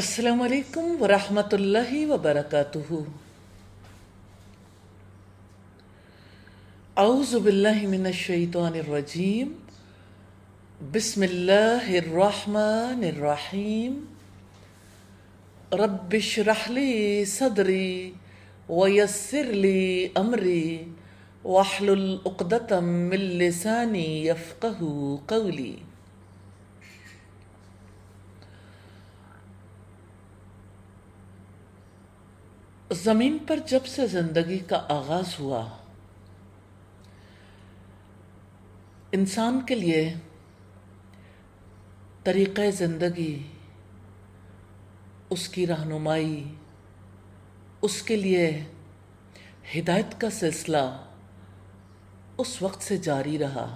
السلام عليكم ورحمة الله وبركاته أعوذ بالله من الشيطان الرجيم بسم الله الرحمن الرحيم رب اشرح لي صدري ويسر لي أمري واحلل عقدة من لساني يفقه قولي ज़मीन पर जब से ज़िंदगी का आगाज़ हुआ इंसान के लिए तरीक़ ज़िंदगी उसकी रहनुमाई उसके लिए हिदायत का सिलसिला उस वक्त से जारी रहा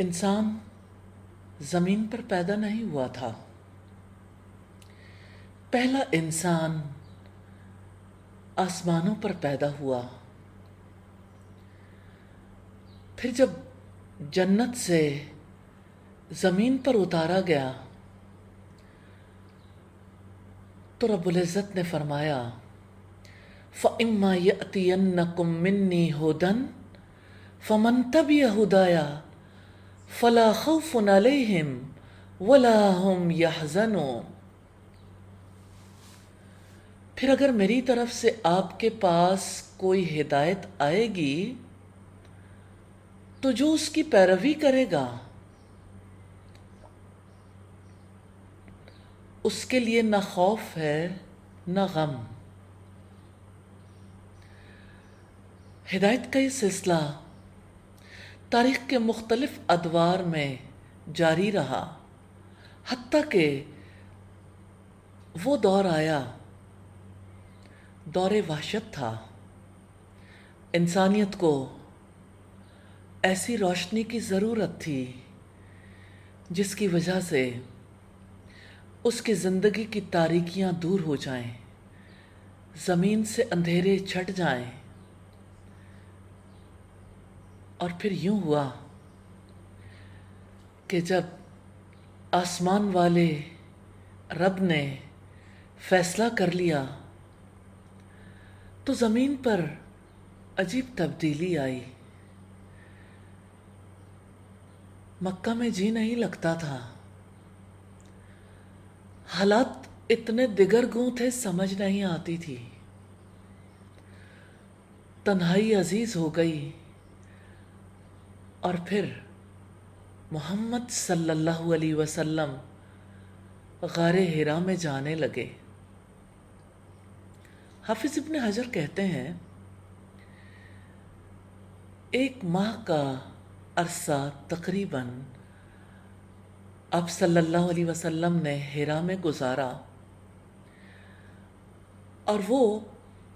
इंसान ज़मीन पर पैदा नहीं हुआ था पहला इंसान आसमानों पर पैदा हुआ फिर जब जन्नत से ज़मीन पर उतारा गया तो इज़्ज़त ने फरमाया फ़म्मा यतियन्नकुम मिन्नी हुदन फमन तब यहुदाया फ़ला खौफ़ुन अलैहिम वला हम यहज़नून फिर अगर मेरी तरफ से आपके पास कोई हिदायत आएगी तो जो उसकी पैरवी करेगा उसके लिए ना खौफ है ना गम हिदायत का ये सिलसिला तारीख़ के मुख्तलफ़ अदवार में जारी रहा हती के वो दौर आया दौरे वहशत था इंसानियत को ऐसी रोशनी की ज़रूरत थी जिसकी वजह से उसकी ज़िंदगी की तारीकियां दूर हो जाएं, ज़मीन से अंधेरे छट जाएं, और फिर यूं हुआ कि जब आसमान वाले रब ने फैसला कर लिया तो ज़मीन पर अजीब तब्दीली आई मक्का में जी नहीं लगता था हालात इतने दिगर गुं थे समझ नहीं आती थी तन्हाई अजीज हो गई और फिर मोहम्मद सल्लल्लाहु अलैहि वसल्लम गारे हिरा में जाने लगे हाफिज इबन हजर कहते हैं एक माह का अरसा तकरीबन अब सल्लल्लाहु अलैहि वसल्लम ने हेरा में गुजारा और वो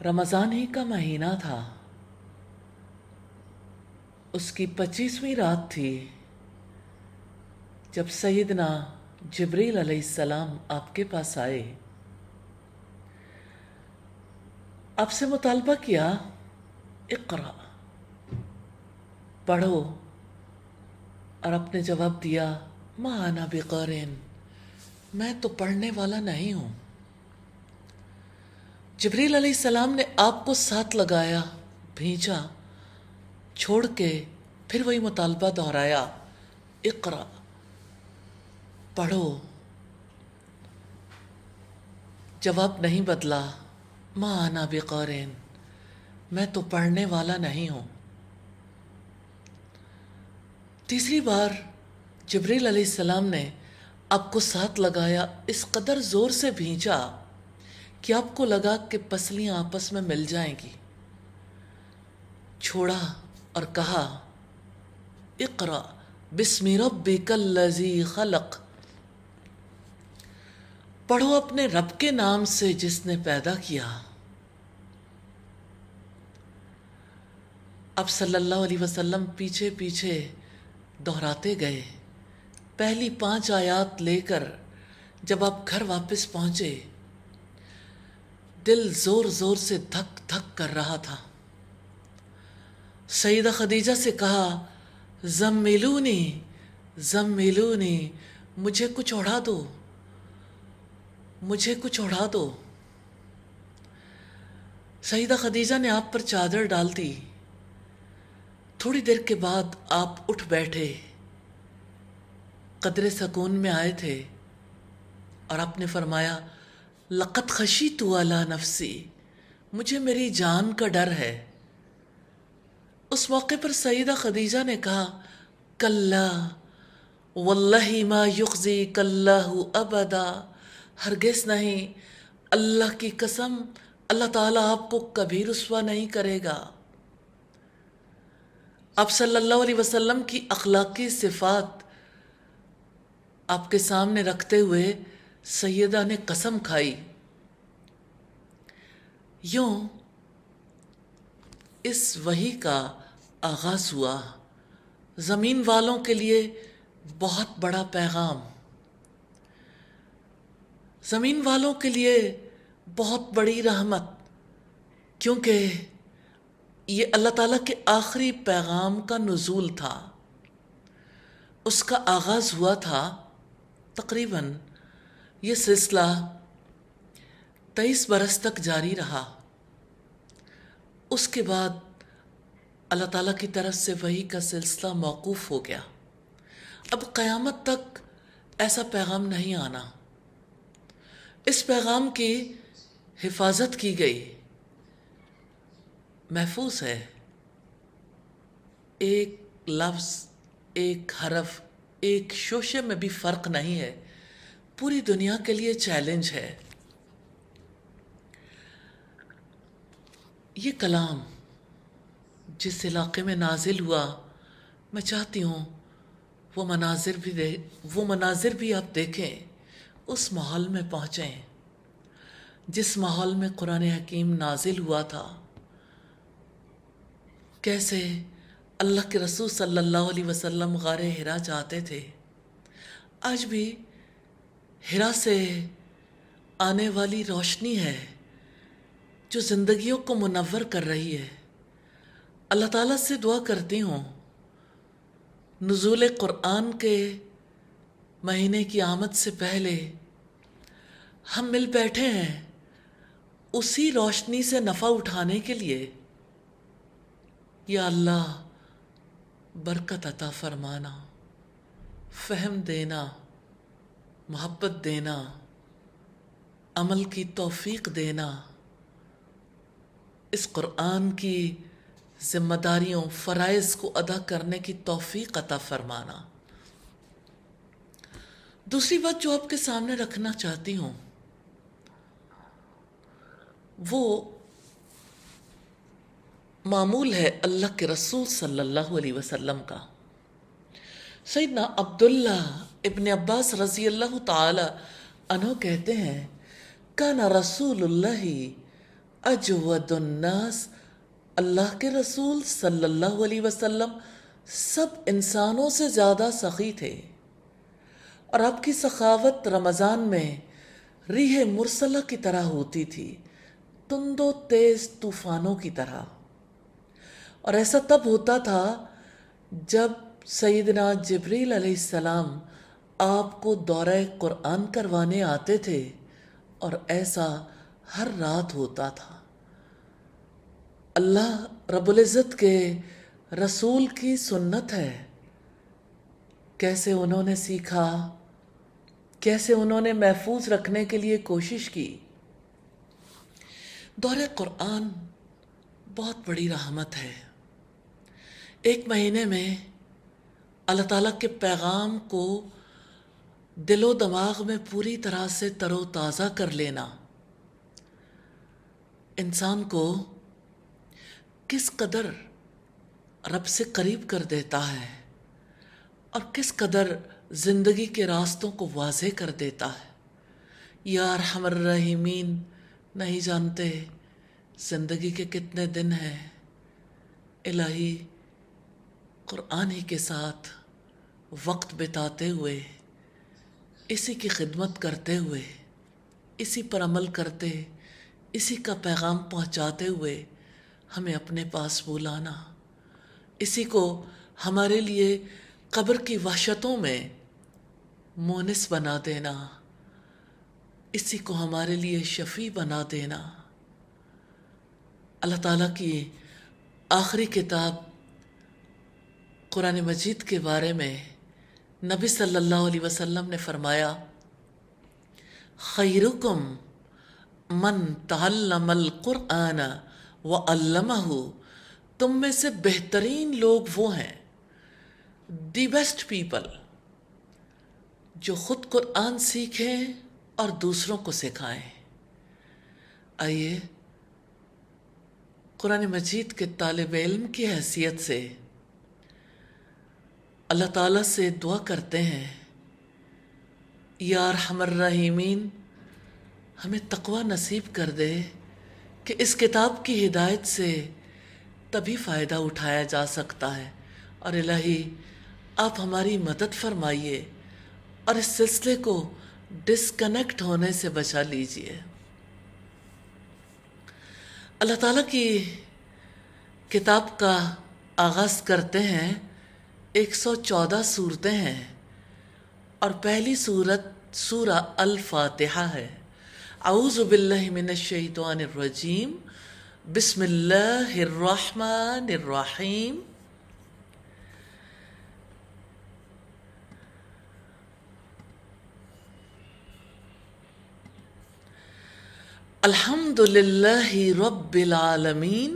रमज़ान ही का महीना था उसकी पच्चीसवीं रात थी जब सैदना जबरील सलाम आपके पास आए आपसे मुतालबा किया इकरा पढ़ो और आपने जवाब दिया माना आना बेकौरन मैं तो पढ़ने वाला नहीं हूं जबरील सलाम ने आपको साथ लगाया भेजा छोड़ के फिर वही मुतालबा दोहराया इकरा पढ़ो जवाब नहीं बदला माना आना बेकौरन मैं तो पढ़ने वाला नहीं हूं तीसरी बार जबरील अलैहिस्सलाम ने आपको साथ लगाया इस कदर ज़ोर से भींचा कि आपको लगा कि पसलियां आपस में मिल जाएंगी छोड़ा और कहा इकरा बिस्मिर रब्बिकल लजी खलक़ पढ़ो अपने रब के नाम से जिसने पैदा किया अब सल्लल्लाहु अलैहि वसल्लम पीछे पीछे दोहराते गए पहली पांच आयात लेकर जब आप घर वापस पहुंचे दिल जोर जोर से धक धक कर रहा था सईदा खदीजा से कहा जम मिलूनी जम मिलूनी मुझे कुछ ओढ़ा दो मुझे कुछ उड़ा दो सईदा खदीजा ने आप पर चादर डाल दी थोड़ी देर के बाद आप उठ बैठे कदरे सकून में आए थे और आपने फरमाया लक़त खशी तो अला नफसी मुझे मेरी जान का डर है उस मौके पर सईदा खदीजा ने कहा कल्ला वल्लही मा युखजी कल्ला अबदा हरगिज़ नहीं अल्लाह की कसम अल्लाह ताला आपको कभी रुस्वा नहीं करेगा आप सल्लल्लाहु अलैहि वसल्लम की अखलाकी सिफात आपके सामने रखते हुए सैदा ने कसम खाई यूं इस वही का आगाज़ हुआ ज़मीन वालों के लिए बहुत बड़ा पैगाम ज़मीन वालों के लिए बहुत बड़ी रहमत क्योंकि ये अल्लाह ताला के आखिरी पैगाम का नज़ूल था उसका आगाज़ हुआ था तकरीबन ये सिलसिला तेईस बरस तक जारी रहा उसके बाद अल्लाह ताला की तरफ से वही का सिलसिला मौकूफ़ हो गया अब क़यामत तक ऐसा पैगाम नहीं आना इस पैगाम की हिफाजत की गई महफूज है एक लफ्ज़ एक हरफ एक शोशे में भी फ़र्क नहीं है पूरी दुनिया के लिए चैलेंज है ये कलाम जिस इलाके में नाजिल हुआ मैं चाहती हूँ वो मनाजिर भी दे वो मनाजिर भी आप देखें उस माहौल में पहुँचे जिस माहौल में कुरान हकीम नाजिल हुआ था कैसे अल्लाह के रसूल सल्लल्लाहु अलैहि वसल्लम गार हिरा जाते थे आज भी हिरा से आने वाली रोशनी है जो ज़िंदगियों को मुनवर कर रही है अल्लाह ताला से दुआ करती हूँ नज़ुल क़ुरान के महीने की आमद से पहले हम मिल बैठे हैं उसी रोशनी से नफ़ा उठाने के लिए या अल्लाह बरकत अता फरमाना फहम देना मोहब्बत देना अमल की तौफीक देना इस क़ुरान की ज़िम्मेदारियों फ़राइज को अदा करने की तौफीक अता फ़रमाना दूसरी बात जो आपके सामने रखना चाहती हूँ वो मामूल है अल्लाह के रसूल सल्लल्लाहु अलैहि वसल्लम का ना अब्दुल्ला इबन अब्बास रजी अल्लाह तनो कहते हैं काना रसूल अजवदुन्नास अल्लाह के रसूल सल्लल्लाहु अलैहि वसल्लम सब इंसानों से ज़्यादा सखी थे और आपकी सखावत रमज़ान में रीह मुरसला की तरह होती थी तुंदो तेज तूफानों की तरह और ऐसा तब होता था जब सईदना जबरील सलाम आपको दौरे कुरान करवाने आते थे और ऐसा हर रात होता था अल्लाह रबुल्ज़त के रसूल की सुन्नत है कैसे उन्होंने सीखा कैसे उन्होंने महफूज रखने के लिए कोशिश की दौर क़ुरान बहुत बड़ी रहमत है एक महीने में अल्लाह ताला के पैगाम को दिलो दिमाग में पूरी तरह से तरोताज़ा कर लेना इंसान को किस कदर रब से करीब कर देता है और किस कदर ज़िंदगी के रास्तों को वाजे कर देता है यार हमर रहीमीन नहीं जानते ज़िंदगी के कितने दिन हैं इलाही कुरान ही के साथ वक्त बिताते हुए इसी की खिदमत करते हुए इसी पर अमल करते इसी का पैगाम पहुंचाते हुए हमें अपने पास बुलाना इसी को हमारे लिए कब्र की वहशतों में मोनिस बना देना इसी को हमारे लिए शफी बना देना अल्लाह ताला की आखिरी किताब कुरान मजीद के बारे में नबी सल्लल्लाहु अलैहि वसल्लम ने फरमाया खैरुकुम मन तहल्लमल कुरान व अल्लमहु तुम में से बेहतरीन लोग वो हैं दी बेस्ट पीपल जो ख़ुद कुरान सीखें और दूसरों को सिखाएं आइए कुरान मजीद के तालब इल्म की हैसियत से अल्लाह ताला से दुआ करते हैं यार हमर रहीमीन हमें तकवा नसीब कर दे कि इस किताब की हिदायत से तभी फ़ायदा उठाया जा सकता है और इलाही आप हमारी मदद फरमाइए और इस सिलसिले को डिसकनेक्ट होने से बचा लीजिए अल्लाह ताला की किताब का आगाज़ करते हैं 114 सूरतें हैं और पहली सूरत सूरा अल फातिहा है आउज़बिल्लिमिनशैतवानरजीम रहीम الحمد لله رب العالمين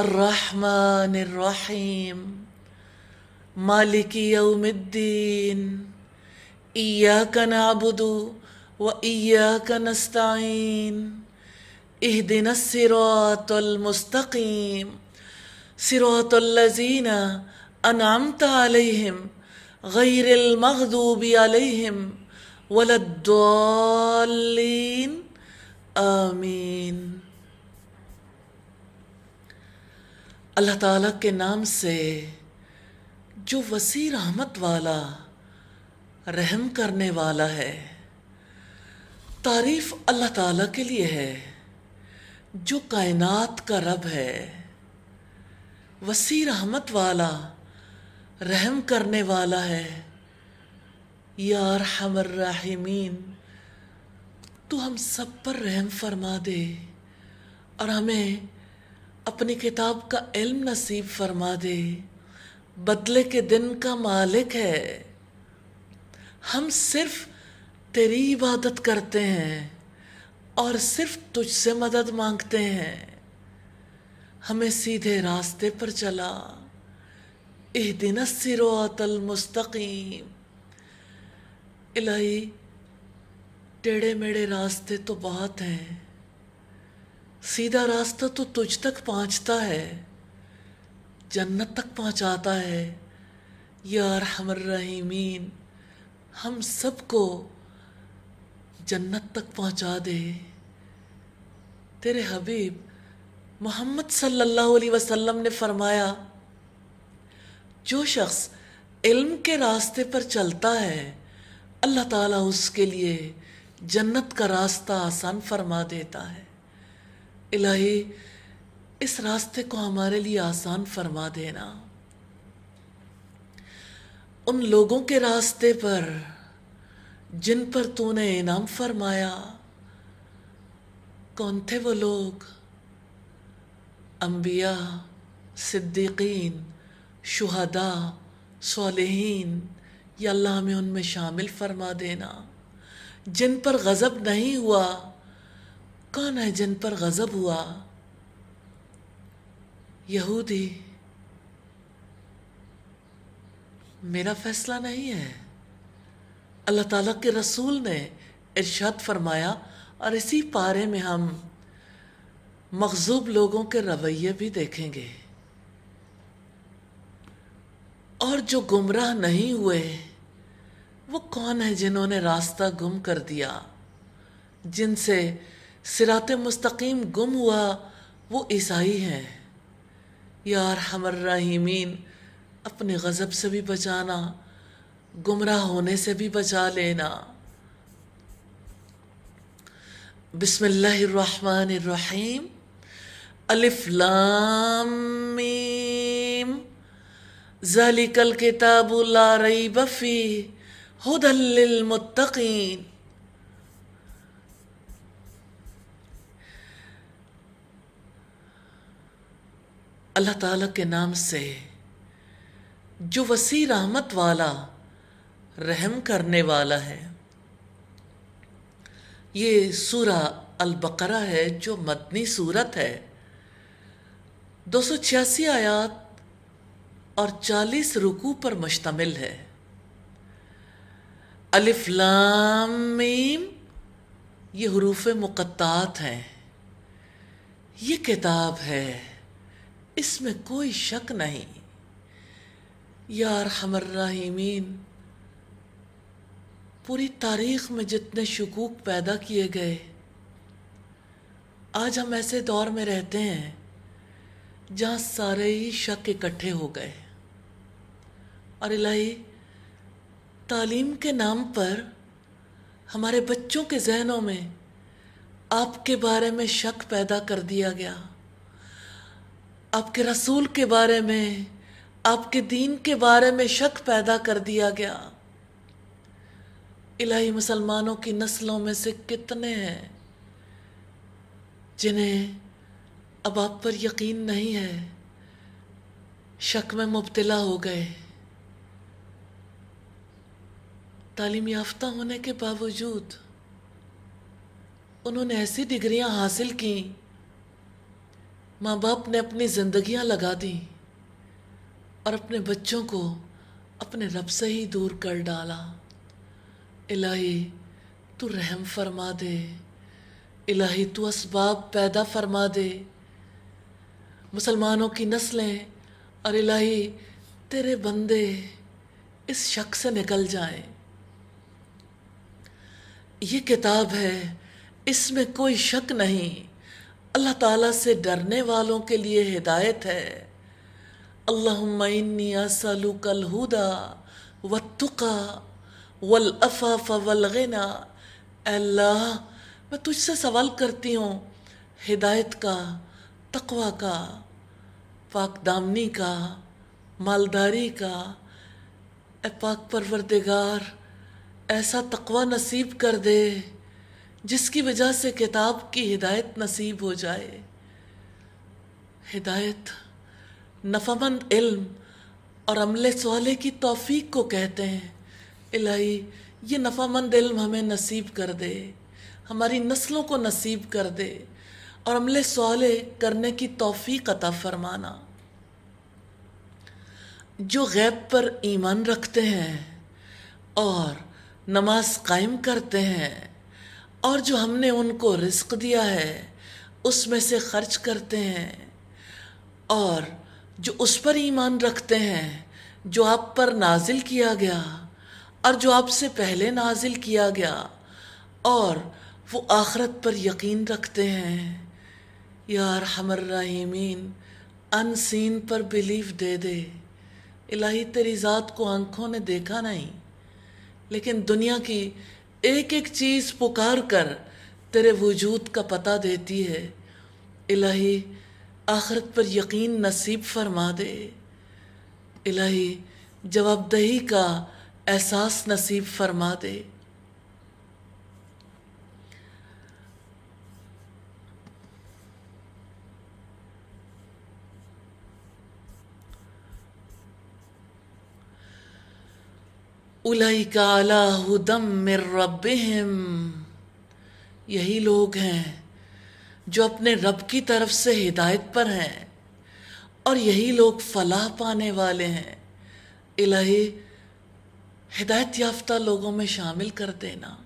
الرحمن الرحيم مالك يوم الدين اياك نعبد واياك نستعين اهدنا الصراط المستقيم صراط الذين انعمت عليهم غير المغضوب عليهم ولا الضالين अल्लाह ताला के नाम से जो वसी रहमत वाला रहम करने वाला है तारीफ़ अल्लाह ताला के लिए है जो कायनात का रब है वसी रहमत वाला रहम करने वाला है यार हमर राहिमीन तू हम सब पर रहम फरमा दे और हमें अपनी किताब का इल्म नसीब फरमा दे बदले के दिन का मालिक है हम सिर्फ तेरी इबादत करते हैं और सिर्फ तुझसे मदद मांगते हैं हमें सीधे रास्ते पर चला एह दिन सिरोतल मुस्तकीम इलाही टेढ़े मेढ़े रास्ते तो बहुत हैं सीधा रास्ता तो तुझ तक पहुंचता है जन्नत तक पहुंचाता है यार हमर रहीमीन हम सबको जन्नत तक पहुंचा दे तेरे हबीब मोहम्मद सल्लल्लाहु अलैहि वसल्लम ने फरमाया जो शख्स इल्म के रास्ते पर चलता है अल्लाह ताला उसके लिए जन्नत का रास्ता आसान फरमा देता है इलाही इस रास्ते को हमारे लिए आसान फरमा देना उन लोगों के रास्ते पर जिन पर तूने इनाम फरमाया कौन थे वो लोग अम्बिया सिद्दीकीन शुहदा सालहीन या अल्लाह हमें उनमें शामिल फरमा देना जिन पर गज़ब नहीं हुआ कौन है जिन पर गज़ब हुआ यहूदी मेरा फैसला नहीं है अल्लाह ताला के रसूल ने इरशाद फरमाया और इसी पारे में हम मखजूब लोगों के रवैये भी देखेंगे और जो गुमराह नहीं हुए वो कौन है जिन्होंने रास्ता गुम कर दिया जिनसे सिरात मुस्तकीम गुम हुआ वो ईसाई हैं यार हमर रहीमीन अपने गज़ब से भी बचाना गुमराह होने से भी बचा लेना बिस्मिल्लाहिर्रहमानिर्रहीम अलिफ लाम मीम जलिकल किताबुल्ला रई बफ़ी هدى للمتقين अल्लाह ताला के नाम से जो वसी रहमत वाला रहम करने वाला है ये सूरा अलबकरा है जो मदनी सूरत है दो सौ छियासी आयात और चालीस रुकू पर मुश्तमिल है अलिफ्लाम मीम ये हरूफ मुक़त्तात हैं ये किताब है इसमें कोई शक नहीं यार हमर्राहीमीन पूरी तारीख में जितने शकूक पैदा किए गए आज हम ऐसे दौर में रहते हैं जहाँ सारे ही शक इकट्ठे हो गए और इलाही तालीम के नाम पर हमारे बच्चों के जहनों में आपके बारे में शक पैदा कर दिया गया आपके रसूल के बारे में आपके दीन के बारे में शक पैदा कर दिया गया इलाही मुसलमानों की नस्लों में से कितने हैं जिन्हें अब आप पर यकीन नहीं है शक में मुबतला हो गए तालीम याफ्ता होने के बावजूद उन्होंने ऐसी डिग्रियां हासिल की माँ बाप ने अपनी ज़िंदगियां लगा दी और अपने बच्चों को अपने रब से ही दूर कर डाला इलाही तू रहम फरमा दे इलाही तू इसबाब पैदा फरमा दे मुसलमानों की नस्लें और इलाही तेरे बंदे इस शक से निकल जाएं ये किताब है इसमें कोई शक नहीं अल्लाह ताला से डरने वालों के लिए हिदायत है अल्लाहुम्मन्नी असलुकल हुदा व तुका वल अफ़ाफ़ वल गना अल्लाह मैं तुझसे सवाल करती हूँ हिदायत का तकवा का पाक दामनी का मालदारी का ए पाक परवरदिगार ऐसा तकवा नसीब कर दे जिसकी वजह से किताब की हिदायत नसीब हो जाए हिदायत नफामंद इल्म और अमले सवाले की तोफ़ी को कहते हैं इलाही ये नफामंद इल्म हमें नसीब कर दे हमारी नस्लों को नसीब कर दे और अमले सवाले करने की तोफ़ी अता फरमाना जो गैब पर ईमान रखते हैं और नमाज कायम करते हैं और जो हमने उनको रिस्क दिया है उसमें से खर्च करते हैं और जो उस पर ईमान रखते हैं जो आप पर नाजिल किया गया और जो आपसे पहले नाजिल किया गया और वो आखरत पर यकीन रखते हैं यार हमर रहीमीन अनसीन पर बिलीव दे दे इलाही तेरी ज़ात को आंखों ने देखा नहीं लेकिन दुनिया की एक एक चीज़ पुकार कर तेरे वजूद का पता देती है इलाही आखरत पर यकीन नसीब फरमा दे इलाही जवाबदही का एहसास नसीब फरमा दे उलई काला हुदम मिर रबहम यही लोग हैं जो अपने रब की तरफ से हिदायत पर हैं और यही लोग फलाह पाने वाले हैं इलाही हिदायत याफ्ता लोगों में शामिल कर देना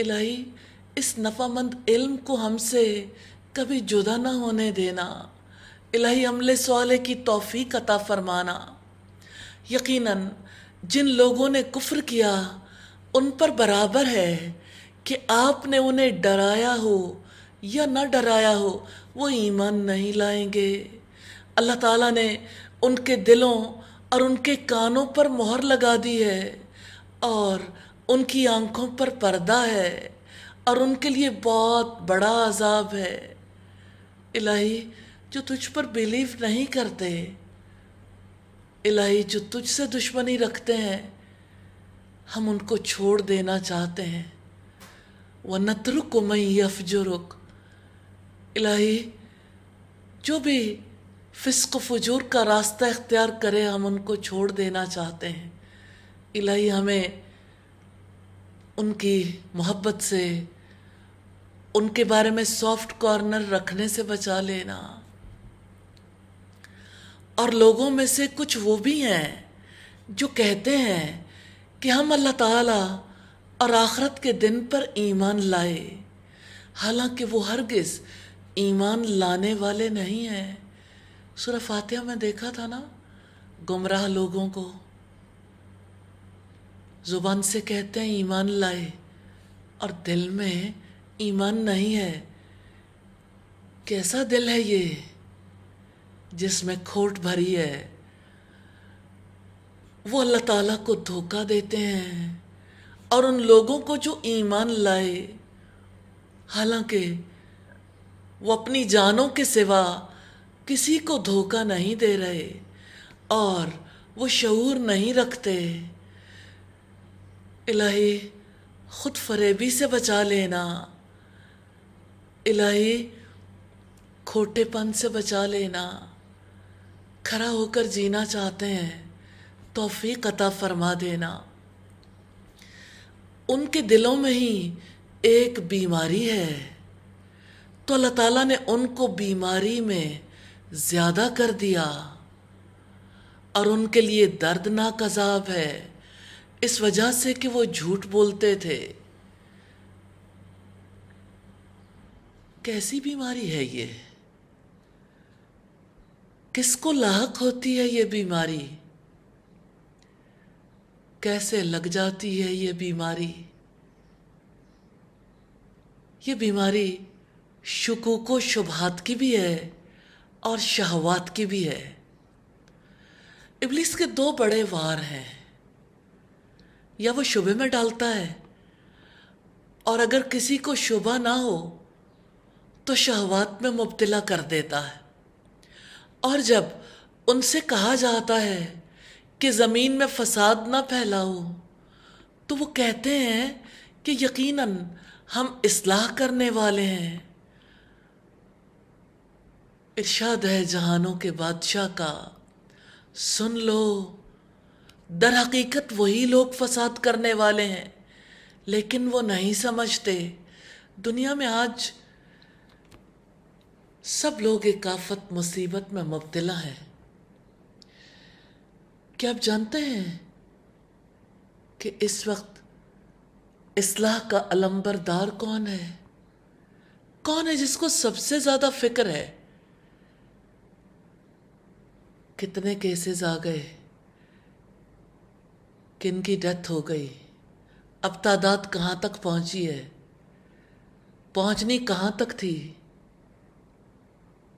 इलाही इस नफामंद इल्म को हमसे कभी जुदा ना होने देना इलाही अमले सवाले की तोफ़ी अता फरमाना यकीनन जिन लोगों ने कुफ्र किया उन पर बराबर है कि आपने उन्हें डराया हो या ना डराया हो वो ईमान नहीं लाएंगे अल्लाह ताला ने उनके दिलों और उनके कानों पर मोहर लगा दी है और उनकी आंखों पर पर्दा है और उनके लिए बहुत बड़ा अजाब है इलाही जो तुझ पर बिलीव नहीं करते इलाही जो तुझसे दुश्मनी रखते हैं हम उनको छोड़ देना चाहते हैं व नतरुक मई रुक इलाही जो भी फिस्क फजूर का रास्ता इख्तियार करे हम उनको छोड़ देना चाहते हैं इलाही हमें उनकी मोहब्बत से उनके बारे में सॉफ्ट कॉर्नर रखने से बचा लेना और लोगों में से कुछ वो भी हैं जो कहते हैं कि हम अल्लाह ताला और आखरत के दिन पर ईमान लाए हालांकि वो हरगिज़ ईमान लाने वाले नहीं हैं सूरह फातिहा में देखा था ना गुमराह लोगों को ज़ुबान से कहते हैं ईमान लाए और दिल में ईमान नहीं है कैसा दिल है ये जिसमें खोट भरी है वो अल्लाह ताला को धोखा देते हैं और उन लोगों को जो ईमान लाए हालांकि वो अपनी जानों के सिवा किसी को धोखा नहीं दे रहे और वो शूर नहीं रखते इलाही खुद फरेबी से बचा लेना इलाही खोटेपन से बचा लेना खड़ा होकर जीना चाहते हैं तोफ़ी अता फरमा देना उनके दिलों में ही एक बीमारी है तो अल्लाह ताला ने उनको बीमारी में ज़्यादा कर दिया और उनके लिए दर्दनाक अजाब है इस वजह से कि वो झूठ बोलते थे कैसी बीमारी है ये किसको लाहक होती है ये बीमारी कैसे लग जाती है ये बीमारी ये बीमारी को शुभात की भी है और शहवात की भी है इबलीस के दो बड़े वार हैं या वो शुभे में डालता है और अगर किसी को शुभा ना हो तो शहवात में मुबतला कर देता है और जब उनसे कहा जाता है कि ज़मीन में फसाद ना फैलाओ तो वो कहते हैं कि यकीनन हम इसलाह करने वाले हैं इर्शाद है जहानों के बादशाह का सुन लो दर हकीकत वही लोग फसाद करने वाले हैं लेकिन वो नहीं समझते दुनिया में आज सब लोग एक आफत मुसीबत में मुबतला है क्या आप जानते हैं कि इस वक्त इसलाह का अलंबरदार कौन है कौन है जिसको सबसे ज़्यादा फिक्र है कितने केसेस आ गए किन की डेथ हो गई अब तादाद कहाँ तक पहुंची है पहुंचनी कहाँ तक थी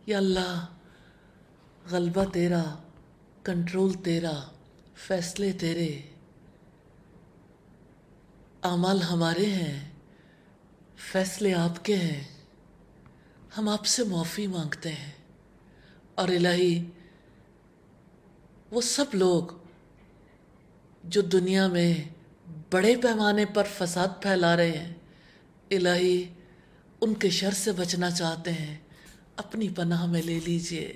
या अल्लाह गलबा तेरा कंट्रोल तेरा फैसले तेरे आमाल हमारे हैं फैसले आपके हैं हम आपसे माफ़ी मांगते हैं और इलाही वो सब लोग जो दुनिया में बड़े पैमाने पर फसाद फैला रहे हैं इलाही उनके शर से बचना चाहते हैं अपनी पनाह में ले लीजिए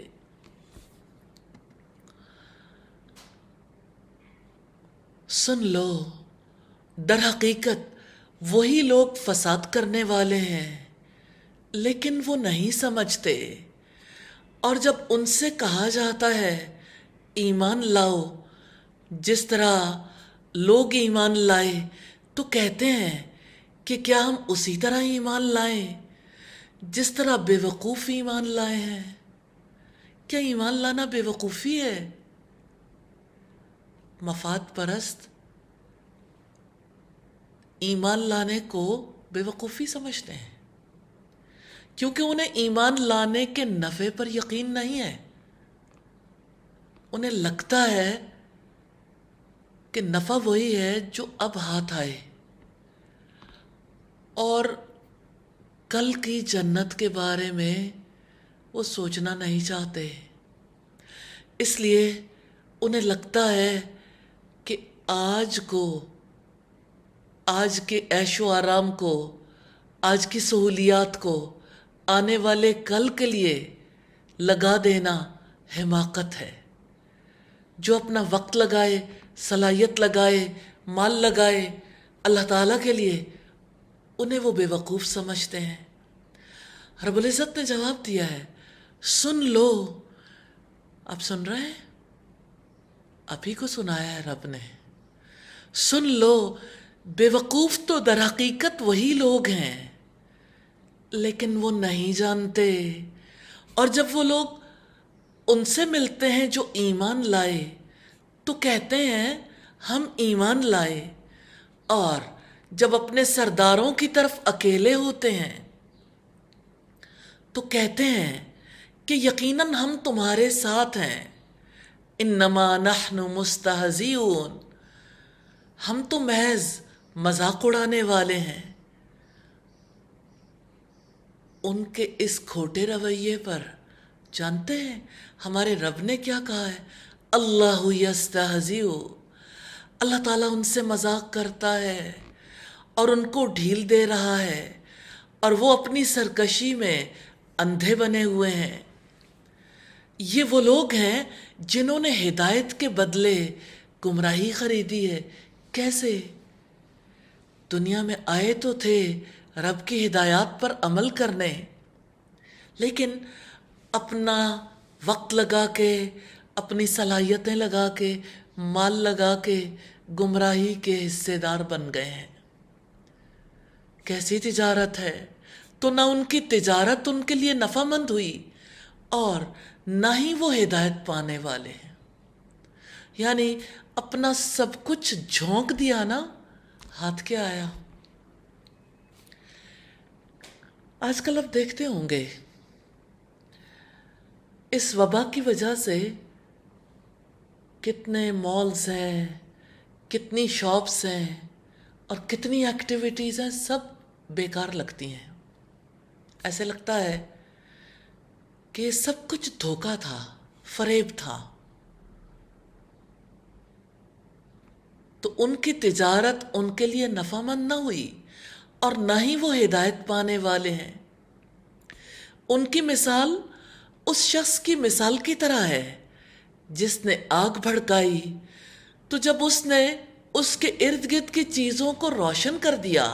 सुन लो दर हकीकत वही लोग फसाद करने वाले हैं लेकिन वो नहीं समझते और जब उनसे कहा जाता है ईमान लाओ जिस तरह लोग ईमान लाए तो कहते हैं कि क्या हम उसी तरह ईमान लाएं जिस तरह बेवकूफ़ ईमान लाए हैं क्या ईमान लाना बेवकूफ़ी है मफाद परस्त ईमान लाने को बेवकूफ़ी समझते हैं क्योंकि उन्हें ईमान लाने के नफ़े पर यकीन नहीं है उन्हें लगता है कि नफ़ा वही है जो अब हाथ आए और कल की जन्नत के बारे में वो सोचना नहीं चाहते इसलिए उन्हें लगता है कि आज को आज के ऐशो आराम को आज की सहूलियात को आने वाले कल के लिए लगा देना हिमाकत है जो अपना वक्त लगाए सलाहियत लगाए माल लगाए अल्लाह ताला के लिए उन्हें वो बेवकूफ़ समझते हैं हरबलिजत ने जवाब दिया है सुन लो आप सुन रहे हैं अभी को सुनाया है रब ने सुन लो बेवकूफ तो दर हकीकत वही लोग हैं लेकिन वो नहीं जानते और जब वो लोग उनसे मिलते हैं जो ईमान लाए तो कहते हैं हम ईमान लाए और जब अपने सरदारों की तरफ अकेले होते हैं तो कहते हैं कि यकीनन हम तुम्हारे साथ हैं इन नमा नहन हम तो महज मजाक उड़ाने वाले हैं उनके इस खोटे रवैये पर जानते हैं हमारे रब ने क्या कहा है अल्लाह यस्तहजीव अल्लाह ताला उनसे मजाक करता है और उनको ढील दे रहा है और वो अपनी सरकशी में अंधे बने हुए हैं ये वो लोग हैं जिन्होंने हिदायत के बदले गुमराही खरीदी है कैसे दुनिया में आए तो थे रब की हिदायत पर अमल करने लेकिन अपना वक्त लगा के अपनी सलाहियतें लगा के माल लगा के गुमराही के हिस्सेदार बन गए हैं कैसी तिजारत है तो ना उनकी तिजारत उनके लिए नफ़ामंद हुई और ना ही वो हिदायत पाने वाले हैं यानी अपना सब कुछ झोंक दिया ना हाथ के आया आजकल आप देखते होंगे इस वबा की वजह से कितने मॉल्स हैं कितनी शॉप्स हैं और कितनी एक्टिविटीज़ हैं सब बेकार लगती हैं ऐसे लगता है कि सब कुछ धोखा था फरेब था तो उनकी तिजारत उनके लिए नफामंद ना हुई और ना ही वो हिदायत पाने वाले हैं उनकी मिसाल उस शख्स की मिसाल की तरह है जिसने आग भड़काई तो जब उसने उसके इर्द गिर्द की चीज़ों को रोशन कर दिया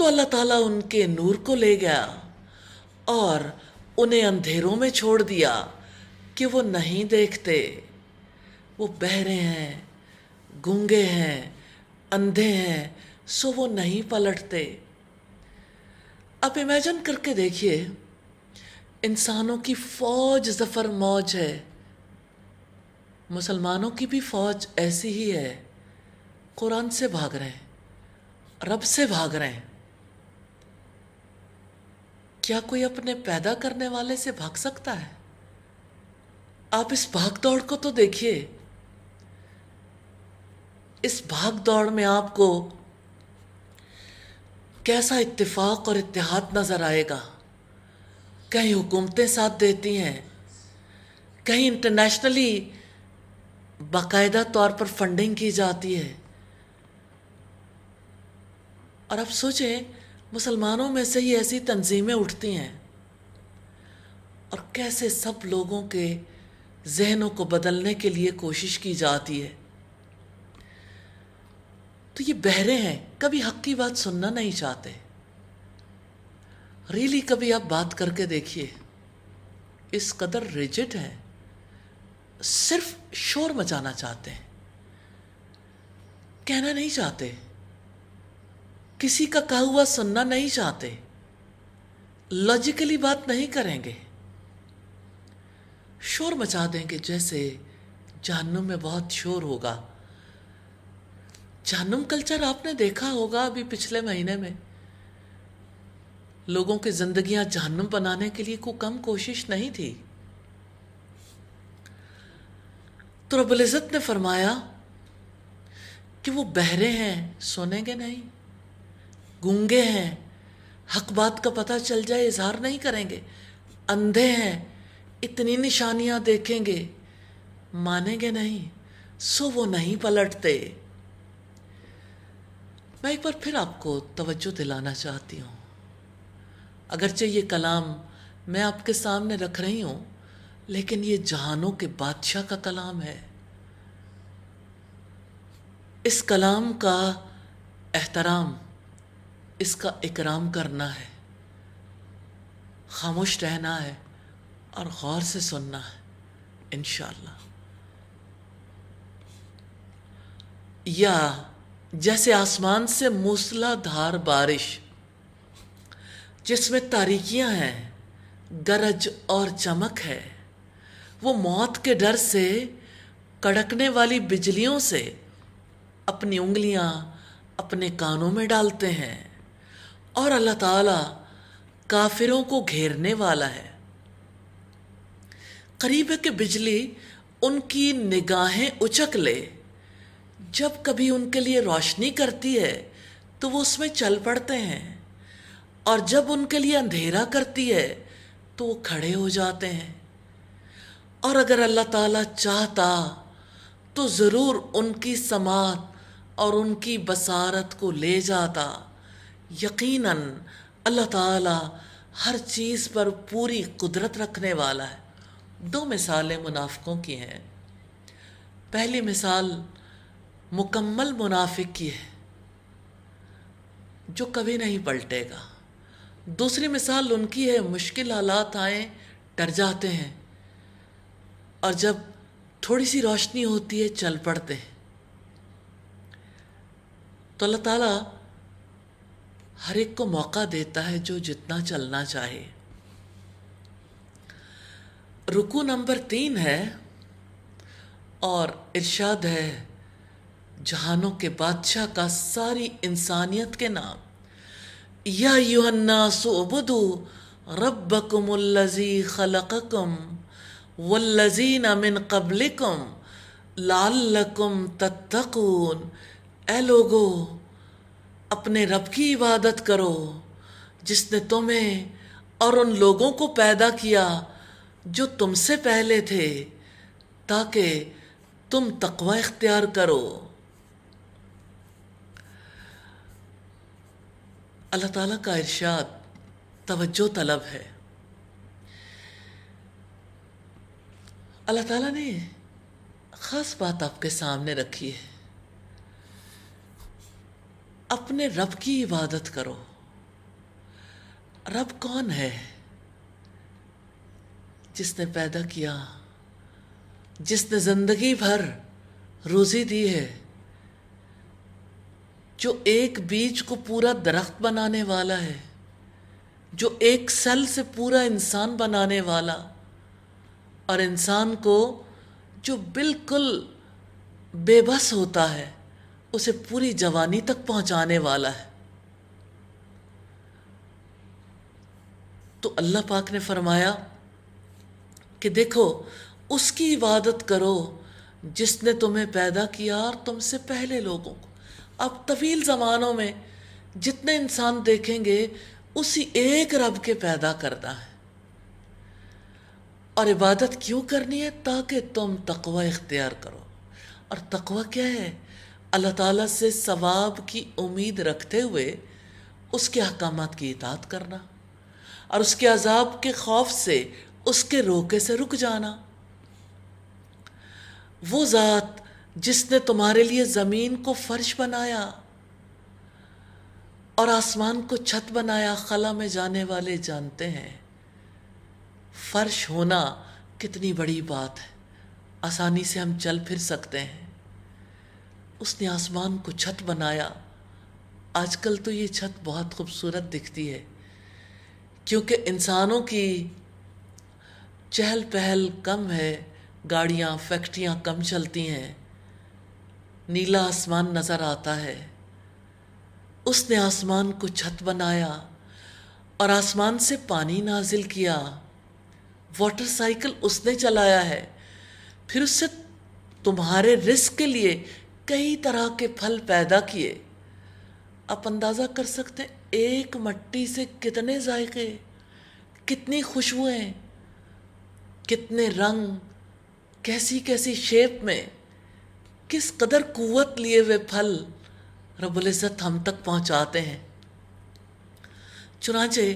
तो अल्लाह ताला उनके नूर को ले गया और उन्हें अंधेरों में छोड़ दिया कि वो नहीं देखते वो बहरे हैं गूंगे हैं अंधे हैं सो वो नहीं पलटते आप इमेजिन करके देखिए इंसानों की फौज जफर मौज है मुसलमानों की भी फौज ऐसी ही है कुरान से भाग रहे हैं रब से भाग रहे हैं क्या कोई अपने पैदा करने वाले से भाग सकता है आप इस भाग दौड़ को तो देखिए इस भाग दौड़ में आपको कैसा इत्तेफाक और इत्तेहाद नज़र आएगा कहीं हुकूमतें साथ देती हैं कहीं इंटरनेशनली बाकायदा तौर पर फंडिंग की जाती है और आप सोचें मुसलमानों में से ही ऐसी तंजीमें उठती हैं और कैसे सब लोगों के जहनों को बदलने के लिए कोशिश की जाती है तो ये बहरे हैं कभी हक की बात सुनना नहीं चाहते रियली कभी आप बात करके देखिए इस कदर रिजिट है सिर्फ शोर मचाना चाहते हैं कहना नहीं चाहते किसी का कहा हुआ सुनना नहीं चाहते लॉजिकली बात नहीं करेंगे शोर मचा देंगे जैसे जानुम में बहुत शोर होगा जानुम कल्चर आपने देखा होगा अभी पिछले महीने में लोगों की जिंदगियां जानुम बनाने के लिए को कम कोशिश नहीं थी तो रबुलजत ने फरमाया कि वो बहरे हैं सुनेंगे नहीं गूंगे हैं हक बात का पता चल जाए इजहार नहीं करेंगे अंधे हैं इतनी निशानियां देखेंगे मानेंगे नहीं सो वो नहीं पलटते मैं एक बार फिर आपको तवज्जो दिलाना चाहती हूं अगरचे ये कलाम मैं आपके सामने रख रही हूं लेकिन ये जहानों के बादशाह का कलाम है इस कलाम का एहतराम इसका इकराम करना है खामोश रहना है और गौर से सुनना है इन या जैसे आसमान से मूसलाधार बारिश जिसमें तारीकियां हैं गरज और चमक है वो मौत के डर से कड़कने वाली बिजलियों से अपनी उंगलियां अपने कानों में डालते हैं और अल्लाह ताला काफिरों को घेरने वाला है करीब है कि बिजली उनकी निगाहें उचक ले जब कभी उनके लिए रोशनी करती है तो वो उसमें चल पड़ते हैं और जब उनके लिए अंधेरा करती है तो वो खड़े हो जाते हैं और अगर अल्लाह ताला चाहता तो ज़रूर उनकी समात और उनकी बसारत को ले जाता यकीनन अल्लाह ताला हर चीज़ पर पूरी कुदरत रखने वाला है दो मिसालें मुनाफिकों की हैं पहली मिसाल मुकम्मल मुनाफिक की है जो कभी नहीं पलटेगा दूसरी मिसाल उनकी है मुश्किल हालात आए डर जाते हैं और जब थोड़ी सी रोशनी होती है चल पड़ते हैं तो अल्लाह ताला हर एक को मौका देता है जो जितना चलना चाहे रुकू नंबर तीन है और इरशाद है जहानों के बादशाह का सारी इंसानियत के नाम या युहन्ना सोबुदू रबकुमल्लजी खलककुम वजी नमिन कबलिकुम लालकुम तत्तकून ए लोगो अपने रब की इबादत करो जिसने तुम्हें और उन लोगों को पैदा किया जो तुमसे पहले थे ताकि तुम तकवा इख्तियार करो अल्लाह ताला का इरशाद तवज्जो तलब है अल्लाह ताला ने ख़ास बात आपके सामने रखी है अपने रब की इबादत करो रब कौन है जिसने पैदा किया जिसने जिंदगी भर रोजी दी है जो एक बीज को पूरा दरख्त बनाने वाला है जो एक सेल से पूरा इंसान बनाने वाला और इंसान को जो बिल्कुल बेबस होता है उसे पूरी जवानी तक पहुंचाने वाला है तो अल्लाह पाक ने फरमाया कि देखो उसकी इबादत करो जिसने तुम्हें पैदा किया और तुमसे पहले लोगों को अब तवील ज़मानों में जितने इंसान देखेंगे उसी एक रब के पैदा करना है और इबादत क्यों करनी है ताकि तुम तकवा इख्तियार करो और तकवा क्या है अल्लाह ताला से सवाब की उम्मीद रखते हुए उसके अहकाम की इतात करना और उसके अजाब के खौफ से उसके रोके से रुक जाना वो ज़ात जिसने तुम्हारे लिए ज़मीन को फर्श बनाया और आसमान को छत बनाया खला में जाने वाले जानते हैं फर्श होना कितनी बड़ी बात है आसानी से हम चल फिर सकते हैं उसने आसमान को छत बनाया आजकल तो ये छत बहुत खूबसूरत दिखती है क्योंकि इंसानों की चहल पहल कम है गाड़ियाँ फैक्ट्रियाँ कम चलती हैं नीला आसमान नज़र आता है उसने आसमान को छत बनाया और आसमान से पानी नाजिल किया वाटर साइकिल उसने चलाया है फिर उससे तुम्हारे रिस्क के लिए कई तरह के फल पैदा किए आप अंदाज़ा कर सकते हैं एक मट्टी से कितने जायके कितनी खुशबुएं कितने रंग कैसी कैसी शेप में किस कदर कुवत लिए हुए फल रबुल हम तक पहुंचाते हैं चुनाचे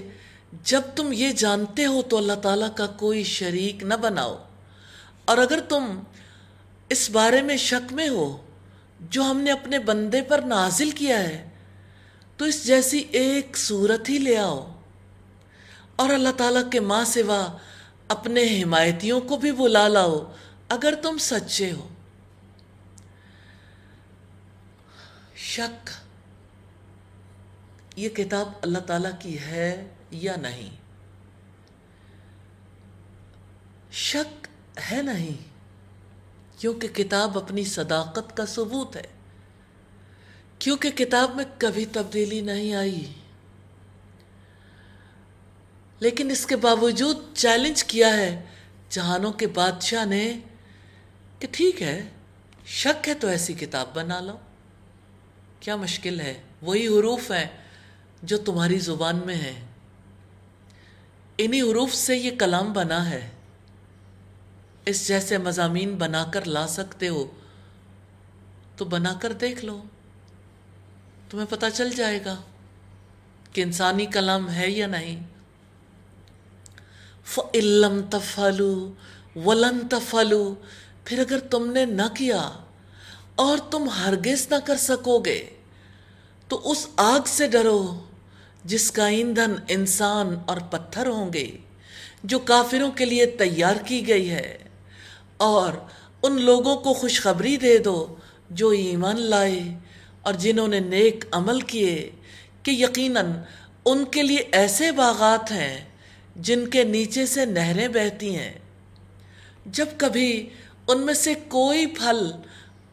जब तुम ये जानते हो तो अल्लाह ताला का कोई शरीक न बनाओ और अगर तुम इस बारे में शक में हो जो हमने अपने बंदे पर नाजिल किया है तो इस जैसी एक सूरत ही ले आओ और अल्लाह ताला के माँ सिवा अपने हिमायतियों को भी बुला लाओ अगर तुम सच्चे हो शक ये किताब अल्लाह ताला की है या नहीं शक है नहीं क्योंकि किताब अपनी सदाकत का सबूत है क्योंकि किताब में कभी तब्दीली नहीं आई लेकिन इसके बावजूद चैलेंज किया है जहानों के बादशाह ने कि ठीक है शक है तो ऐसी किताब बना लो क्या मुश्किल है वही हरूफ हैं जो तुम्हारी ज़ुबान में हैं इन्हीं हरूफ से ये कलाम बना है इस जैसे मजामी बनाकर ला सकते हो तो बनाकर देख लो तुम्हें पता चल जाएगा कि इंसानी कलाम है या नहीं फ़िल्म तफलू वलन तफलू फिर अगर तुमने न किया और तुम हरगिज ना कर सकोगे तो उस आग से डरो जिसका ईंधन इंसान और पत्थर होंगे जो काफिरों के लिए तैयार की गई है और उन लोगों को खुशखबरी दे दो जो ईमान लाए और जिन्होंने नेक अमल किए कि यकीनन उनके लिए ऐसे बागात हैं जिनके नीचे से नहरें बहती हैं जब कभी उनमें से कोई फल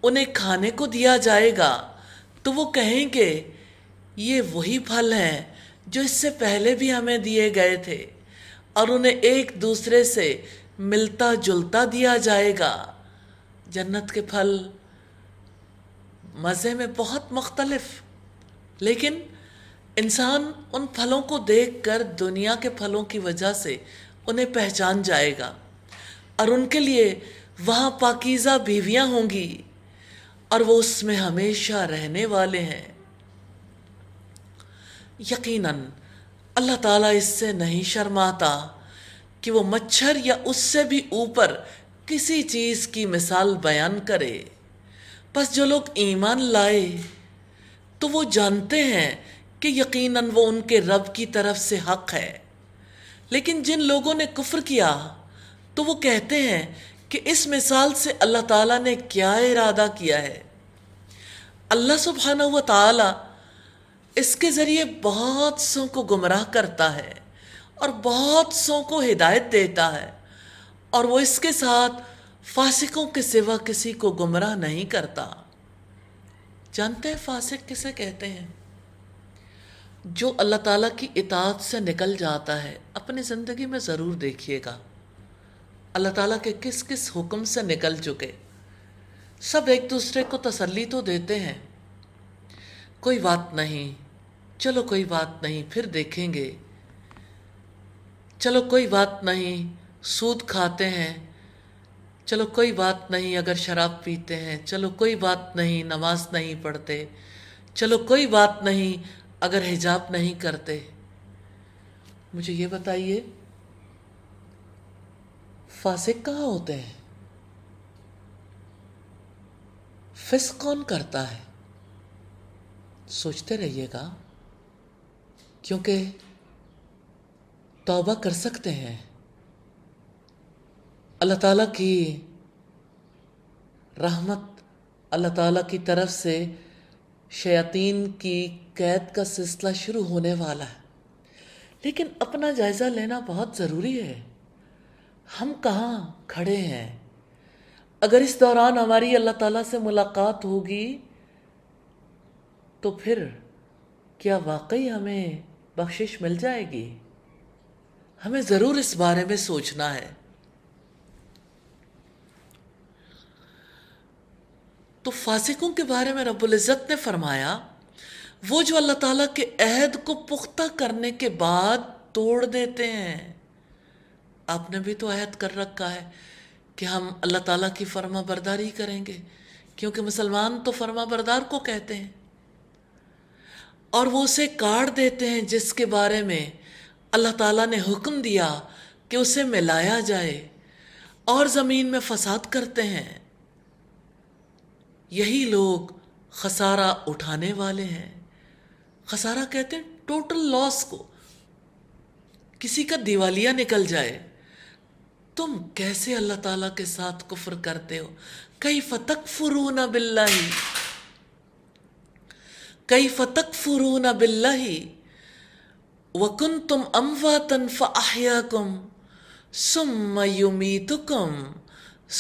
उन्हें खाने को दिया जाएगा तो वो कहेंगे ये वही फल हैं जो इससे पहले भी हमें दिए गए थे और उन्हें एक दूसरे से मिलता जुलता दिया जाएगा जन्नत के फल मज़े में बहुत मुख्तलफ लेकिन इंसान उन फलों को देख कर दुनिया के फलों की वजह से उन्हें पहचान जाएगा और उनके लिए वहाँ पाकिज़ा बीवियाँ होंगी और वो उसमें हमेशा रहने वाले हैं यकीनन अल्लाह ताला इससे नहीं शर्माता कि वो मच्छर या उससे भी ऊपर किसी चीज़ की मिसाल बयान करे बस जो लोग ईमान लाए तो वो जानते हैं कि यकीनन वो उनके रब की तरफ से हक है लेकिन जिन लोगों ने कुफ्र किया तो वो कहते हैं कि इस मिसाल से अल्लाह ताला ने क्या इरादा किया है अल्लाह सुबहाना व ताला इसके ज़रिए बहुत सों को गुमराह करता है और बहुत सौ को हिदायत देता है और वो इसके साथ फासिकों के सिवा किसी को गुमराह नहीं करता जानते हैं फासिक किसे कहते हैं जो अल्लाह ताला की इतात से निकल जाता है अपनी ज़िंदगी में ज़रूर देखिएगा अल्लाह ताला के किस किस हुक्म से निकल चुके सब एक दूसरे को तसल्ली तो देते हैं कोई बात नहीं चलो कोई बात नहीं फिर देखेंगे चलो कोई बात नहीं सूद खाते हैं चलो कोई बात नहीं अगर शराब पीते हैं चलो कोई बात नहीं नमाज नहीं पढ़ते चलो कोई बात नहीं अगर हिजाब नहीं करते मुझे ये बताइए फासिक कहाँ होते हैं फिस कौन करता है सोचते रहिएगा क्योंकि तौबा कर सकते हैं अल्लाह ताला की रहमत अल्लाह ताला की तरफ से शयातीन की कैद का सिलसिला शुरू होने वाला है लेकिन अपना जायज़ा लेना बहुत ज़रूरी है हम कहाँ खड़े हैं अगर इस दौरान हमारी अल्लाह ताला से मुलाकात होगी तो फिर क्या वाकई हमें बख्शिश मिल जाएगी हमें जरूर इस बारे में सोचना है तो फासिकों के बारे में रब्बुल इज़्ज़त ने फरमाया वो जो अल्लाह ताला के अहद को पुख्ता करने के बाद तोड़ देते हैं आपने भी तो अहद कर रखा है कि हम अल्लाह ताला की फरमा बरदारी करेंगे क्योंकि मुसलमान तो फर्मा बरदार को कहते हैं और वो उसे काट देते हैं जिसके बारे में अल्लाह ताला ने हुक्म दिया कि उसे मिलाया जाए और ज़मीन में फसाद करते हैं यही लोग खसारा उठाने वाले हैं खसारा कहते हैं टोटल लॉस को किसी का दिवालिया निकल जाए तुम कैसे अल्लाह ताला के साथ कुफर करते हो कई फतक फुरू ना बिल्ला ही कई फतक फुरू ना बिल्ला ही वकुन तुम अमवातन फ़ाहयाकुम सुम युमीतुकुम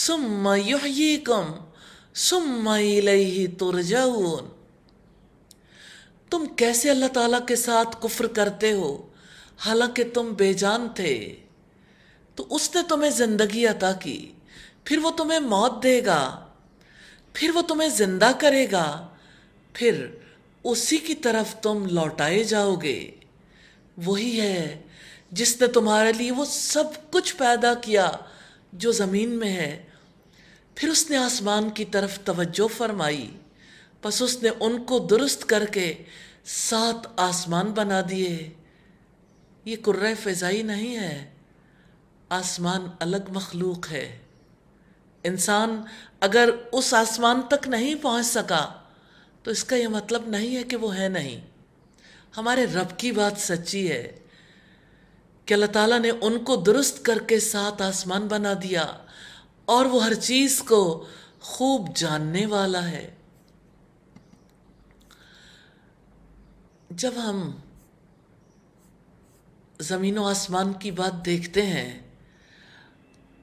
सुम युहयीकुम सुम इलैहि तुम कैसे अल्लाह ताला के साथ कुफ्र करते हो हालांकि तुम बेजान थे तो उसने तुम्हें ज़िंदगी अता की फिर वो तुम्हें मौत देगा फिर वो तुम्हें ज़िंदा करेगा फिर उसी की तरफ तुम लौटाए जाओगे वही है जिसने तुम्हारे लिए वो सब कुछ पैदा किया जो ज़मीन में है फिर उसने आसमान की तरफ तवज्जो फरमाई बस उसने उनको दुरुस्त करके सात आसमान बना दिए ये कुर्र फ़ाई नहीं है आसमान अलग मखलूक है इंसान अगर उस आसमान तक नहीं पहुंच सका तो इसका यह मतलब नहीं है कि वो है नहीं हमारे रब की बात सच्ची है कि अल्लाह ताला ने उनको दुरुस्त करके साथ आसमान बना दिया और वो हर चीज को खूब जानने वाला है जब हम ज़मीन व आसमान की बात देखते हैं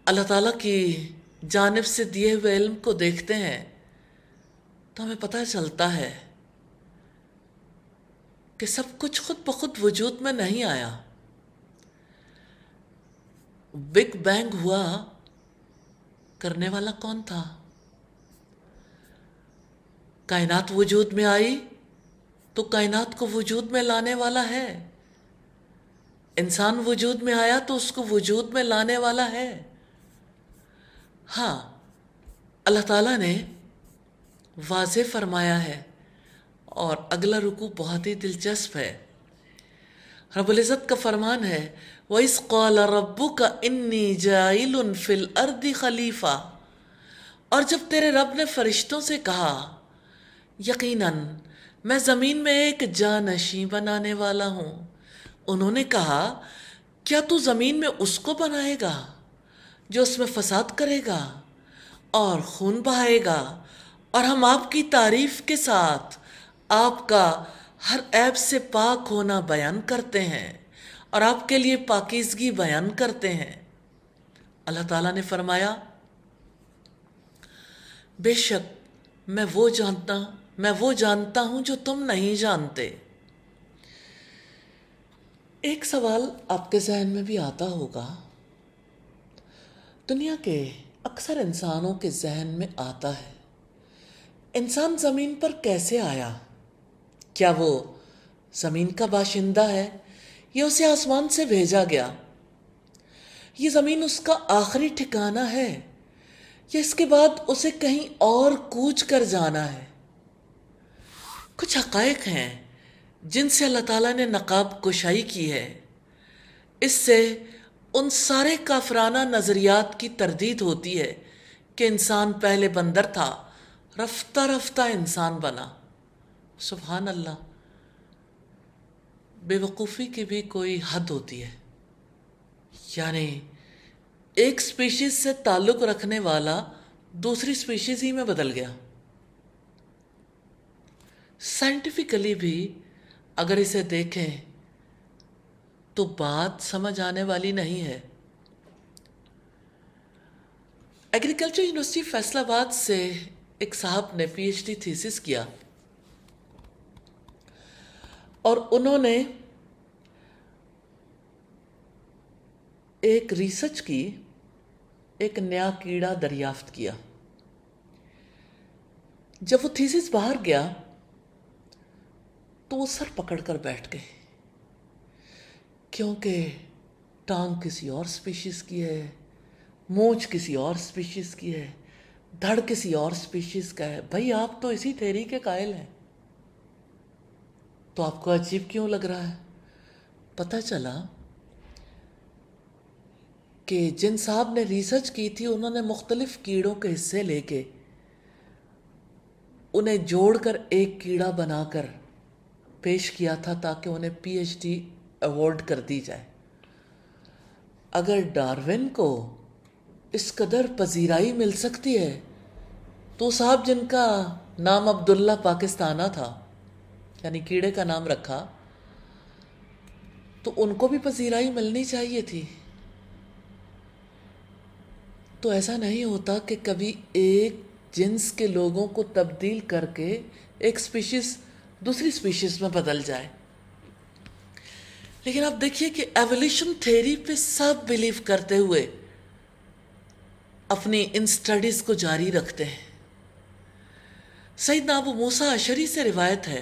अल्लाह ताला की जानब से दिए हुए इल्म को देखते हैं तो हमें पता चलता है कि सब कुछ खुद ब खुद वजूद में नहीं आया बिग बैंग हुआ करने वाला कौन था कायनात वजूद में आई तो कायनात को वजूद में लाने वाला है इंसान वजूद में आया तो उसको वजूद में लाने वाला है हाँ अल्लाह ताला ने वाजे फरमाया है और अगला रुकू बहुत ही दिलचस्प है रबुलज़त का फरमान है व इस कौल रबू का इन्नी जाइल फिल अर्द खलीफा और जब तेरे रब ने फरिश्तों से कहा यकीनन मैं ज़मीन में एक जानशी बनाने वाला हूँ उन्होंने कहा क्या तू ज़मीन में उसको बनाएगा जो उसमें फसाद करेगा और खून बहाएगा और हम आपकी तारीफ़ के साथ आपका हर ऐप से पाक होना बयान करते हैं और आपके लिए पाकिजगी बयान करते हैं अल्लाह ताला ने फरमाया बेशक मैं वो जानता मैं वो जानता हूं जो तुम नहीं जानते एक सवाल आपके जहन में भी आता होगा दुनिया के अक्सर इंसानों के जहन में आता है इंसान ज़मीन पर कैसे आया क्या वो ज़मीन का बाशिंदा है या उसे आसमान से भेजा गया ये ज़मीन उसका आखिरी ठिकाना है या इसके बाद उसे कहीं और कूच कर जाना है कुछ हकायक हैं जिनसे अल्लाह ताला ने नकाब कुशाई की है इससे उन सारे काफराना नज़रियात की तरदीद होती है कि इंसान पहले बंदर था रफ्ता रफ्ता इंसान बना सुबहान अल्लाह बेवकूफ़ी की भी कोई हद होती है यानी एक स्पीशीज़ से ताल्लुक़ रखने वाला दूसरी स्पीशीज़ ही में बदल गया साइंटिफिकली भी अगर इसे देखें तो बात समझ आने वाली नहीं है एग्रीकल्चर यूनिवर्सिटी फैसलाबाद से एक साहब ने पीएचडी थीसिस किया और उन्होंने एक रिसर्च की एक नया कीड़ा दरियाफ्त किया जब वो थीसिस बाहर गया तो वो सर पकड़ कर बैठ गए क्योंकि टांग किसी और स्पीशीज़ की है मूछ किसी और स्पीशीज़ की है धड़ किसी और स्पीशीज़ का है भाई आप तो इसी थेरी के कायल हैं तो आपको अजीब क्यों लग रहा है पता चला कि जिन साहब ने रिसर्च की थी उन्होंने मुख्तलिफ कीड़ों के हिस्से लेके उन्हें जोड़कर एक कीड़ा बनाकर पेश किया था ताकि उन्हें पीएचडी अवार्ड कर दी जाए अगर डार्विन को इस कदर पजीराई मिल सकती है तो साहब जिनका नाम अब्दुल्ला पाकिस्ताना था यानी कीड़े का नाम रखा तो उनको भी पसीराई मिलनी चाहिए थी तो ऐसा नहीं होता कि कभी एक जिन्स के लोगों को तब्दील करके एक स्पीशीज दूसरी स्पीशीज में बदल जाए लेकिन आप देखिए कि एवोल्यूशन थ्योरी पे सब बिलीव करते हुए अपनी इन स्टडीज़ को जारी रखते हैं सईद नाबू मूसा अशरी से रिवायत है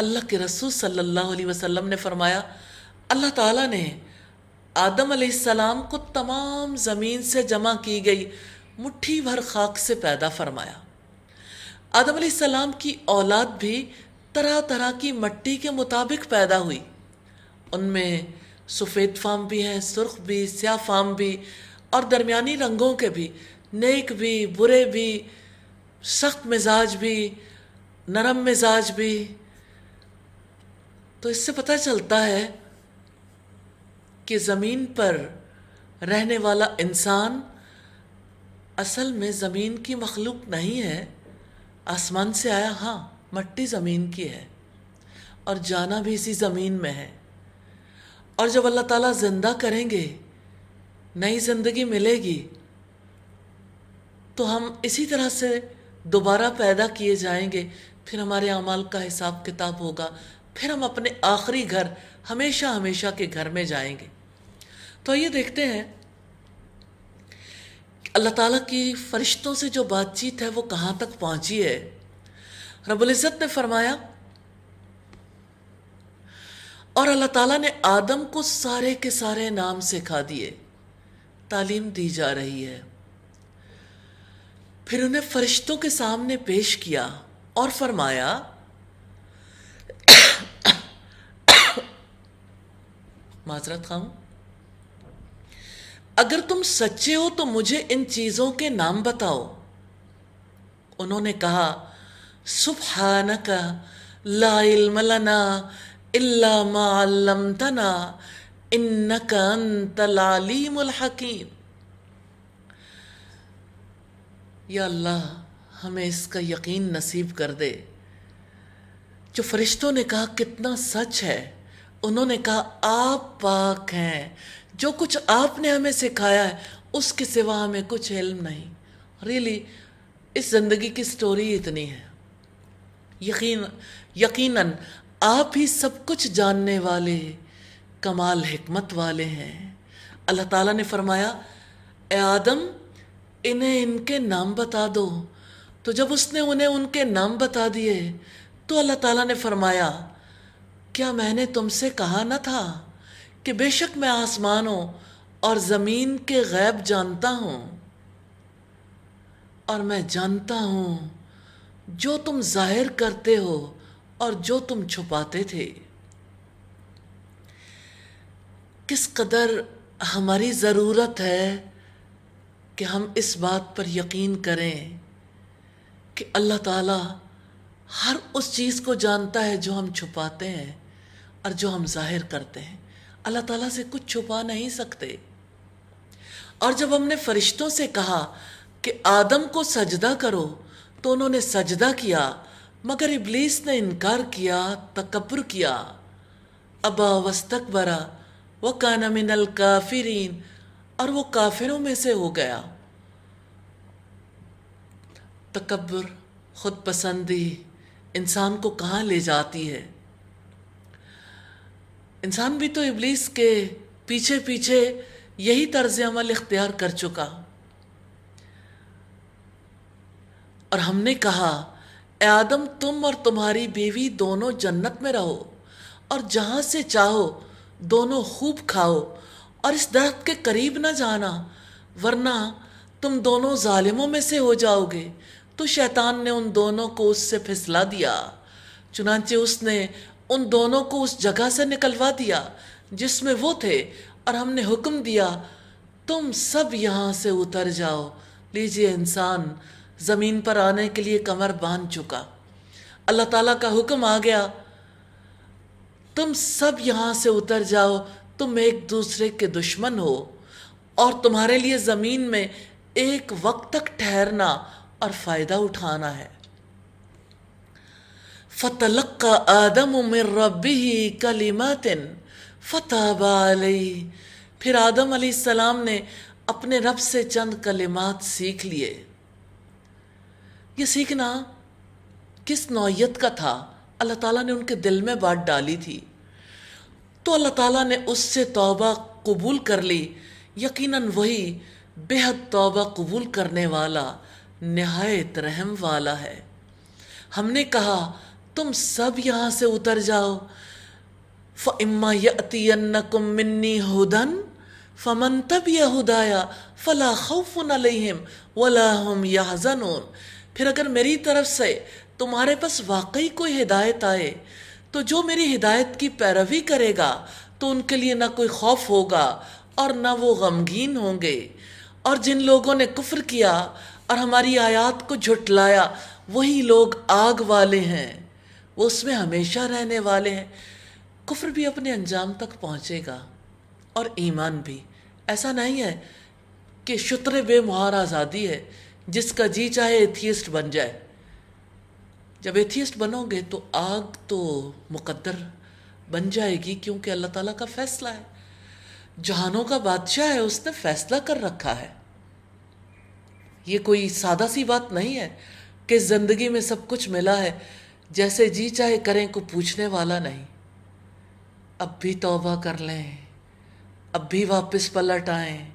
अल्लाह के रसूल सल्लल्लाहु अलैहि वसल्लम ने फरमाया अल्लाह ताला ने आदम सलाम को तमाम ज़मीन से जमा की गई मुट्ठी भर खाक से पैदा फरमाया आदम सलाम की औलाद भी तरह तरह की मट्टी के मुताबिक पैदा हुई उनमें सफ़ेद फाम भी हैं सुर्ख भी स्याह फाम भी और दरमियानी रंगों के भी नेक भी बुरे भी सख्त मिजाज भी नरम मिजाज भी तो इससे पता चलता है कि ज़मीन पर रहने वाला इंसान असल में ज़मीन की मखलूक नहीं है आसमान से आया हाँ मट्टी ज़मीन की है और जाना भी इसी ज़मीन में है और जब अल्लाह ताला ज़िंदा करेंगे नई ज़िंदगी मिलेगी तो हम इसी तरह से दोबारा पैदा किए जाएंगे फिर हमारे अमाल का हिसाब किताब होगा फिर हम अपने आखिरी घर हमेशा हमेशा के घर में जाएंगे तो ये देखते हैं अल्लाह ताला की फरिश्तों से जो बातचीत है वो कहाँ तक पहुंची है रबुल्ज़त ने फरमाया और अल्लाह ताला ने आदम को सारे के सारे नाम सिखा दिए तालीम दी जा रही है फिर उन्हें फरिश्तों के सामने पेश किया और फरमाया माजरत खाऊं अगर तुम सच्चे हो तो मुझे इन चीज़ों के नाम बताओ उन्होंने कहा सुबहान का लाइल मलना हकीम या अल्लाह हमें इसका यकीन नसीब कर दे जो फरिश्तों ने कहा कितना सच है उन्होंने कहा आप पाक हैं जो कुछ आपने हमें सिखाया है उसके सिवा हमें कुछ इल्म नहीं रियली really, इस ज़िंदगी की स्टोरी इतनी है यकीन यकीनन आप ही सब कुछ जानने वाले कमाल हिकमत वाले हैं अल्लाह ताला ने फरमाया ए आदम इन्हें इनके नाम बता दो तो जब उसने उन्हें उनके नाम बता दिए तो अल्लाह ताला ने फरमाया क्या मैंने तुमसे कहा न था कि बेशक मैं आसमानों और ज़मीन के गैब जानता हूँ और मैं जानता हूँ जो तुम जाहिर करते हो और जो तुम छुपाते थे किस कदर हमारी ज़रूरत है कि हम इस बात पर यकीन करें कि अल्लाह ताला हर उस चीज़ को जानता है जो हम छुपाते हैं और जो हम जाहिर करते हैं अल्लाह ताला से कुछ छुपा नहीं सकते और जब हमने फरिश्तों से कहा कि आदम को सजदा करो तो उन्होंने सजदा किया मगर इबलीस ने इनकार किया तकबर किया अबा वस्तक बरा काना मिनल काफिरीन और वो काफिरों में से हो गया तकबर खुद पसंदी इंसान को कहाँ ले जाती है इंसान भी तो इबलीस के पीछे पीछे यही तर्ज अमल इख्तियार कर चुका और हमने कहा ए आदम तुम और तुम्हारी बीवी दोनों जन्नत में रहो और जहां से चाहो दोनों खूब खाओ और इस दरख्त के करीब ना जाना वरना तुम दोनों ालिमों में से हो जाओगे तो शैतान ने उन दोनों को उससे फिसला दिया चुनाचे उसने उन दोनों को उस जगह से निकलवा दिया जिसमें वो थे और हमने हुक्म दिया तुम सब यहाँ से उतर जाओ लीजिए इंसान ज़मीन पर आने के लिए कमर बांध चुका अल्लाह ताला का हुक्म आ गया तुम सब यहाँ से उतर जाओ तुम एक दूसरे के दुश्मन हो और तुम्हारे लिए ज़मीन में एक वक्त तक ठहरना और फ़ायदा उठाना है आदम मिन फिर आदम सलाम ने अपने रब से चंद कलिमात सीख लिए सीखना किस नोयत का था अल्लाह ताला ने उनके दिल में बात डाली थी तो अल्लाह ताला ने उससे तोबा कबूल कर ली यकीनन वही बेहद तोबा कबूल करने वाला नहायत रहम वाला है हमने कहा तुम सब यहाँ से उतर जाओ फ़म्मा यतियन्नकुम हुदन फमन तब यहुदाया फ़ला खौफुन फिर अगर मेरी तरफ से तुम्हारे पास वाकई कोई हिदायत आए तो जो मेरी हिदायत की पैरवी करेगा तो उनके लिए ना कोई खौफ होगा और ना वो गमगीन होंगे और जिन लोगों ने कुफ्र किया और हमारी आयात को झुटलाया वही लोग आग वाले हैं वो उसमें हमेशा रहने वाले हैं कुफर भी अपने अंजाम तक पहुँचेगा और ईमान भी ऐसा नहीं है कि शुत्र बेमुहार आज़ादी है जिसका जी चाहे एथियस्ट बन जाए जब एथियस्ट बनोगे तो आग तो मुकद्दर बन जाएगी क्योंकि अल्लाह ताला का फ़ैसला है जहानों का बादशाह है उसने फ़ैसला कर रखा है ये कोई सादा सी बात नहीं है कि ज़िंदगी में सब कुछ मिला है जैसे जी चाहे करें को पूछने वाला नहीं अब भी तौबा कर लें अब भी वापस पलट आए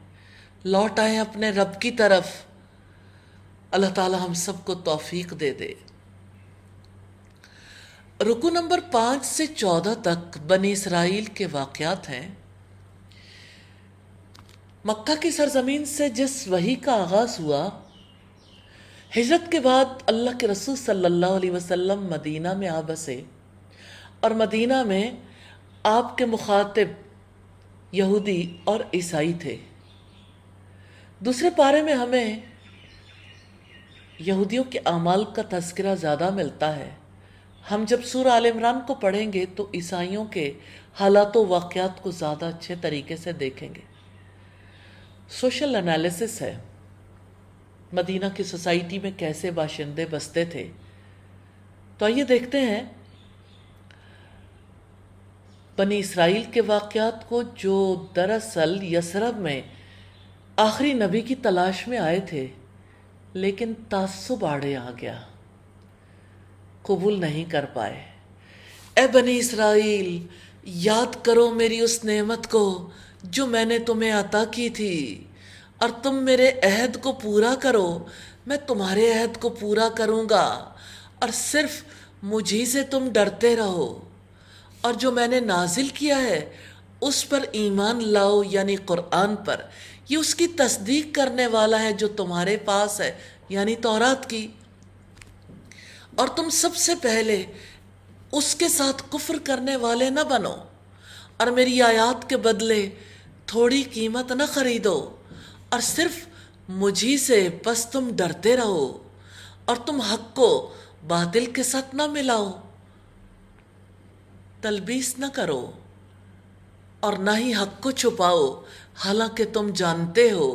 लौट आए अपने रब की तरफ अल्लाह ताला हम सबको तौफीक दे दे रुकू नंबर पांच से चौदह तक बनी इसराइल के वाकयात हैं मक्का की सरजमीन से जिस वही का आगाज़ हुआ हिजरत के बाद अल्लाह के रसूल सल्लल्लाहु अलैहि वसल्लम मदीना में आ बसे और मदीना में आपके मुखातिब यहूदी और ईसाई थे दूसरे पारे में हमें यहूदियों के अमाल का तस्करा ज़्यादा मिलता है हम जब सूर आल इमरान को पढ़ेंगे तो ईसाइयों के हालात वाक़ात को ज़्यादा अच्छे तरीके से देखेंगे सोशल एनालिसिस है मदीना की सोसाइटी में कैसे बाशिंदे बसते थे तो आइए देखते हैं बनी इसराइल के वाक़ात को जो दरअसल यसरब में आखिरी नबी की तलाश में आए थे लेकिन तासुब आड़े आ गया कबूल नहीं कर पाए ए बनी इसराइल याद करो मेरी उस नेमत को जो मैंने तुम्हें अता की थी और तुम मेरे अहद को पूरा करो मैं तुम्हारे अहद को पूरा करूँगा और सिर्फ मुझे से तुम डरते रहो और जो मैंने नाजिल किया है उस पर ईमान लाओ यानी कुरान पर ये उसकी तस्दीक करने वाला है जो तुम्हारे पास है यानी तौरात की और तुम सबसे पहले उसके साथ कुफ्र करने वाले न बनो और मेरी आयात के बदले थोड़ी कीमत न खरीदो और सिर्फ मुझी से बस तुम डरते रहो और तुम हक को बातिल के साथ ना मिलाओ तलबीस न करो और ना ही हक को छुपाओ हालांकि तुम जानते हो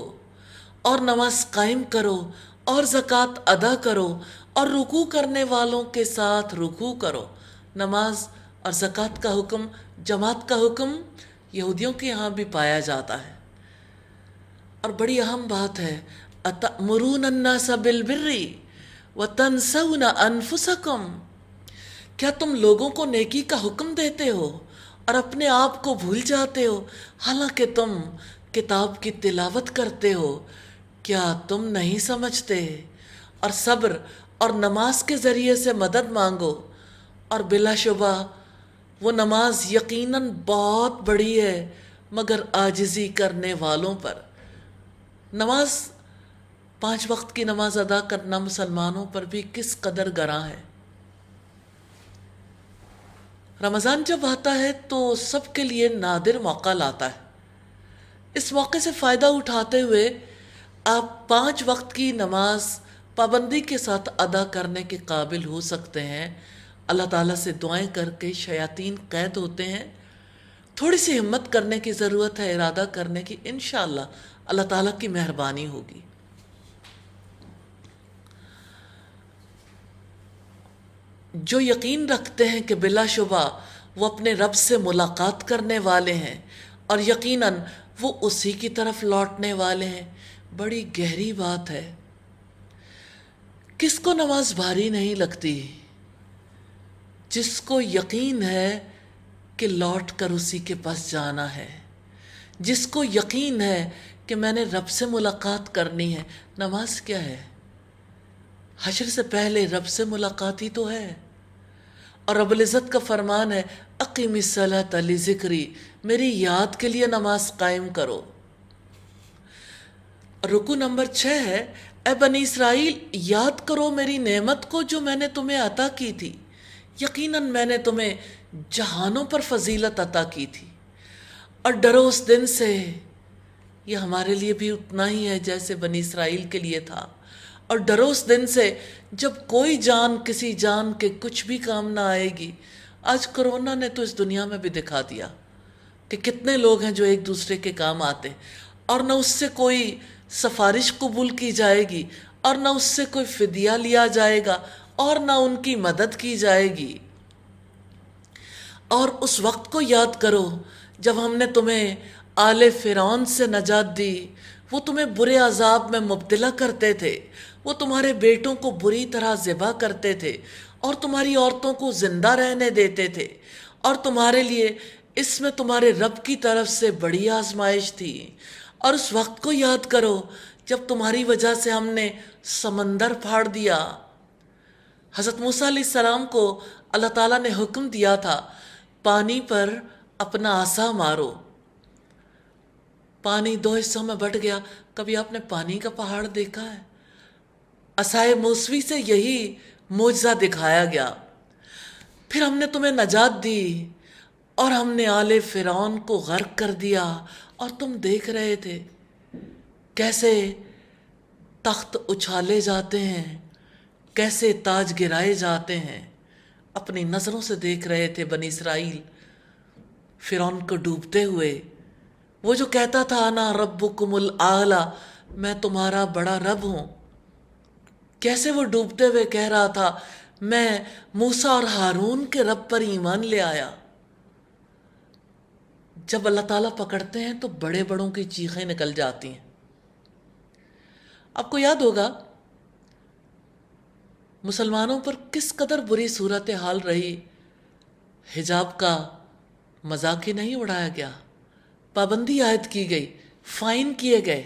और नमाज कायम करो और जक़ात अदा करो और रुकू करने वालों के साथ रुकू करो नमाज और जक़ात का हुक्म जमात का हुक्म यहूदियों के यहाँ भी पाया जाता है और बड़ी अहम बात है सा बिल बिर्री व तनसऊ क्या तुम लोगों को नेकी का हुक्म देते हो और अपने आप को भूल जाते हो हालांकि तुम किताब की तिलावत करते हो क्या तुम नहीं समझते और सब्र और नमाज के ज़रिए से मदद मांगो और बिलाशुबा वो नमाज यकीनन बहुत बड़ी है मगर आजिज़ी करने वालों पर नमाज पांच वक्त की नमाज अदा करना मुसलमानों पर भी किस कदर गरा है रमज़ान जब आता है तो सबके लिए नादिर मौका लाता है इस मौके से फ़ायदा उठाते हुए आप पांच वक्त की नमाज पाबंदी के साथ अदा करने के काबिल हो सकते हैं अल्लाह ताला से दुआएं करके शयातीन कैद होते हैं थोड़ी सी हिम्मत करने की ज़रूरत है इरादा करने की इन अल्लाह ताला की मेहरबानी होगी जो यकीन रखते हैं कि बिलाशुबा वो अपने रब से मुलाकात करने वाले हैं और यकीनन वो उसी की तरफ लौटने वाले हैं बड़ी गहरी बात है किसको नमाज भारी नहीं लगती जिसको यकीन है कि लौट कर उसी के पास जाना है जिसको यकीन है कि मैंने रब से मुलाकात करनी है नमाज क्या है हशर से पहले रब से मुलाकात ही तो है और रबुल्ज़त का फरमान है अकीम तली ज़िक्री मेरी याद के लिए नमाज कायम करो रुकू नंबर छः है ए बनी इसराइल याद करो मेरी नेमत को जो मैंने तुम्हें अता की थी यकीनन मैंने तुम्हें जहानों पर फजीलत अता की थी और डरो उस दिन से ये हमारे लिए भी उतना ही है जैसे बनी इसराइल के लिए था और डरो उस दिन से जब कोई जान किसी जान के कुछ भी काम ना आएगी आज कोरोना ने तो इस दुनिया में भी दिखा दिया कि कितने लोग हैं जो एक दूसरे के काम आते और ना उससे कोई सफारिश कबूल की जाएगी और ना उससे कोई फिदिया लिया जाएगा और ना उनकी मदद की जाएगी और उस वक्त को याद करो जब हमने तुम्हें आले फिरौन से नजात दी वो तुम्हें बुरे अजाब में मुबतला करते थे वो तुम्हारे बेटों को बुरी तरह ज़िबा करते थे और तुम्हारी औरतों को ज़िंदा रहने देते थे और तुम्हारे लिए इसमें तुम्हारे रब की तरफ से बड़ी आजमाइश थी और उस वक्त को याद करो जब तुम्हारी वजह से हमने समंदर फाड़ दिया हज़रत मूसा सलाम को अल्लाह ताला ने हुक्म दिया था पानी पर अपना आशा मारो पानी दो हिस्सों में बट गया कभी आपने पानी का पहाड़ देखा है असाय मौसवी से यही मोजा दिखाया गया फिर हमने तुम्हें नजात दी और हमने आले फिरौन को गर्क कर दिया और तुम देख रहे थे कैसे तख्त उछाले जाते हैं कैसे ताज गिराए जाते हैं अपनी नज़रों से देख रहे थे बनी इसराइल फिर को डूबते हुए वो जो कहता था ना रब कुमल आला मैं तुम्हारा बड़ा रब हूं कैसे वो डूबते हुए कह रहा था मैं मूसा और हारून के रब पर ईमान ले आया जब अल्लाह ताला पकड़ते हैं तो बड़े बड़ों की चीखें निकल जाती हैं आपको याद होगा मुसलमानों पर किस कदर बुरी सूरत हाल रही हिजाब का मजाक ही नहीं उड़ाया गया पाबंदी आयद की गई फाइन किए गए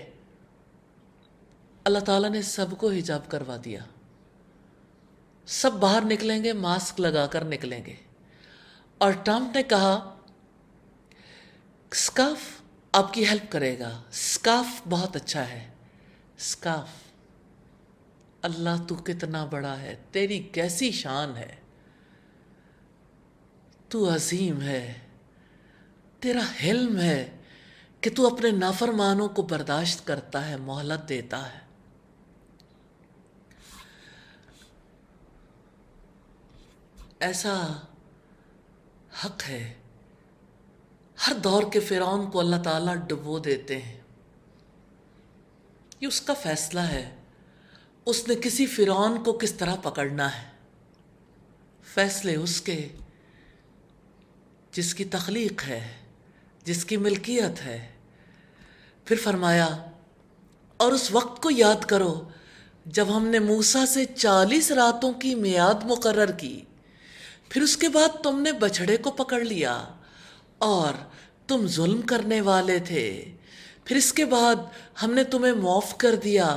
अल्लाह ताला ने सबको हिजाब करवा दिया सब बाहर निकलेंगे मास्क लगाकर निकलेंगे और ट्रंप ने कहा स्काफ आपकी हेल्प करेगा स्काफ बहुत अच्छा है स्काफ अल्लाह तू कितना बड़ा है तेरी कैसी शान है तू अजीम है तेरा हिल्म है कि तू अपने नाफरमानों को बर्दाश्त करता है मोहलत देता है ऐसा हक है हर दौर के फिरौन को अल्लाह ताला डुबो देते हैं ये उसका फैसला है उसने किसी फिरौन को किस तरह पकड़ना है फैसले उसके जिसकी तख्लीक है जिसकी मिल्कियत है फिर फरमाया और उस वक्त को याद करो जब हमने मूसा से चालीस रातों की मियाद मुकर की फिर उसके बाद तुमने बछड़े को पकड़ लिया और तुम जुल्म करने वाले थे फिर इसके बाद हमने तुम्हें माफ़ कर दिया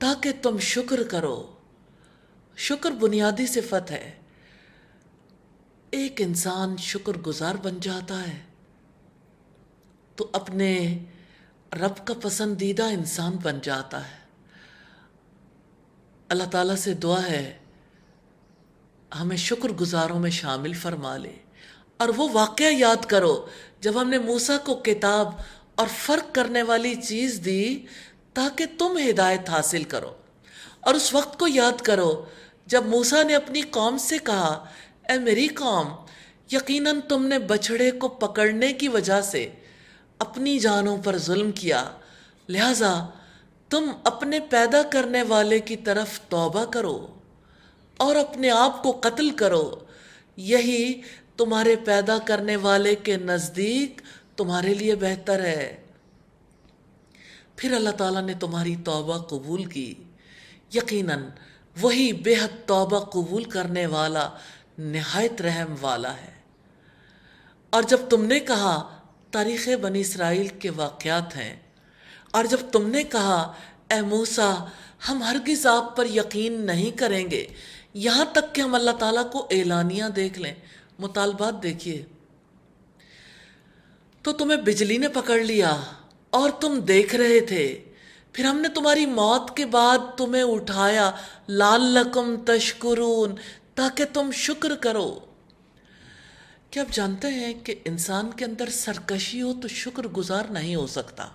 ताकि तुम शुक्र करो शुक्र बुनियादी सिफत है एक इंसान शुक्र गुजार बन जाता है तो अपने रब का पसंदीदा इंसान बन जाता है अल्लाह ताला से दुआ है हमें शुक्र गुजारों में शामिल फरमा ले और वो वाक़ याद करो जब हमने मूसा को किताब और फ़र्क करने वाली चीज़ दी ताकि तुम हिदायत हासिल करो और उस वक्त को याद करो जब मूसा ने अपनी कौम से कहा ए मेरी कौम यकीनन तुमने बछड़े को पकड़ने की वजह से अपनी जानों पर जुल्म किया लिहाजा तुम अपने पैदा करने वाले की तरफ तौबा करो और अपने आप को कत्ल करो यही तुम्हारे पैदा करने वाले के नज़दीक तुम्हारे लिए बेहतर है फिर अल्लाह ताला ने तुम्हारी तौबा कबूल की यकीनन वही बेहद तौबा कबूल करने वाला नहायत रहम वाला है और जब तुमने कहा तारीख़ बन इसराइल के वाक़ात हैं और जब तुमने कहा एमूसा मूसा हम हर आप पर यकीन नहीं करेंगे यहाँ तक कि हम अल्लाह ताला को एलानियाँ देख लें मुतालबात देखिए तो तुम्हें बिजली ने पकड़ लिया और तुम देख रहे थे फिर हमने तुम्हारी मौत के बाद तुम्हें उठाया लाल लकम तशकुरून ताकि तुम शुक्र करो क्या आप जानते हैं कि इंसान के अंदर सरकशी हो तो शुक्रगुजार नहीं हो सकता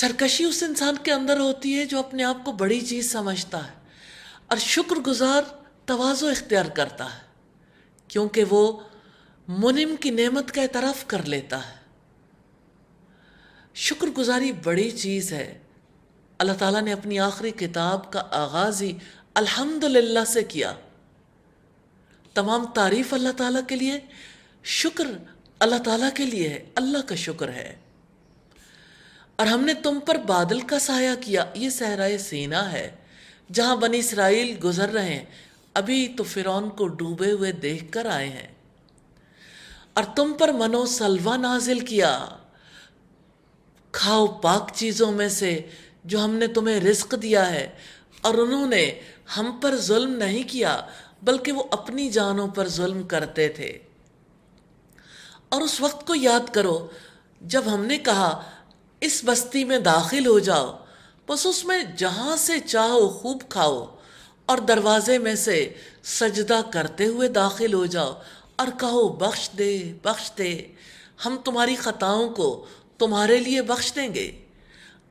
सरकशी उस इंसान के अंदर होती है जो अपने आप को बड़ी चीज़ समझता है और शुक्रगुजार तोज़ो इख्तियार करता है क्योंकि वो मुनिम की नेमत का एतराफ़ कर लेता है शुक्रगुजारी बड़ी चीज़ है अल्लाह ताला ने अपनी आखिरी किताब का आगाज़ ही अल्हम्दुलिल्लाह से किया तमाम तारीफ अल्लाह ताला के लिए शुक्र अल्लाह ताला के लिए है अल्लाह का शुक्र है और हमने तुम पर बादल का साया किया ये सहराए सीना है जहाँ बनी इसराइल गुजर रहे हैं अभी तो फ़िरौन को डूबे हुए देख कर आए हैं और तुम पर मनो सलवा नाजिल किया खाओ पाक चीज़ों में से जो हमने तुम्हें रिस्क दिया है और उन्होंने हम पर जुल्म नहीं किया बल्कि वो अपनी जानों पर जुल्म करते थे और उस वक्त को याद करो जब हमने कहा इस बस्ती में दाखिल हो जाओ बस उसमें जहाँ से चाहो खूब खाओ और दरवाजे में से सजदा करते हुए दाखिल हो जाओ और कहो बख्श दे बख्श दे हम तुम्हारी ख़ताओं को तुम्हारे लिए बख्श देंगे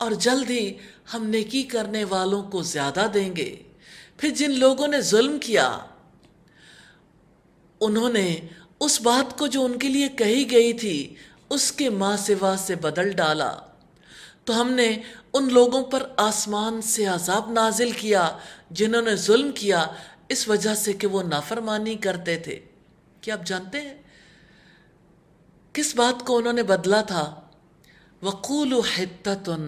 और जल्द ही हम नेकी करने वालों को ज़्यादा देंगे फिर जिन लोगों ने जुल्म किया उन्होंने उस बात को जो उनके लिए कही गई थी उसके माँ सिवा से बदल डाला तो हमने उन लोगों पर आसमान से अजाब नाजिल किया जिन्होंने जुल्म किया इस वजह से कि वो नाफरमानी करते थे क्या आप जानते हैं किस बात को उन्होंने बदला था वक़ूल हितन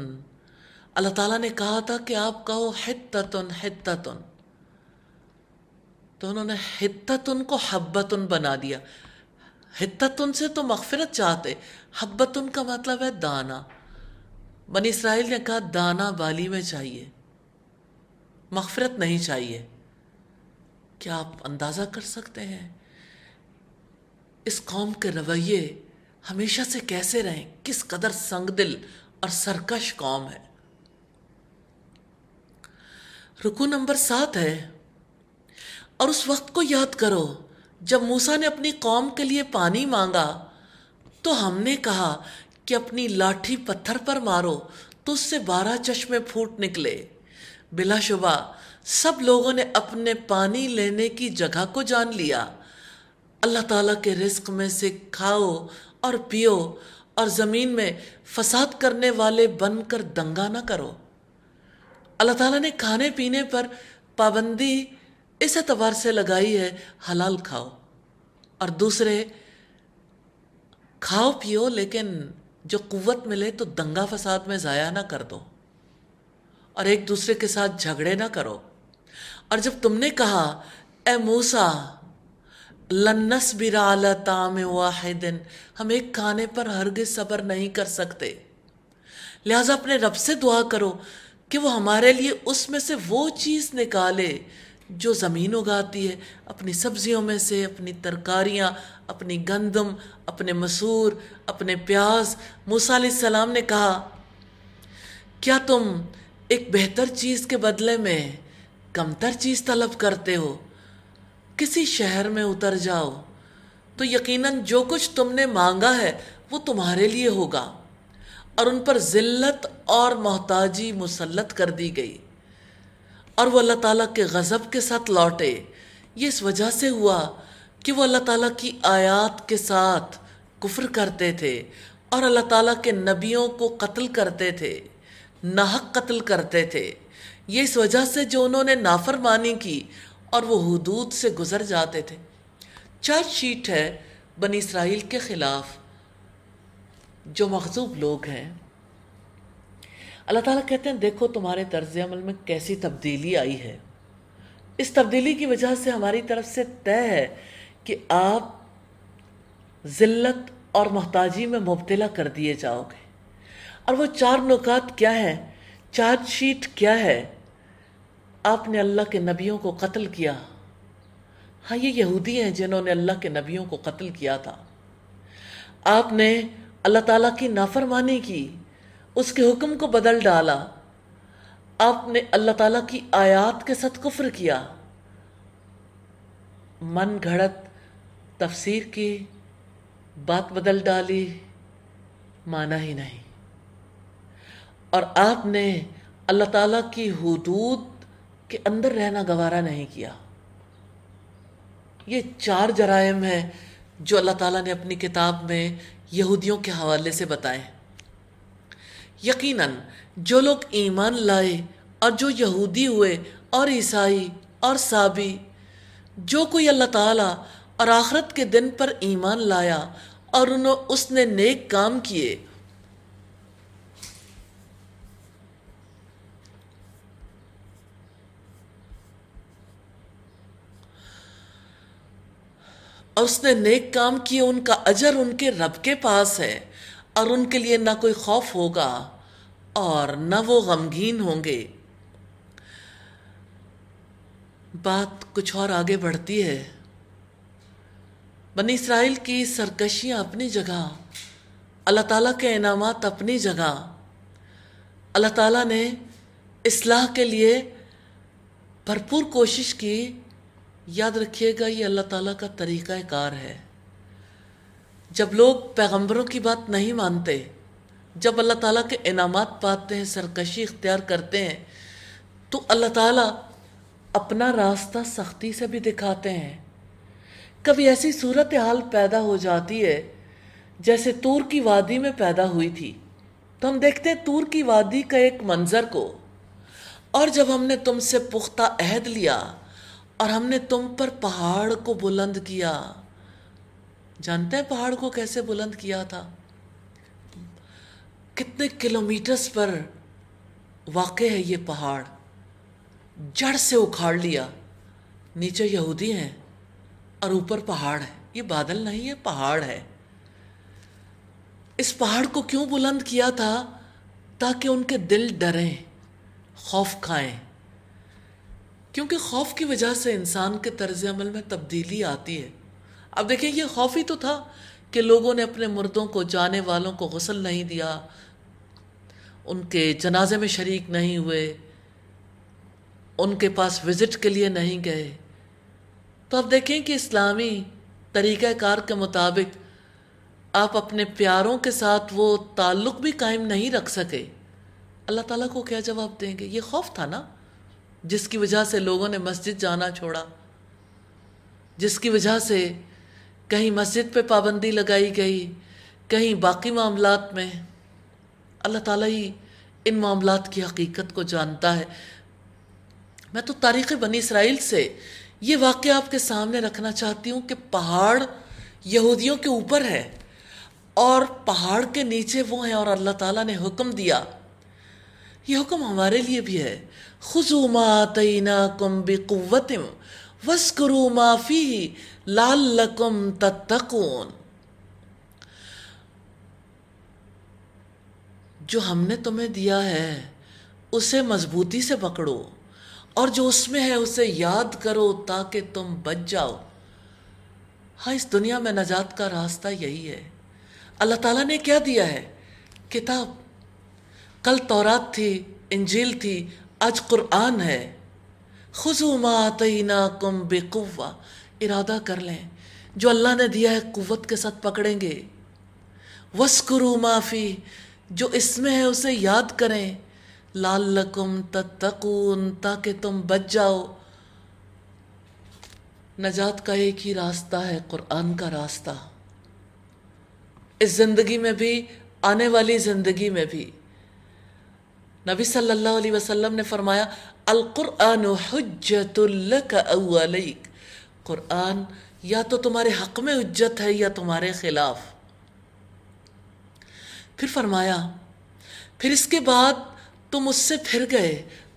अल्लाह ताला ने कहा था कि आप कहो हितन हितन तो उन्होंने हितन को हब्बतन बना दिया हितन से तो मगफरत चाहते हब्बतन का मतलब है दाना बनी इसराइल ने कहा दाना बाली में चाहिए मगफरत नहीं चाहिए क्या आप अंदाज़ा कर सकते हैं इस कौम के रवैये हमेशा से कैसे रहे किस कदर संगदिल और सरकश कौम है रुकू नंबर सात है और उस वक्त को याद करो जब मूसा ने अपनी कौम के लिए पानी मांगा तो हमने कहा कि अपनी लाठी पत्थर पर मारो तो उससे बारह चश्मे फूट निकले बिलाशुबा सब लोगों ने अपने पानी लेने की जगह को जान लिया अल्लाह ताला के रिस्क में से खाओ और पियो और ज़मीन में फसाद करने वाले बनकर दंगा ना करो अल्लाह ताला ने खाने पीने पर पाबंदी इस एतबार से लगाई है हलाल खाओ और दूसरे खाओ पियो लेकिन जो कुत मिले तो दंगा फसाद में ज़ाया ना कर दो और एक दूसरे के साथ झगड़े ना करो और जब तुमने कहा ए मूसा लन्नस बिराला ताम वाहिदिन हम एक खाने पर हरगे सबर नहीं कर सकते लिहाजा अपने रब से दुआ करो कि वो हमारे लिए उसमें से वो चीज़ निकाले जो ज़मीन उगाती है अपनी सब्जियों में से अपनी तरकारियाँ अपनी गंदम अपने मसूर अपने प्याज मूसा सलाम ने कहा क्या तुम एक बेहतर चीज़ के बदले में कमतर चीज़ तलब करते हो किसी शहर में उतर जाओ तो यकीनन जो कुछ तुमने मांगा है वो तुम्हारे लिए होगा और उन पर ज़िल्लत और मोहताजी मुसलत कर दी गई और वह अल्लाह ताला के गज़ब के साथ लौटे ये इस वजह से हुआ कि वह अल्लाह ताला की आयात के साथ कुफ्र करते थे और अल्लाह ताला के नबियों को कत्ल करते थे नाहक कत्ल करते थे ये इस वजह से जो उन्होंने नाफरमानी की और वो हदूद से गुज़र जाते थे चार्ज शीट है बनी इसराइल के ख़िलाफ़ जो मखजूब लोग हैं अल्लाह ताला कहते हैं देखो तुम्हारे तर्ज अमल में कैसी तब्दीली आई है इस तब्दीली की वजह से हमारी तरफ से तय है कि आप ज़िल्लत और मोहताजी में मुबतला कर दिए जाओगे और वो चार नुकात क्या है चार्ज शीट क्या है आपने अल्लाह के नबियों को कत्ल किया हाँ ये यहूदी हैं जिन्होंने अल्लाह के नबियों को कत्ल किया था आपने अल्लाह ताला की नाफरमानी की उसके हुक्म को बदल डाला आपने अल्लाह ताला की आयात के साथ कुफ्र किया मन घड़त तफसीर की बात बदल डाली माना ही नहीं और आपने अल्लाह ताला की हदूद कि अंदर रहना गवारा नहीं किया ये चार जराइम हैं जो अल्लाह ताला ने अपनी किताब में यहूदियों के हवाले से बताए यकीनन जो लोग ईमान लाए और जो यहूदी हुए और ईसाई और साबी जो कोई अल्लाह ताला और आखरत के दिन पर ईमान लाया और उन्होंने उसने नेक काम किए और उसने नेक काम किए उनका अजर उनके रब के पास है और उनके लिए ना कोई खौफ होगा और ना वो गमगीन होंगे बात कुछ और आगे बढ़ती है बनी इसराइल की सरकशियां अपनी जगह अल्लाह ताला के इनामात अपनी जगह अल्लाह ताला ने इसलाह के लिए भरपूर कोशिश की याद रखिएगा ये अल्लाह ताला का तरीक़ा कार है जब लोग पैगंबरों की बात नहीं मानते जब अल्लाह ताला के इनामात पाते हैं सरकशी इख्तियार करते हैं तो अल्लाह ताला अपना रास्ता सख्ती से भी दिखाते हैं कभी ऐसी सूरत हाल पैदा हो जाती है जैसे तूर की वादी में पैदा हुई थी तो हम देखते हैं तूर की वादी का एक मंज़र को और जब हमने तुमसे पुख्ता अहद लिया और हमने तुम पर पहाड़ को बुलंद किया जानते हैं पहाड़ को कैसे बुलंद किया था कितने किलोमीटर्स पर वाक़ है ये पहाड़ जड़ से उखाड़ लिया नीचे यहूदी हैं और ऊपर पहाड़ है ये बादल नहीं है पहाड़ है इस पहाड़ को क्यों बुलंद किया था ताकि उनके दिल डरें खौफ खाएं क्योंकि खौफ की वजह से इंसान के तर्ज अमल में तब्दीली आती है अब देखें ये खौफ ही तो था कि लोगों ने अपने मुर्दों को जाने वालों को गसल नहीं दिया उनके जनाजे में शरीक नहीं हुए उनके पास विज़िट के लिए नहीं गए तो आप देखें कि इस्लामी तरीक़ार के मुताबिक आप अपने प्यारों के साथ वो ताल्लुक़ भी कायम नहीं रख सके अल्लाह ताला को क्या जवाब देंगे ये खौफ था ना जिसकी वजह से लोगों ने मस्जिद जाना छोड़ा जिसकी वजह से कहीं मस्जिद पे पाबंदी लगाई गई कहीं बाकी मामला में अल्लाह ताला ही इन मामला की हकीकत को जानता है मैं तो तारीख़ बनी इसराइल से ये वाक्य आपके सामने रखना चाहती हूँ कि पहाड़ यहूदियों के ऊपर है और पहाड़ के नीचे वो हैं और अल्लाह ताला ने हुक्म दिया ये हुक्म हमारे लिए भी है जो हमने तुम्हें दिया है उसे मजबूती से पकड़ो और जो उसमें है उसे याद करो ताकि तुम बच जाओ हाँ इस दुनिया में नजात का रास्ता यही है अल्लाह ताला ने क्या दिया है किताब कल तौरात थी इंजील थी आज कुरान है खजुमातना कुम बेकुवा इरादा कर लें जो अल्लाह ने दिया है कुत के साथ पकड़ेंगे वस्कुरु माफ़ी जो इसमें है उसे याद करें लाल लकुम ताकि तुम बच जाओ नजात का एक ही रास्ता है कुरान का रास्ता इस ज़िंदगी में भी आने वाली ज़िंदगी में भी नबी सल्लल्लाहु अलैहि वसल्लम ने फरमाया अल अलकुरान हजतुल्लक कुरान या तो तुम्हारे हक में उज्जत है या तुम्हारे खिलाफ फिर फरमाया फिर इसके बाद तुम उससे फिर गए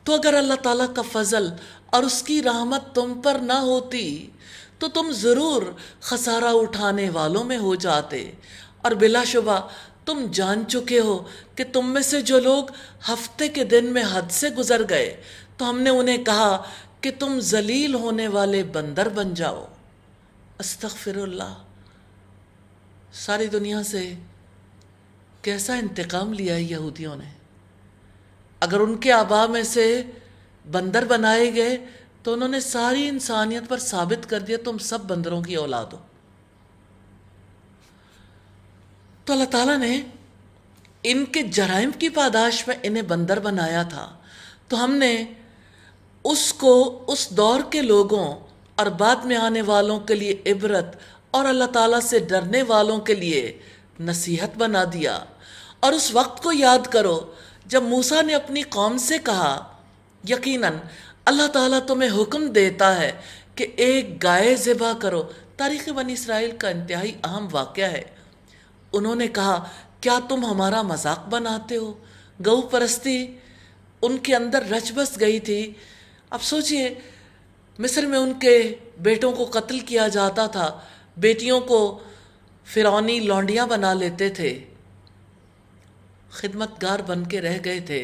तो अगर अल्लाह ताला का फजल और उसकी रहमत तुम पर ना होती तो तुम ज़रूर खसारा उठाने वालों में हो जाते और बिलाशुबा तुम जान चुके हो कि तुम में से जो लोग हफ्ते के दिन में हद से गुजर गए तो हमने उन्हें कहा कि तुम जलील होने वाले बंदर बन जाओ अस्तफिरल्ला सारी दुनिया से कैसा इंतकाम लिया है यहूदियों ने अगर उनके आबा में से बंदर बनाए गए तो उन्होंने सारी इंसानियत पर साबित कर दिया तुम सब बंदरों की औलाद हो तो अल्लाह ताला ने इनके जराइम की पादाश में इन्हें बंदर बनाया था तो हमने उसको उस दौर के लोगों और बाद में आने वालों के लिए इबरत और अल्लाह ताला से डरने वालों के लिए नसीहत बना दिया और उस वक्त को याद करो जब मूसा ने अपनी कौम से कहा यकीनन अल्लाह ताला तुम्हें हुक्म देता है कि एक गाय ज़िबा करो तारीख़ बनी इसराइल का इंतहाई अहम वाक़ है उन्होंने कहा क्या तुम हमारा मजाक बनाते हो गऊ परस्ती उनके अंदर रच बस गई थी अब सोचिए मिस्र में उनके बेटों को कत्ल किया जाता था बेटियों को फिरौनी लौंडियाँ बना लेते थे खिदमतगार बन के रह गए थे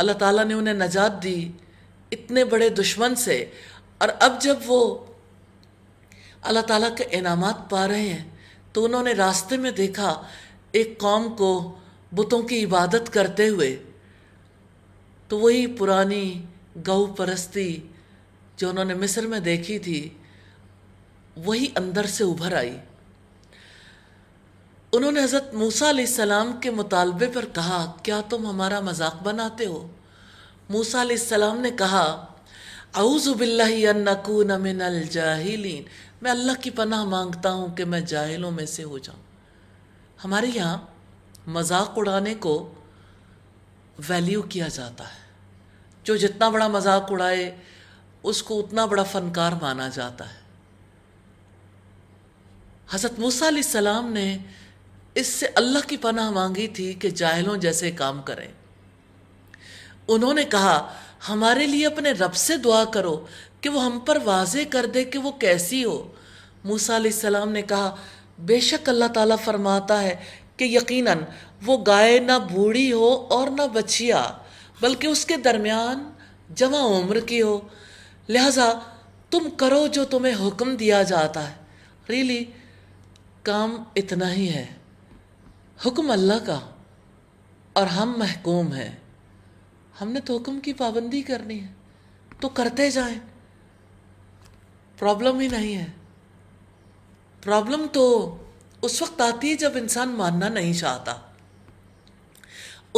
अल्लाह ताला ने उन्हें नजात दी इतने बड़े दुश्मन से और अब जब वो अल्लाह ताला के इनामात पा रहे हैं तो उन्होंने रास्ते में देखा एक कौम को बुतों की इबादत करते हुए तो वही पुरानी गऊ परस्ती जो उन्होंने मिस्र में देखी थी वही अंदर से उभर आई उन्होंने हज़रत मूसा सलाम के मुतालबे पर कहा क्या तुम हमारा मजाक बनाते हो मूसा सलाम ने कहा आउज़बिल्लाकून मिनल जाहिलीन मैं अल्लाह की पनाह मांगता हूँ कि मैं जाहिलों में से हो जाऊँ हमारे यहाँ मजाक उड़ाने को वैल्यू किया जाता है जो जितना बड़ा मजाक उड़ाए उसको उतना बड़ा फनकार माना जाता है हज़रत मूसा सलाम ने इससे अल्लाह की पनाह मांगी थी कि जाहिलों जैसे काम करें उन्होंने कहा हमारे लिए अपने रब से दुआ करो कि वो हम पर वाजे कर दे कि वो कैसी हो मूसा सलाम ने कहा बेशक अल्लाह ताला फरमाता है कि यकीनन वो गाय ना बूढ़ी हो और ना बचिया बल्कि उसके दरमियान जमा उम्र की हो लिहाजा तुम करो जो तुम्हें हुक्म दिया जाता है रियली काम इतना ही है हुक्म अल्लाह का और हम महकूम हैं हमने तो हुक्म की पाबंदी करनी है तो करते जाएं प्रॉब्लम ही नहीं है प्रॉब्लम तो उस वक्त आती है जब इंसान मानना नहीं चाहता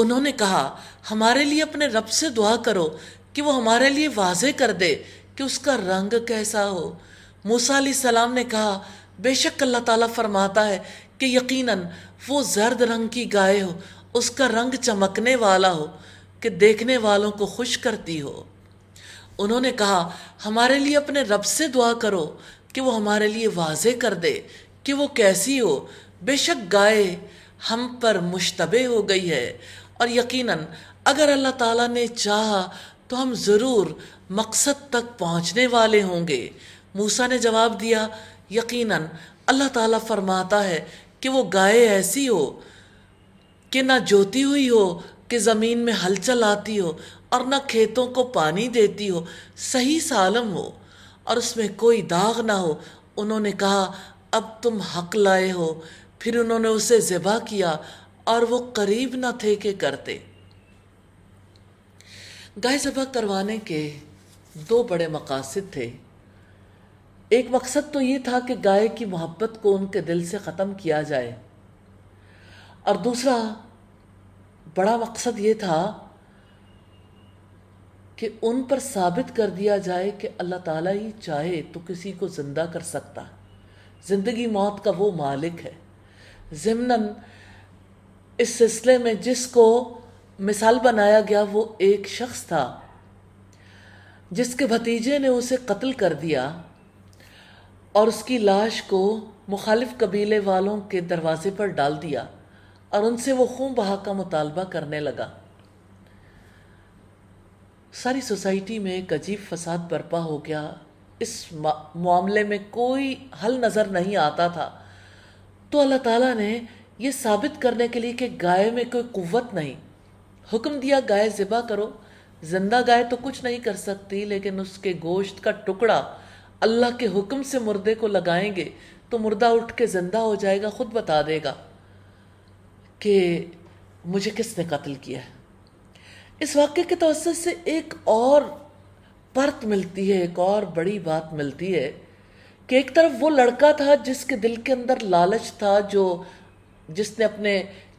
उन्होंने कहा हमारे लिए अपने रब से दुआ करो कि वो हमारे लिए वाजे कर दे कि उसका रंग कैसा हो मूसा सलाम ने कहा बेशक अल्लाह ताला फरमाता है कि यकीनन वो जर्द रंग की गाय हो उसका रंग चमकने वाला हो कि देखने वालों को खुश करती हो उन्होंने कहा हमारे लिए अपने रब से दुआ करो कि वो हमारे लिए वाजे कर दे कि वो कैसी हो बेशक गाय हम पर मुश्तबे हो गई है और यकीनन अगर अल्लाह ताला ने चाहा तो हम ज़रूर मकसद तक पहुंचने वाले होंगे मूसा ने जवाब दिया यकीनन अल्लाह ताला फरमाता है कि वो गाय ऐसी हो कि ना जोती हुई हो कि ज़मीन में हलचल आती हो और न खेतों को पानी देती हो सही सालम हो और उसमें कोई दाग ना हो उन्होंने कहा अब तुम हक लाए हो फिर उन्होंने उसे ज़बा किया और वो करीब न थे कि करते गाय ज़बह करवाने के दो बड़े मकासद थे एक मकसद तो ये था कि गाय की मोहब्बत को उनके दिल से ख़त्म किया जाए और दूसरा बड़ा मकसद ये था कि उन पर साबित कर दिया जाए कि अल्लाह ताला ही चाहे तो किसी को ज़िंदा कर सकता है ज़िंदगी मौत का वो मालिक है ज़िमनन इस सिलसिले में जिसको मिसाल बनाया गया वो एक शख्स था जिसके भतीजे ने उसे कत्ल कर दिया और उसकी लाश को मुखालिफ कबीले वालों के दरवाजे पर डाल दिया और उनसे वो खून बहा का मुतालबा करने लगा सारी सोसाइटी में एक अजीब फसाद बर्पा हो गया इस मामले में कोई हल नज़र नहीं आता था तो अल्लाह ताला ने यह साबित करने के लिए कि गाय में कोई कुवत नहीं हुक्म दिया गाय ज़िबा करो जिंदा गाय तो कुछ नहीं कर सकती लेकिन उसके गोश्त का टुकड़ा अल्लाह के हुक्म से मुर्दे को लगाएंगे तो मुर्दा उठ के ज़िंदा हो जाएगा ख़ुद बता देगा कि मुझे किसने कत्ल किया है इस वाक्य के तवसत से एक और परत मिलती है एक और बड़ी बात मिलती है कि एक तरफ वो लड़का था जिसके दिल के अंदर लालच था जो जिसने अपने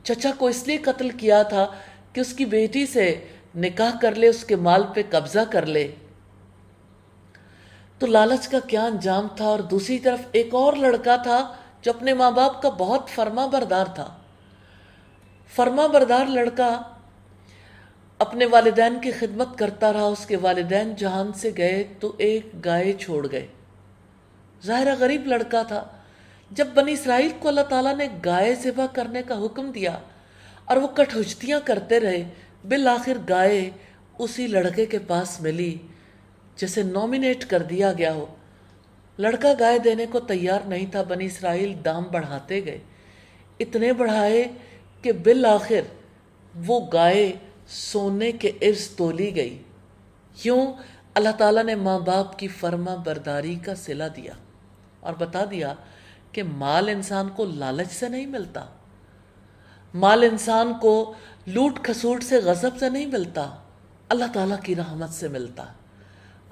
चचा को इसलिए कत्ल किया था कि उसकी बेटी से निकाह कर ले उसके माल पे कब्जा कर ले तो लालच का क्या अंजाम था और दूसरी तरफ एक और लड़का था जो अपने माँ बाप का बहुत फर्मा बरदार था फर्मा बरदार लड़का अपने वालदेन की खिदमत करता रहा उसके वालदेन जहान से गए तो एक गाय छोड़ गए ज़ाहिर गरीब लड़का था जब बनी इसराइल को अल्लाह ताला ने गाय ज़िबा करने का हुक्म दिया और वो कठहुजतियाँ करते रहे बिल आखिर गाय उसी लड़के के पास मिली जैसे नॉमिनेट कर दिया गया हो लड़का गाय देने को तैयार नहीं था बनी इसराइल दाम बढ़ाते गए इतने बढ़ाए कि बिल आखिर वो गाय सोने के इर्ज तोली गई यूं अल्लाह ताला ने माँ बाप की फर्मा बरदारी का सिला दिया और बता दिया कि माल इंसान को लालच से नहीं मिलता माल इंसान को लूट खसूट से गज़ब से नहीं मिलता अल्लाह ताला की रहमत से मिलता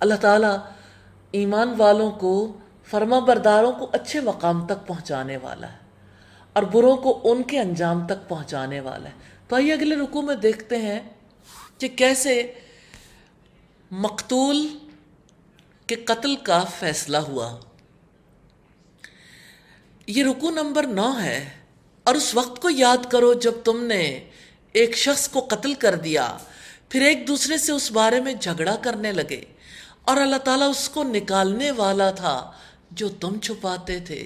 अल्लाह ताला ईमान वालों को फर्मा बरदारों को अच्छे मकाम तक पहुँचाने वाला है और बुरों को उनके अंजाम तक पहुँचाने वाला है तो आइए अगले रुकू में देखते हैं कि कैसे मकतूल के कत्ल का फैसला हुआ ये रुकू नंबर नौ है और उस वक्त को याद करो जब तुमने एक शख्स को कत्ल कर दिया फिर एक दूसरे से उस बारे में झगड़ा करने लगे और अल्लाह ताला उसको निकालने वाला था जो तुम छुपाते थे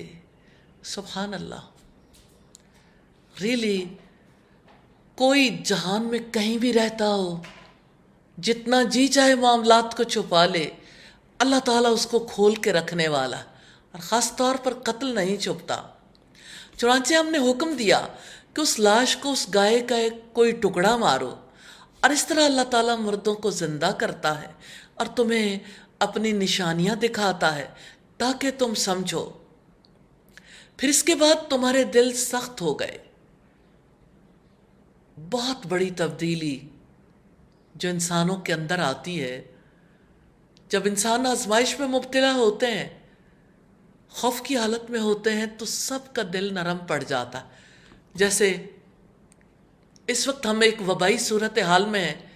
सुबहान अल्लाह रियली really, कोई जहान में कहीं भी रहता हो जितना जी चाहे मामलात को छुपा ले अल्लाह ताला उसको खोल के रखने वाला और ख़ास तौर पर कत्ल नहीं छुपता चुनाचे हमने हुक्म दिया कि उस लाश को उस गाय का एक कोई टुकड़ा मारो और इस तरह अल्लाह ताला मर्दों को ज़िंदा करता है और तुम्हें अपनी निशानियाँ दिखाता है ताकि तुम समझो फिर इसके बाद तुम्हारे दिल सख्त हो गए बहुत बड़ी तब्दीली जो इंसानों के अंदर आती है जब इंसान आजमाइश में मुबतला होते हैं खौफ की हालत में होते हैं तो सब का दिल नरम पड़ जाता जैसे इस वक्त हम एक वबाई सूरत हाल में हैं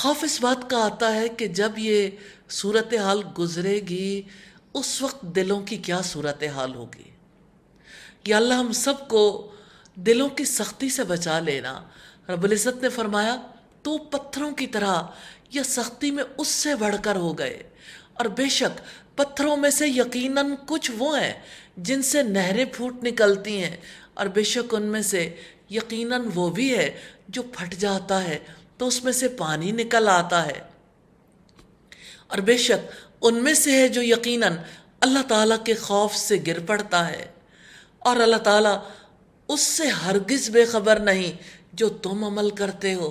खौफ इस बात का आता है कि जब ये सूरत हाल गुजरेगी उस वक्त दिलों की क्या सूरत हाल होगी या अल्लाह हम सबको दिलों की सख्ती से बचा लेना रबुलजत ने फरमाया तो पत्थरों की तरह यह सख्ती में उससे बढ़कर हो गए और बेशक पत्थरों में से यकीनन कुछ वो हैं जिनसे नहरें फूट निकलती हैं और बेशक उनमें से यकीनन वो भी है जो फट जाता है तो उसमें से पानी निकल आता है और बेशक उनमें से है जो यकीनन अल्लाह ताला के खौफ से गिर पड़ता है और अल्लाह ताला उससे हरगिज़ बेखबर नहीं जो तुम अमल करते हो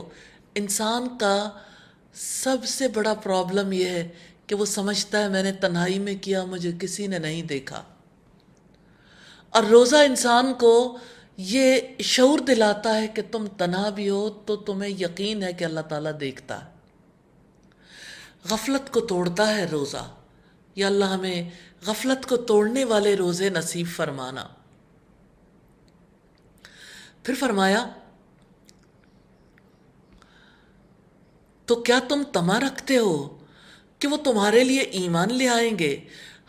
इंसान का सबसे बड़ा प्रॉब्लम यह है कि वो समझता है मैंने तन्हाई में किया मुझे किसी ने नहीं देखा और रोज़ा इंसान को ये शौर दिलाता है कि तुम तनहा भी हो तो तुम्हें यकीन है कि अल्लाह ताला देखता है गफलत को तोड़ता है रोज़ा या अल्लाह हमें गफलत को तोड़ने वाले रोज़े नसीब फरमाना फिर फरमाया तो क्या तुम तमा रखते हो कि वो तुम्हारे लिए ईमान ले आएंगे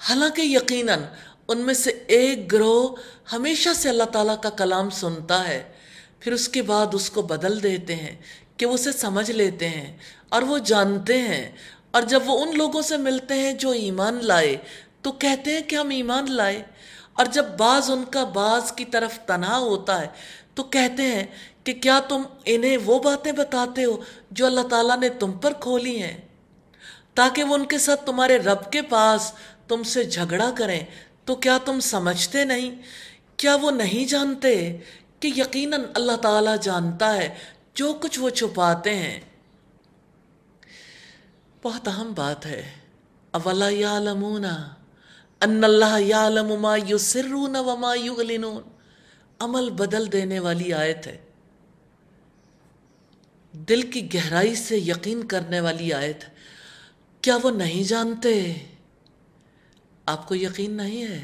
हालांकि यकीनन उनमें से एक ग्रोह हमेशा से अल्लाह ताला का कलाम सुनता है फिर उसके बाद उसको बदल देते हैं कि वो उसे समझ लेते हैं और वो जानते हैं और जब वो उन लोगों से मिलते हैं जो ईमान लाए तो कहते हैं कि हम ईमान लाए और जब बाज उनका बाज की तरफ तना होता है तो कहते हैं कि क्या तुम इन्हें वो बातें बताते हो जो अल्लाह ताला ने तुम पर खोली हैं ताकि वो उनके साथ तुम्हारे रब के पास तुमसे झगड़ा करें तो क्या तुम समझते नहीं क्या वो नहीं जानते कि यकीनन अल्लाह ताला जानता है जो कुछ वो छुपाते हैं बहुत अहम बात है अवला यालमूना अन्नल्लाह यालमुमा वमा युगलिनून अमल बदल देने वाली आयत है दिल की गहराई से यकीन करने वाली आयत क्या वो नहीं जानते आपको यकीन नहीं है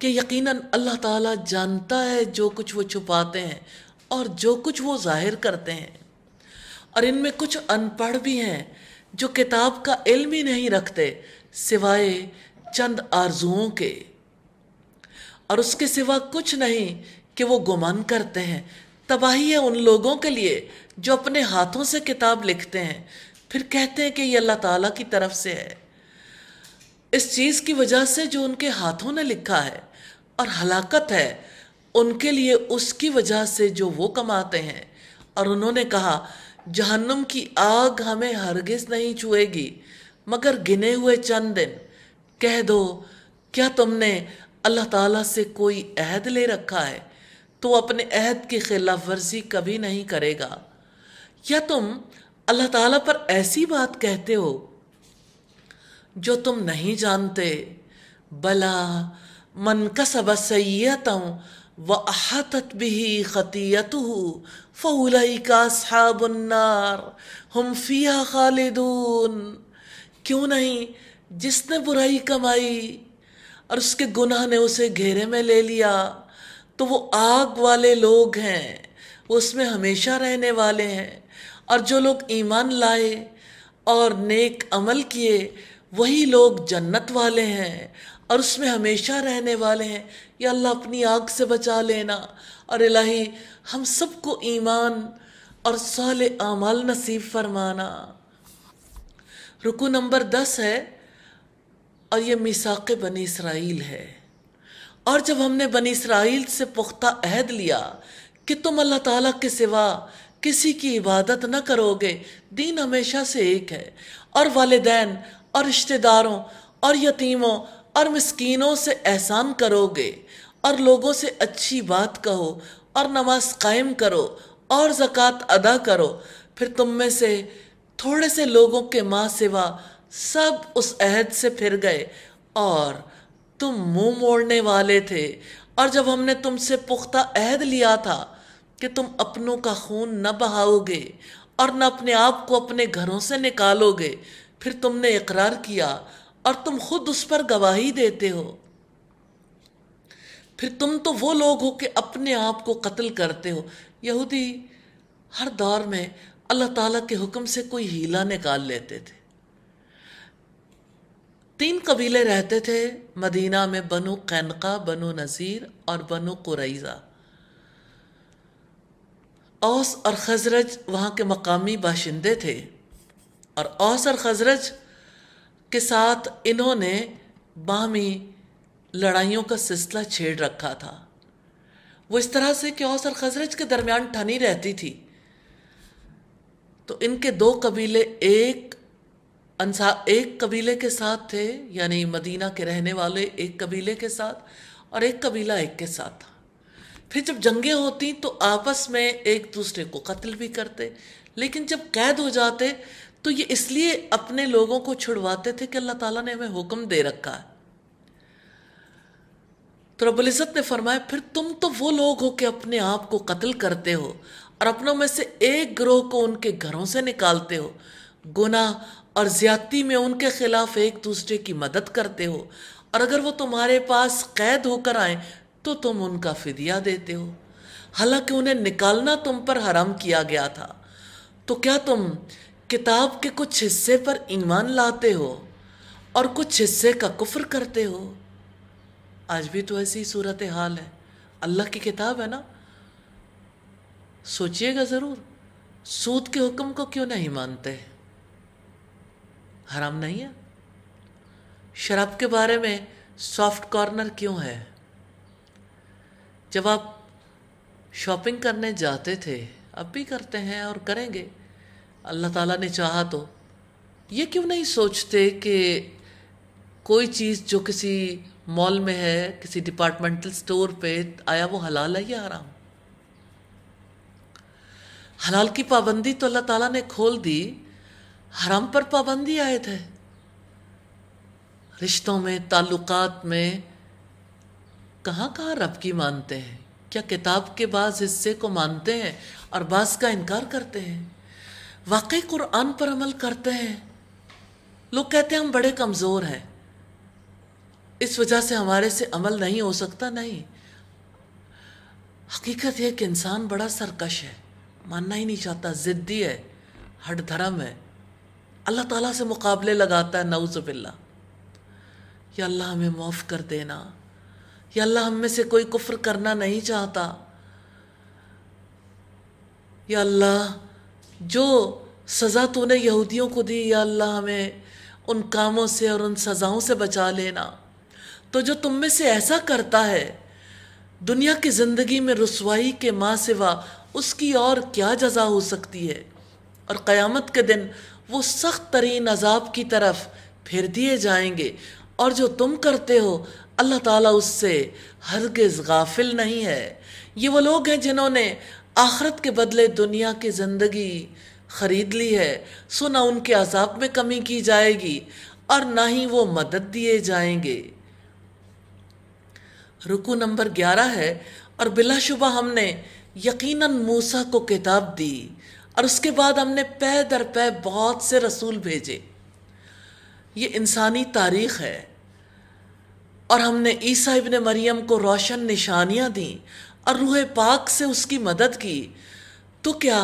कि यकीनन अल्लाह ताला जानता है जो कुछ वो छुपाते हैं और जो कुछ वो जाहिर करते हैं और इनमें कुछ अनपढ़ भी हैं जो किताब का इल्म ही नहीं रखते सिवाय चंद आरजुओं के और उसके सिवा कुछ नहीं कि वो गुमान करते हैं तबाही है उन लोगों के लिए जो अपने हाथों से किताब लिखते हैं फिर कहते हैं कि ये अल्लाह ताला की तरफ से है इस चीज़ की वजह से जो उनके हाथों ने लिखा है और हलाकत है उनके लिए उसकी वजह से जो वो कमाते हैं और उन्होंने कहा जहन्नम की आग हमें हरगिज़ नहीं छुएगी मगर गिने हुए चंद दिन कह दो क्या तुमने अल्लाह ताला से कोई अहद ले रखा है तो अपने अहद की खिलाफ वर्जी कभी नहीं करेगा या तुम अल्लाह ताला पर ऐसी बात कहते हो जो तुम नहीं जानते भला मन सब सैत व अहातत भी खतियत फूलई का साबुन्नार हम फ़िया खालिदून क्यों नहीं जिसने बुराई कमाई और उसके गुनाह ने उसे घेरे में ले लिया तो वो आग वाले लोग हैं वो उसमें हमेशा रहने वाले हैं और जो लोग ईमान लाए और नेक अमल किए वही लोग जन्नत वाले हैं और उसमें हमेशा रहने वाले हैं या अल्लाह अपनी आग से बचा लेना और इलाही हम सबको ईमान और साल आमाल नसीब फरमाना रुकू नंबर दस है और ये मिसाक बनी इसराइल है और जब हमने बनी इसराइल से पुख्ता अहद लिया कि तुम अल्लाह ताला के सिवा किसी की इबादत न करोगे दीन हमेशा से एक है और वालदेन और रिश्तेदारों और यतीमों और मस्किनों से एहसान करोगे और लोगों से अच्छी बात कहो और नमाज कायम करो और ज़क़़त अदा करो फिर तुम में से थोड़े से लोगों के माँ सिवा सब उस अहद से फिर गए और तुम मुंह मोड़ने वाले थे और जब हमने तुमसे पुख्ता अहद लिया था कि तुम अपनों का खून न बहाओगे और न अपने आप को अपने घरों से निकालोगे फिर तुमने इकरार किया और तुम खुद उस पर गवाही देते हो फिर तुम तो वो लोग हो कि अपने आप को कत्ल करते हो यहूदी हर दौर में अल्लाह ताला के हुक्म से कोई हीला निकाल लेते थे तीन कबीले रहते थे मदीना में बनु कैनका बनु नज़ीर और बनु कुरैज़ा औस और खजरज वहाँ के मकामी बाशिंदे थे और औस और खजरज के साथ इन्होंने बामी लड़ाइयों का सिलसिला छेड़ रखा था वो इस तरह से कि औस और खजरज के दरमियान ठनी रहती थी तो इनके दो कबीले एक अंसार एक कबीले के साथ थे यानी मदीना के रहने वाले एक कबीले के साथ और एक कबीला एक के साथ था फिर जब जंगें होती तो आपस में एक दूसरे को कत्ल भी करते लेकिन जब कैद हो जाते तो ये इसलिए अपने लोगों को छुड़वाते थे कि अल्लाह ताला ने हमें हुक्म दे रखा है तो रबुल्ज़त ने फरमाया फिर तुम तो वो लोग हो कि अपने आप को कत्ल करते हो और अपनों में से एक ग्रोह को उनके घरों से निकालते हो गुनाह और ज़्यादती में उनके ख़िलाफ़ एक दूसरे की मदद करते हो और अगर वो तुम्हारे पास कैद होकर आए तो तुम उनका फ़िदिया देते हो हालांकि उन्हें निकालना तुम पर हराम किया गया था तो क्या तुम किताब के कुछ हिस्से पर ईमान लाते हो और कुछ हिस्से का कुफ्र करते हो आज भी तो ऐसी सूरत हाल है अल्लाह की किताब है ना सोचिएगा ज़रूर सूद के हुक्म को क्यों नहीं मानते हैं हराम नहीं है शराब के बारे में सॉफ्ट कॉर्नर क्यों है जब आप शॉपिंग करने जाते थे अब भी करते हैं और करेंगे अल्लाह ताला ने चाहा तो ये क्यों नहीं सोचते कि कोई चीज़ जो किसी मॉल में है किसी डिपार्टमेंटल स्टोर पे आया वो हलाल है या हराम हलाल की पाबंदी तो अल्लाह ताला ने खोल दी हराम पर पाबंदी आयत है रिश्तों में ताल्लुकात में कहाँ कहाँ रब की मानते हैं क्या किताब के बाज़ हिस्से को मानते हैं और बास का इनकार करते हैं वाकई कुरान पर अमल करते हैं लोग कहते हैं हम बड़े कमज़ोर हैं इस वजह से हमारे से अमल नहीं हो सकता नहीं हकीकत यह कि इंसान बड़ा सरकश है मानना ही नहीं चाहता ज़िद्दी है हट धर्म है अल्लाह ताला से मुकाबले लगाता है नउज़बिल्ला या अल्लाह हमें माफ़ कर देना या अल्लाह हम में से कोई कुफ्र करना नहीं चाहता या अल्लाह जो सज़ा तूने यहूदियों को दी या अल्लाह हमें उन कामों से और उन सज़ाओं से बचा लेना तो जो तुम में से ऐसा करता है दुनिया की ज़िंदगी में रसवाई के माँ सिवा उसकी और क्या जजा हो सकती है और क़यामत के दिन वो सख्त तरीन अजाब की तरफ फिर दिए जाएंगे और जो तुम करते हो अल्लाह ताला उससे हरगिज़ गाफिल नहीं है ये वो लोग हैं जिन्होंने आखरत के बदले दुनिया की ज़िंदगी ख़रीद ली है सो ना उनके अजाब में कमी की जाएगी और ना ही वो मदद दिए जाएंगे रुकू नंबर ग्यारह है और बिलाशुबा हमने यकीनन मूसा को किताब दी और उसके बाद हमने पै दर पै बहुत से रसूल भेजे ये इंसानी तारीख है और हमने ईसा इबन मरियम को रोशन निशानियाँ दी और रूह पाक से उसकी मदद की तो क्या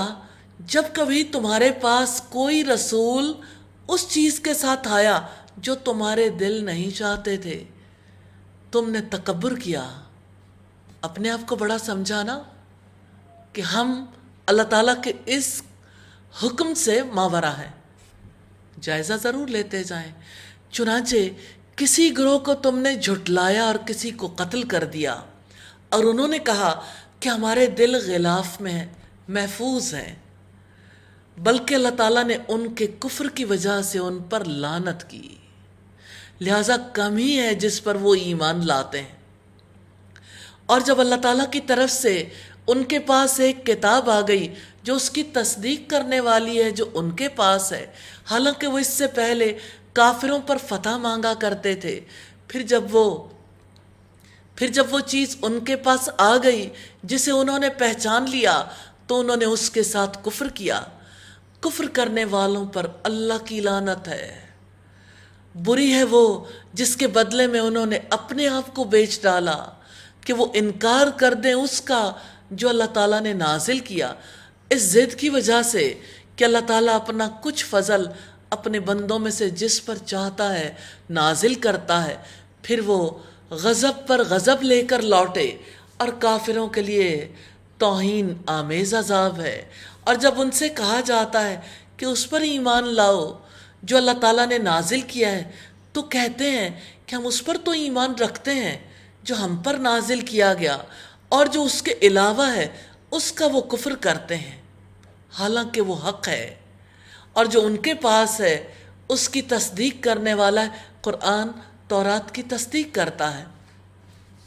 जब कभी तुम्हारे पास कोई रसूल उस चीज़ के साथ आया जो तुम्हारे दिल नहीं चाहते थे तुमने तकबर किया अपने आप को बड़ा समझा ना कि हम अल्लाह ताला के इस हुक्म से मावरा है जायज़ा ज़रूर लेते जाएं चुनाचे किसी ग्रोह को तुमने झुटलाया और किसी को कत्ल कर दिया और उन्होंने कहा कि हमारे दिल गिलाफ में है महफूज हैं बल्कि अल्लाह ताला ने उनके कुफर की वजह से उन पर लानत की लिहाजा कम ही है जिस पर वो ईमान लाते हैं और जब अल्लाह ताला की तरफ से उनके पास एक किताब आ गई जो उसकी तस्दीक करने वाली है जो उनके पास है हालांकि वो इससे पहले काफिरों पर फतह मांगा करते थे फिर जब वो फिर जब वो चीज़ उनके पास आ गई जिसे उन्होंने पहचान लिया तो उन्होंने उसके साथ कुफ्र किया कुफ्र करने वालों पर अल्लाह की लानत है बुरी है वो जिसके बदले में उन्होंने अपने आप को बेच डाला कि वो इनकार कर दें उसका जो अल्लाह ताला ने नाजिल किया इस ज़िद की वजह से कि अल्लाह ताला अपना कुछ फजल अपने बंदों में से जिस पर चाहता है नाजिल करता है फिर वो गज़ब पर गज़ब लेकर लौटे और काफिरों के लिए तोहन आमेज़ अजाब है और जब उनसे कहा जाता है कि उस पर ईमान लाओ जो अल्लाह ताला ने नाजिल किया है तो कहते हैं कि हम उस पर तो ईमान रखते हैं जो हम पर नाजिल किया गया और जो उसके अलावा है उसका वो कुफर करते हैं हालांकि वो हक है और जो उनके पास है उसकी तस्दीक करने वाला है कुरान तौरात की तस्दीक करता है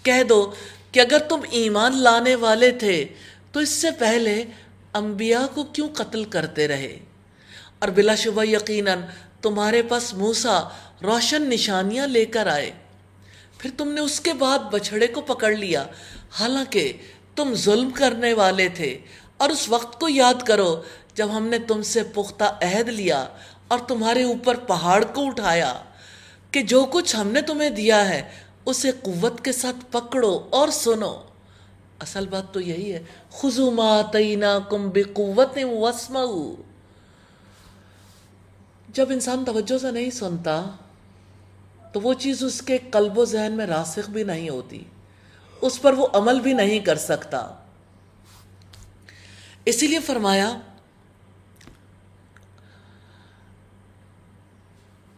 कह दो कि अगर तुम ईमान लाने वाले थे तो इससे पहले अम्बिया को क्यों कत्ल करते रहे और बिलाशुबा यकीनन तुम्हारे पास मूसा रोशन निशानियां लेकर आए फिर तुमने उसके बाद बछड़े को पकड़ लिया हालांकि तुम जुल्म करने वाले थे और उस वक्त को याद करो जब हमने तुमसे पुख्ता अहद लिया और तुम्हारे ऊपर पहाड़ को उठाया कि जो कुछ हमने तुम्हें दिया है उसे कुत के साथ पकड़ो और सुनो असल बात तो यही है खुजुमा तैना कुम बेकुवत जब इंसान तवज्जो से नहीं सुनता तो वो चीज़ उसके कल्बो जहन में रासिक भी नहीं होती उस पर वो अमल भी नहीं कर सकता इसीलिए फरमाया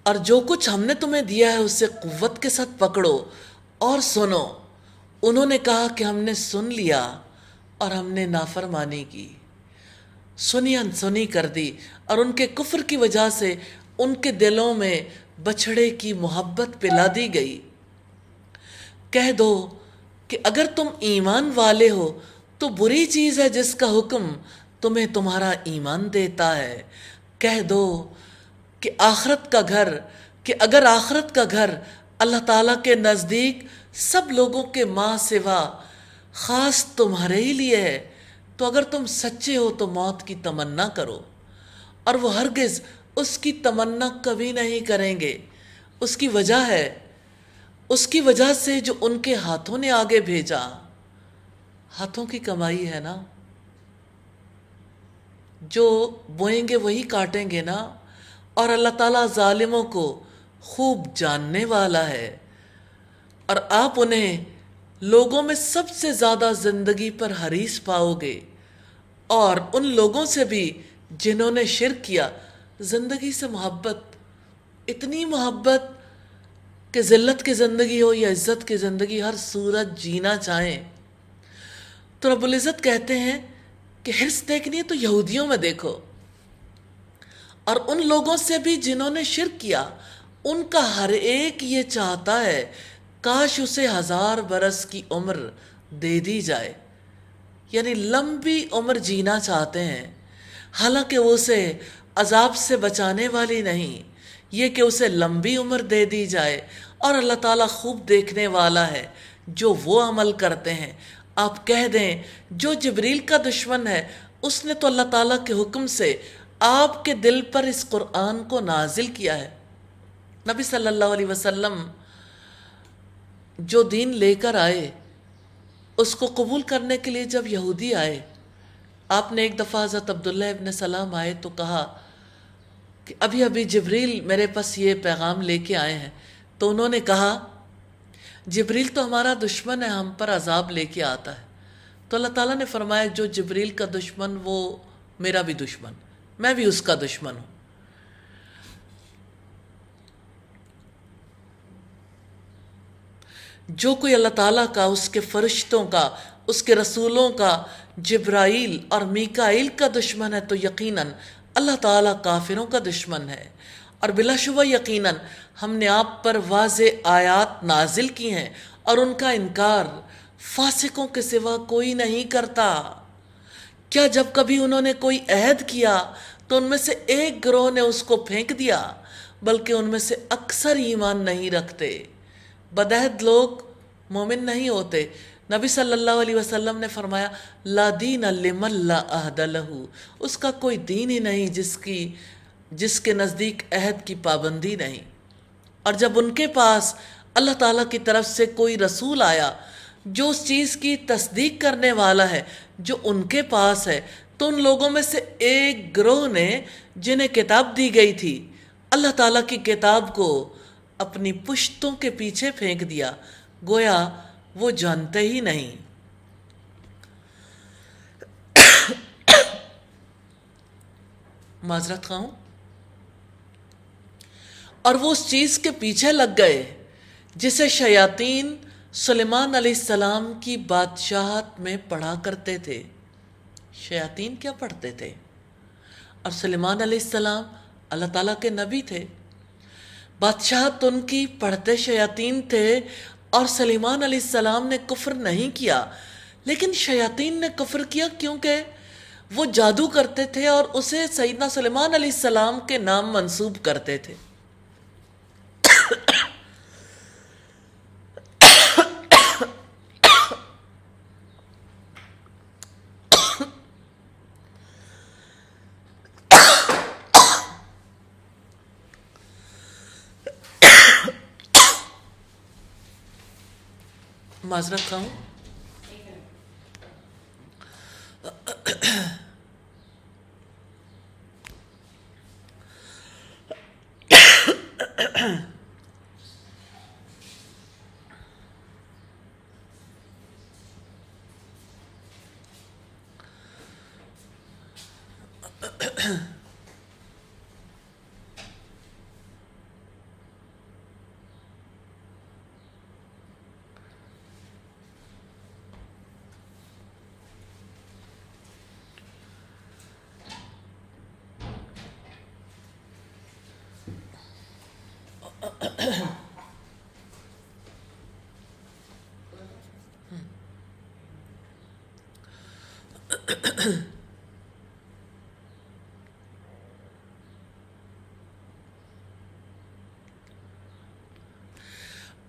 और जो कुछ हमने तुम्हें दिया है उसे कुवत के साथ पकड़ो और सुनो उन्होंने कहा कि हमने सुन लिया और हमने नाफरमानी की सुनी अनसुनी कर दी और उनके कुफर की वजह से उनके दिलों में बछड़े की मोहब्बत पिला दी गई कह दो कि अगर तुम ईमान वाले हो तो बुरी चीज़ है जिसका हुक्म तुम्हें तुम्हारा ईमान देता है कह दो कि आखरत का घर कि अगर आखरत का घर अल्लाह ताला के नज़दीक सब लोगों के माँ सिवा ख़ास तुम्हारे ही लिए है तो अगर तुम सच्चे हो तो मौत की तमन्ना करो और वो हरगिज़ उसकी तमन्ना कभी नहीं करेंगे उसकी वजह है उसकी वजह से जो उनके हाथों ने आगे भेजा हाथों की कमाई है ना जो बोएंगे वही काटेंगे ना और अल्लाह ताला जालिमों को खूब जानने वाला है और आप उन्हें लोगों में सबसे ज़्यादा ज़िंदगी पर हरीस पाओगे और उन लोगों से भी जिन्होंने शिर किया ज़िंदगी से मोहब्बत इतनी मोहब्बत कि ज़िल्लत की ज़िंदगी हो या इज़्ज़त की ज़िंदगी हर सूरत जीना चाहे तो रबुल्ज़त कहते हैं कि हिरस देखनी है तो यहूदियों में देखो और उन लोगों से भी जिन्होंने शिर किया उनका हर एक ये चाहता है काश उसे हज़ार बरस की उम्र दे दी जाए यानी लंबी उम्र जीना चाहते हैं हालांकि वो उसे अजाब से बचाने वाली नहीं ये कि उसे लंबी उम्र दे दी जाए और अल्लाह ताला खूब देखने वाला है जो वो अमल करते हैं आप कह दें जो जबरील का दुश्मन है उसने तो अल्लाह ताला के हुक्म से आपके दिल पर इस कुरान को नाजिल किया है नबी सल्लल्लाहु अलैहि वसल्लम जो दीन लेकर आए उसको कबूल करने के लिए जब यहूदी आए आपने एक दफ़ा हज़रत अब्दुल्ला इबन सलाम आए तो कहा कि अभी अभी जबरील मेरे पास ये पैगाम लेके आए हैं तो उन्होंने कहा जबरील तो हमारा दुश्मन है हम पर अजाब लेके आता है तो अल्लाह ताला ने फरमाया जो जबरील का दुश्मन वो मेरा भी दुश्मन मैं भी उसका दुश्मन हूँ जो कोई अल्लाह ताला का उसके फरिश्तों का उसके रसूलों का जब्राइल और मीकाइल का दुश्मन है तो यकीनन अल्लाह ताला काफिरों का दुश्मन है और बिलाशुबा यकीन हमने आप पर वाज आयात नाजिल की हैं और उनका इनकार फासिकों के सिवा कोई नहीं करता क्या जब कभी उन्होंने कोई अहद किया तो उनमें से एक ग्रोह ने उसको फेंक दिया बल्कि उनमें से अक्सर ईमान नहीं रखते बदहद लोग मोमिन नहीं होते नबी सल्लल्लाहु अलैहि वसल्लम ने फरमाया ला दीन अहदलहू उसका कोई दीन ही नहीं जिसकी जिसके नज़दीक अहद की पाबंदी नहीं और जब उनके पास अल्लाह ताला की तरफ से कोई रसूल आया जो उस चीज़ की तस्दीक करने वाला है जो उनके पास है तो उन लोगों में से एक ग्रोह ने जिन्हें किताब दी गई थी अल्लाह ताला की किताब को अपनी पुश्तों के पीछे फेंक दिया गोया वो जानते ही नहीं माजरत खाऊं और वो उस चीज़ के पीछे लग गए जिसे शयातीन सुलेमान सलाम की बादशाहत में पढ़ा करते थे शयातीन क्या पढ़ते थे और सलेमान सलाम अल्लाह ताला के नबी थे बादशाहत उनकी पढ़ते शयातीन थे और सलेमान सलाम ने कुफ्र नहीं किया लेकिन शयातीन ने कुफ्र किया क्योंकि वो जादू करते थे और उसे सईदना सलेमान सलाम के नाम मंसूब करते थे Mas, Racão,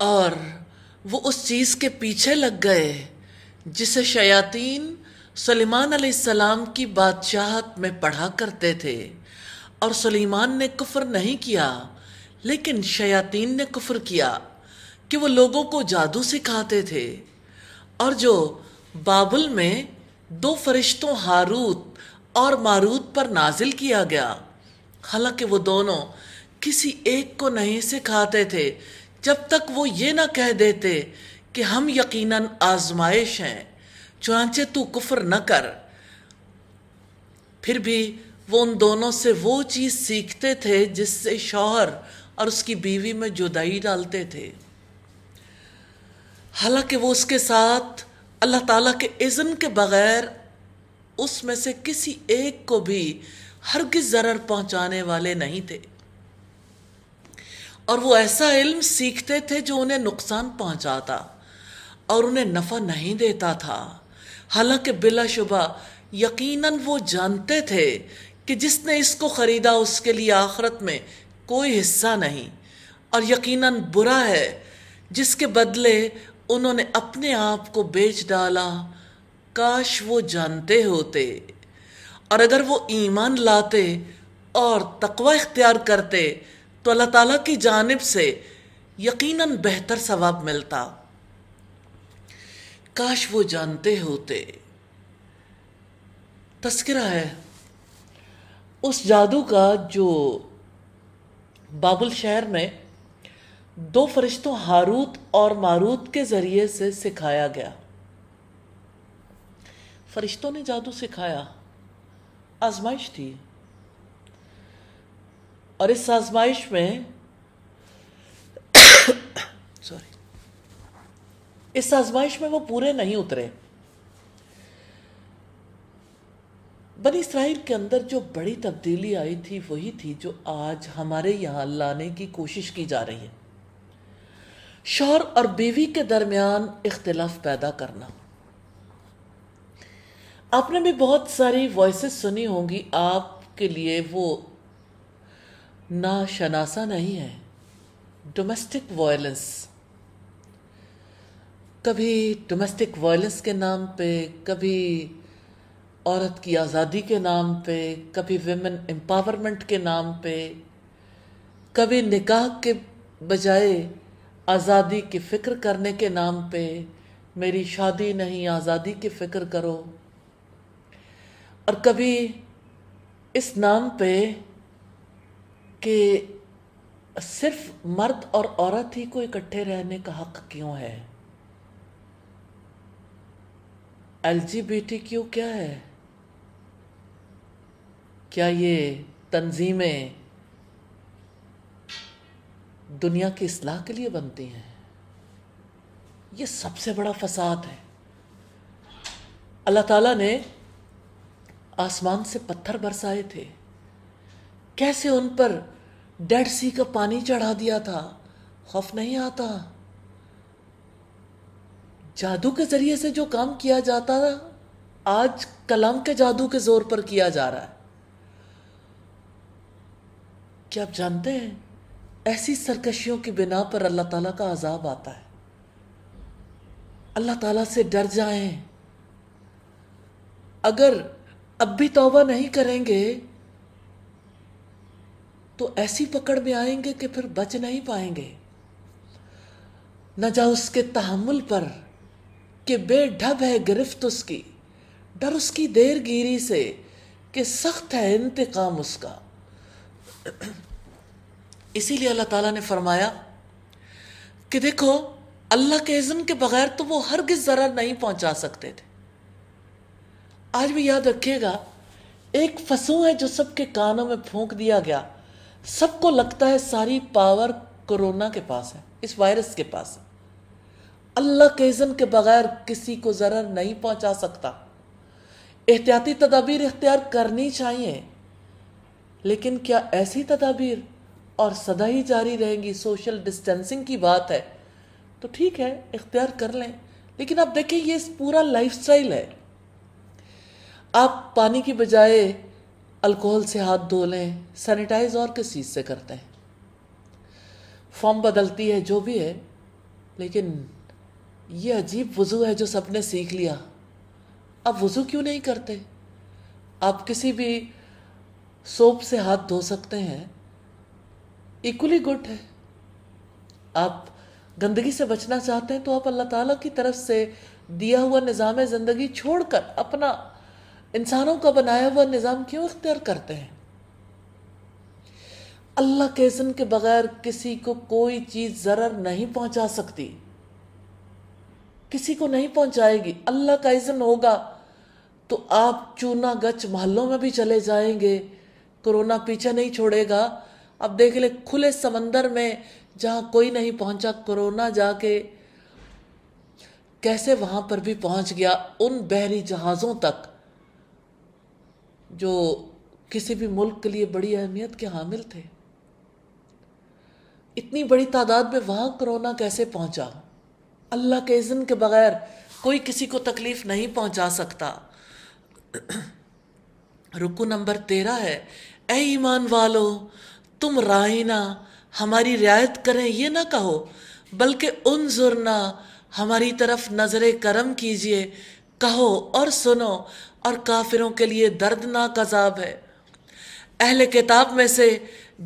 और वो उस चीज के पीछे लग गए जिसे शयातीन सलीमान सलाम की बादशाहत में पढ़ा करते थे और सलीमान ने कुफर नहीं किया लेकिन शयातीन ने कुफ्र किया कि वो लोगों को जादू सिखाते थे और जो बाबुल में दो फरिश्तों हारूत और मारूत पर नाजिल किया गया हालांकि वो दोनों किसी एक को नहीं सिखाते थे जब तक वो ये ना कह देते कि हम यकीनन आजमाइश हैं चुनाचे तू कुफर न कर फिर भी वो उन दोनों से वो चीज़ सीखते थे जिससे शौहर और उसकी बीवी में जुदाई डालते थे हालांकि वो उसके साथ अल्लाह ताला के इज़न के बग़ैर उसमें से किसी एक को भी हरगिज़ ज़रर पहुंचाने वाले नहीं थे और वो ऐसा इल्म सीखते थे जो उन्हें नुकसान पहुंचाता और उन्हें नफ़ा नहीं देता था हालांकि बिलाशुबा यकीनन वो जानते थे कि जिसने इसको ख़रीदा उसके लिए आखरत में कोई हिस्सा नहीं और यकीनन बुरा है जिसके बदले उन्होंने अपने आप को बेच डाला काश वो जानते होते और अगर वो ईमान लाते और तकवा इख्तियार करते तो अल्लाह ताला की जानब से यकीनन बेहतर सवाब मिलता काश वो जानते होते तस्करा है उस जादू का जो बाबुल शहर में दो फरिश्तों हारूत और मारूत के जरिए से सिखाया गया फरिश्तों ने जादू सिखाया आजमाइश थी और इस आजमाइश में सॉरी इस आजमाइश में वो पूरे नहीं उतरे बनी इसराइल के अंदर जो बड़ी तब्दीली आई थी वही थी जो आज हमारे यहाँ लाने की कोशिश की जा रही है शौर और बीवी के दरमियान इख्तलाफ पैदा करना आपने भी बहुत सारी वॉइसेस सुनी होंगी आपके लिए वो ना शनासा नहीं है डोमेस्टिक वायलेंस कभी डोमेस्टिक वायलेंस के नाम पे कभी औरत की आज़ादी के नाम पे कभी वेमेन एम्पावरमेंट के नाम पे कभी निकाह के बजाय आज़ादी की फ़िक्र करने के नाम पे मेरी शादी नहीं आज़ादी की फ़िक्र करो और कभी इस नाम पे कि सिर्फ मर्द और औरत ही को इकट्ठे रहने का हक क्यों है एल क्या है क्या ये तंजीमें दुनिया की असलाह के लिए बनती हैं ये सबसे बड़ा फसाद है अल्लाह ताला ने आसमान से पत्थर बरसाए थे कैसे उन पर डेड सी का पानी चढ़ा दिया था खौफ नहीं आता जादू के जरिए से जो काम किया जाता था आज कलाम के जादू के जोर पर किया जा रहा है क्या आप जानते हैं ऐसी सरकशियों की बिना पर अल्लाह ताला का अजाब आता है अल्लाह ताला से डर जाएं अगर अब भी तौबा नहीं करेंगे तो ऐसी पकड़ में आएंगे कि फिर बच नहीं पाएंगे न जा उसके तहमुल पर कि बेढब है गिरफ्त उसकी डर उसकी देरगिरी से कि सख्त है इंतकाम उसका इसीलिए अल्लाह ताला ने फरमाया कि देखो अल्लाह के इज़्म के बगैर तो वो हरगिज ज़रा नहीं पहुंचा सकते थे आज भी याद रखिएगा एक फसू है जो सबके कानों में फूंक दिया गया सबको लगता है सारी पावर कोरोना के पास है इस वायरस के पास है अल्लाह के इज़्म के बगैर किसी को ज़रा नहीं पहुंचा सकता एहतियाती तदाबीर इख्तियार करनी चाहिए लेकिन क्या ऐसी तदाबीर और सदा ही जारी रहेंगी सोशल डिस्टेंसिंग की बात है तो ठीक है इख्तियार कर लें लेकिन आप देखें ये पूरा लाइफ है आप पानी की बजाय अल्कोहल से हाथ धो लें सैनिटाइज और किस चीज़ से करते हैं फॉर्म बदलती है जो भी है लेकिन ये अजीब वज़ू है जो सबने सीख लिया आप वज़ू क्यों नहीं करते आप किसी भी सोप से हाथ धो सकते हैं इक्वली गुड है आप गंदगी से बचना चाहते हैं तो आप अल्लाह ताला की तरफ से दिया हुआ निज़ाम ज़िंदगी छोड़कर अपना इंसानों का बनाया हुआ निज़ाम क्यों इख्तियार करते हैं अल्लाह के इसन के बगैर किसी को कोई चीज़ ज़रर नहीं पहुंचा सकती किसी को नहीं पहुंचाएगी अल्लाह का इज़न होगा तो आप चूना गच महलों में भी चले जाएंगे कोरोना पीछे नहीं छोड़ेगा अब देख ले खुले समंदर में जहां कोई नहीं पहुंचा कोरोना जाके कैसे वहां पर भी पहुंच गया उन बहरी जहाज़ों तक जो किसी भी मुल्क के लिए बड़ी अहमियत के हामिल थे इतनी बड़ी तादाद में वहां कोरोना कैसे पहुंचा अल्लाह के इज़न के बगैर कोई किसी को तकलीफ़ नहीं पहुंचा सकता रुकू नंबर तेरह है ए ईमान वालो तुम रायना हमारी रियायत करें ये ना कहो बल्कि उन जुरना हमारी तरफ नज़र करम कीजिए कहो और सुनो और काफिरों के लिए दर्दनाक अजाब है अहल किताब में से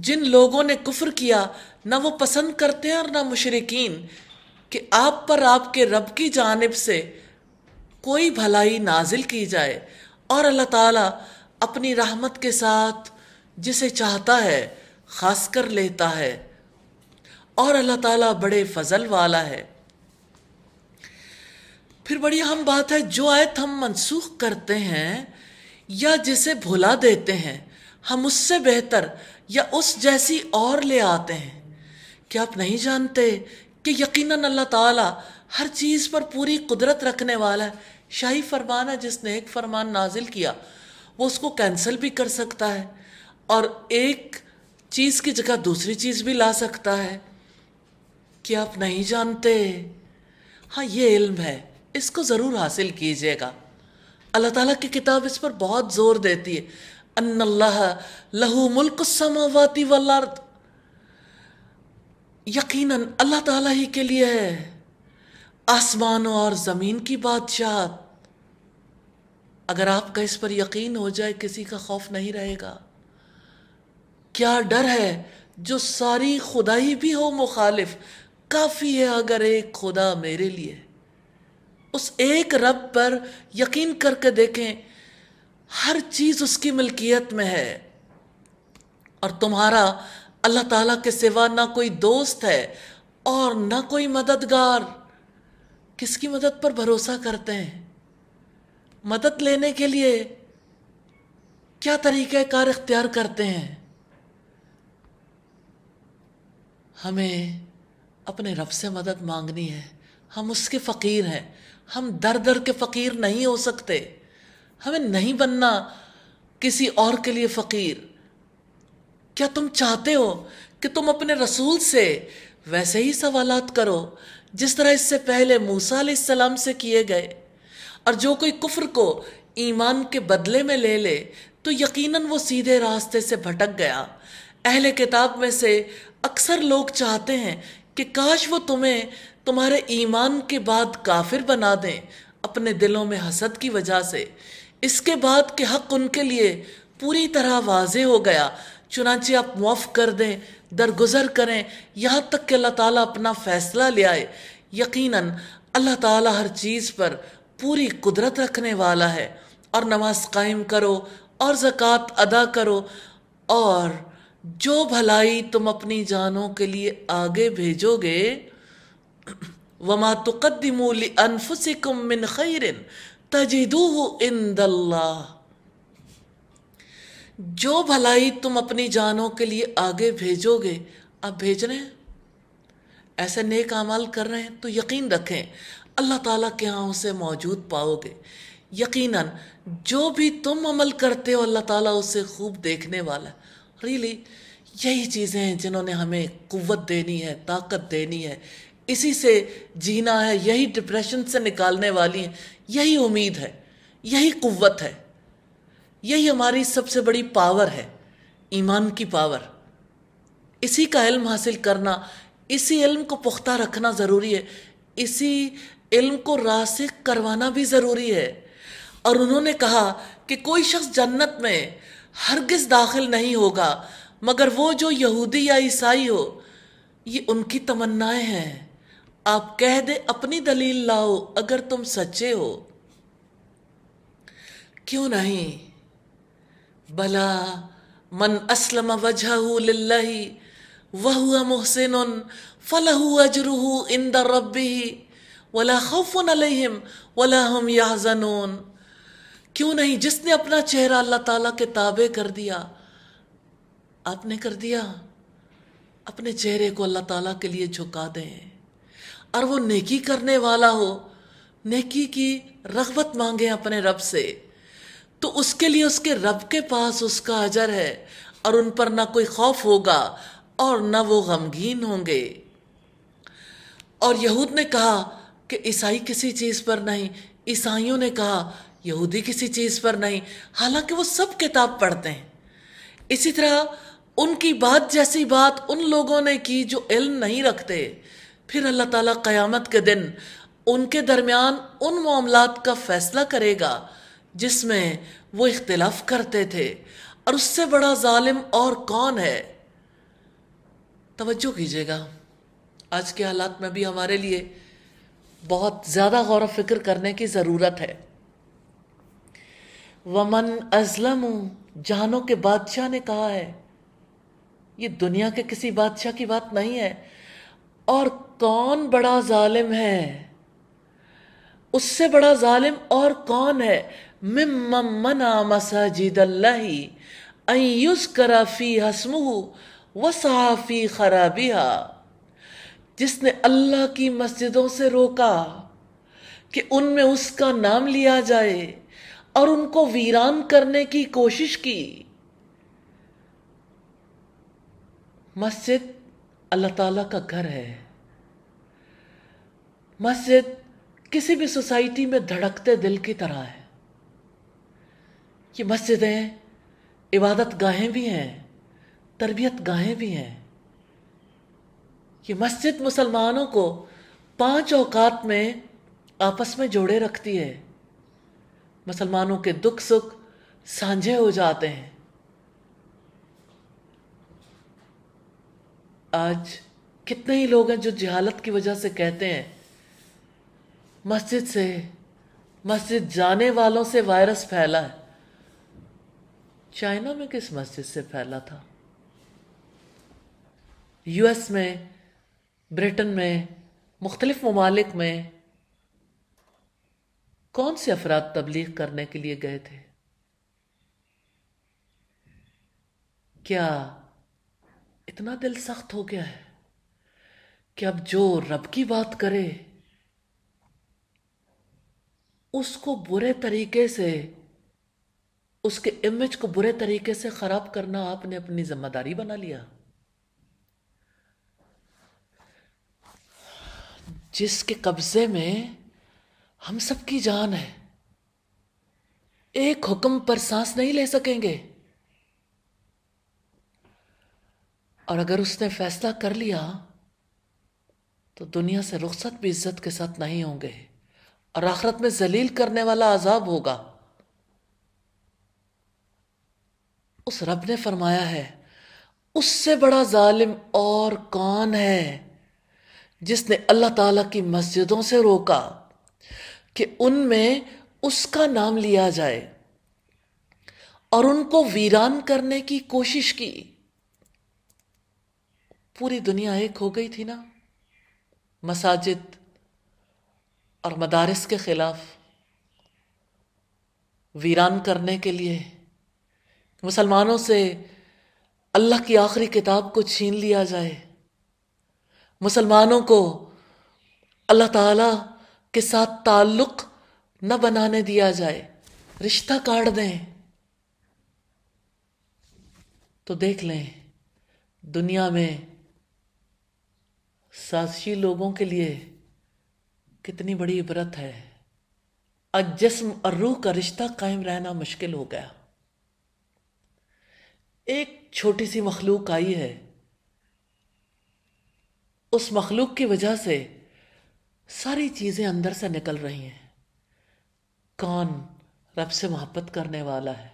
जिन लोगों ने कुफ्र किया ना वो पसंद करते हैं और ना मुशरकिन कि आप पर आपके रब की जानब से कोई भलाई नाजिल की जाए और अल्लाह ताला अपनी रहमत के साथ जिसे चाहता है खास कर लेता है और अल्लाह ताला बड़े फजल वाला है फिर बड़ी अहम बात है जो आयत हम मनसूख करते हैं या जिसे भुला देते हैं हम उससे बेहतर या उस जैसी और ले आते हैं क्या आप नहीं जानते कि यकीनन अल्लाह ताला हर चीज़ पर पूरी कुदरत रखने वाला है शाही फरमान है जिसने एक फरमान नाजिल किया वो उसको कैंसिल भी कर सकता है और एक चीज़ की जगह दूसरी चीज़ भी ला सकता है कि आप नहीं जानते हाँ ये इल्म है इसको ज़रूर हासिल कीजिएगा अल्लाह ताला की किताब इस पर बहुत ज़ोर देती है अन्नल्लाह लहू मुल्क समावाती वर्द यकीनन अल्लाह ताला ही के लिए है आसमानों और ज़मीन की बादशाह अगर आपका इस पर यकीन हो जाए किसी का खौफ नहीं रहेगा क्या डर है जो सारी खुदाई भी हो मुखालिफ काफ़ी है अगर एक खुदा मेरे लिए उस एक रब पर यकीन करके देखें हर चीज़ उसकी मिल्कियत में है और तुम्हारा अल्लाह ताला के सिवा ना कोई दोस्त है और ना कोई मददगार किसकी मदद पर भरोसा करते हैं मदद लेने के लिए क्या तरीक़ाकार इख्तियार करते हैं हमें अपने रब से मदद मांगनी है हम उसके फ़कीर हैं हम दर दर के फ़कीर नहीं हो सकते हमें नहीं बनना किसी और के लिए फ़कीर क्या तुम चाहते हो कि तुम अपने रसूल से वैसे ही सवालात करो जिस तरह इससे पहले मूसा सलाम से किए गए और जो कोई कुफ्र को ईमान के बदले में ले ले तो यकीनन वो सीधे रास्ते से भटक गया अहले किताब में से अक्सर लोग चाहते हैं कि काश वो तुम्हें तुम्हारे ईमान के बाद काफिर बना दें अपने दिलों में हसद की वजह से इसके बाद के हक उनके लिए पूरी तरह वाज हो गया चुनाचे आप मुआफ़ कर दें दरगुजर करें यहाँ तक कि अल्लाह ताला अपना फ़ैसला ले आए यकीनन अल्लाह ताला हर चीज़ पर पूरी कुदरत रखने वाला है और नमाज कायम करो और ज़क़़त अदा करो और जो भलाई तुम अपनी जानों के लिए आगे भेजोगे वमा तुकदमूल अनफुसिकुम मिन खैरिन तजिदू इंदल्ला जो भलाई तुम अपनी जानों के लिए आगे भेजोगे आप भेज रहे हैं ऐसे नेक अमाल कर रहे हैं तो यकीन रखें अल्लाह ताला के यहाँ उसे मौजूद पाओगे यकीनन जो भी तुम अमल करते हो अल्लाह ताला उसे खूब देखने वाला है रियली यही चीज़ें हैं जिन्होंने हमें कुत देनी है ताकत देनी है इसी से जीना है यही डिप्रेशन से निकालने वाली है यही उम्मीद है यही कुत है यही हमारी सबसे बड़ी पावर है ईमान की पावर इसी का इल्म हासिल करना इसी इल्म को पुख्ता रखना ज़रूरी है इसी इल्म को रासिक करवाना भी ज़रूरी है और उन्होंने कहा कि कोई शख्स जन्नत में हरगिज दाखिल नहीं होगा मगर वो जो यहूदी या ईसाई हो ये उनकी तमन्नाएं हैं आप कह दे अपनी दलील लाओ अगर तुम सच्चे हो क्यों नहीं भला मन असलम वजहू लही वह हुआ मोहसिन फलहू अजरूह इंदर रबी वला खौफुन अलैहिम वला हम याजनून क्यों नहीं जिसने अपना चेहरा अल्लाह ताला के ताबे कर दिया आपने कर दिया अपने चेहरे को अल्लाह ताला के लिए झुका दें और वो नेकी करने वाला हो नेकी की रगबत मांगे अपने रब से तो उसके लिए उसके रब के पास उसका अजर है और उन पर ना कोई खौफ होगा और ना वो गमगीन होंगे और यहूद ने कहा कि ईसाई किसी चीज़ पर नहीं ईसाइयों ने कहा यहूदी किसी चीज़ पर नहीं हालांकि वो सब किताब पढ़ते हैं इसी तरह उनकी बात जैसी बात उन लोगों ने की जो इल्म नहीं रखते फिर अल्लाह ताला क़यामत के दिन उनके दरमियान उन मामलात का फैसला करेगा जिसमें वो इख्तलाफ करते थे और उससे बड़ा जालिम और कौन है तवज्जो कीजिएगा आज के हालात में भी हमारे लिए बहुत ज़्यादा गौर व फिक्र करने की ज़रूरत है वमन अजलम जहानों के बादशाह ने कहा है ये दुनिया के किसी बादशाह की बात नहीं है और कौन बड़ा जालिम है उससे बड़ा जालिम और कौन है मिमना मसाजिद अयुस कराफी हसमू व सहाफ़ी खराबिया जिसने अल्लाह की मस्जिदों से रोका कि उनमें उसका नाम लिया जाए और उनको वीरान करने की कोशिश की मस्जिद अल्लाह ताला का घर है मस्जिद किसी भी सोसाइटी में धड़कते दिल की तरह है ये मस्जिदें इबादत गाहें भी हैं तरबियत गाहें भी हैं ये मस्जिद मुसलमानों को पांच औकात में आपस में जोड़े रखती है मुसलमानों के दुख सुख सांझे हो जाते हैं आज कितने ही लोग हैं जो जहालत की वजह से कहते हैं मस्जिद से मस्जिद जाने वालों से वायरस फैला है चाइना में किस मस्जिद से फैला था यूएस में ब्रिटेन में मुख्तलिफ ममालिक में कौन से अफराद तबलीग करने के लिए गए थे क्या इतना दिल सख्त हो गया है कि अब जो रब की बात करे उसको बुरे तरीके से उसके इमेज को बुरे तरीके से खराब करना आपने अपनी जिम्मेदारी बना लिया जिसके कब्जे में हम सबकी जान है एक हुक्म पर सांस नहीं ले सकेंगे और अगर उसने फैसला कर लिया तो दुनिया से रुखसत भी इज्जत के साथ नहीं होंगे और आखरत में जलील करने वाला अजाब होगा उस रब ने फरमाया है उससे बड़ा जालिम और कौन है जिसने अल्लाह ताला की मस्जिदों से रोका कि उनमें उसका नाम लिया जाए और उनको वीरान करने की कोशिश की पूरी दुनिया एक हो गई थी ना मसाजिद और मदारस के खिलाफ वीरान करने के लिए मुसलमानों से अल्लाह की आखिरी किताब को छीन लिया जाए मुसलमानों को अल्लाह ताला के साथ ताल्लुक न बनाने दिया जाए रिश्ता काट दें तो देख लें दुनिया में साजिशी लोगों के लिए कितनी बड़ी इबरत है अजस्म और रूह का रिश्ता कायम रहना मुश्किल हो गया एक छोटी सी मखलूक आई है उस मखलूक की वजह से सारी चीज़ें अंदर से निकल रही हैं कौन रब से मोहब्बत करने वाला है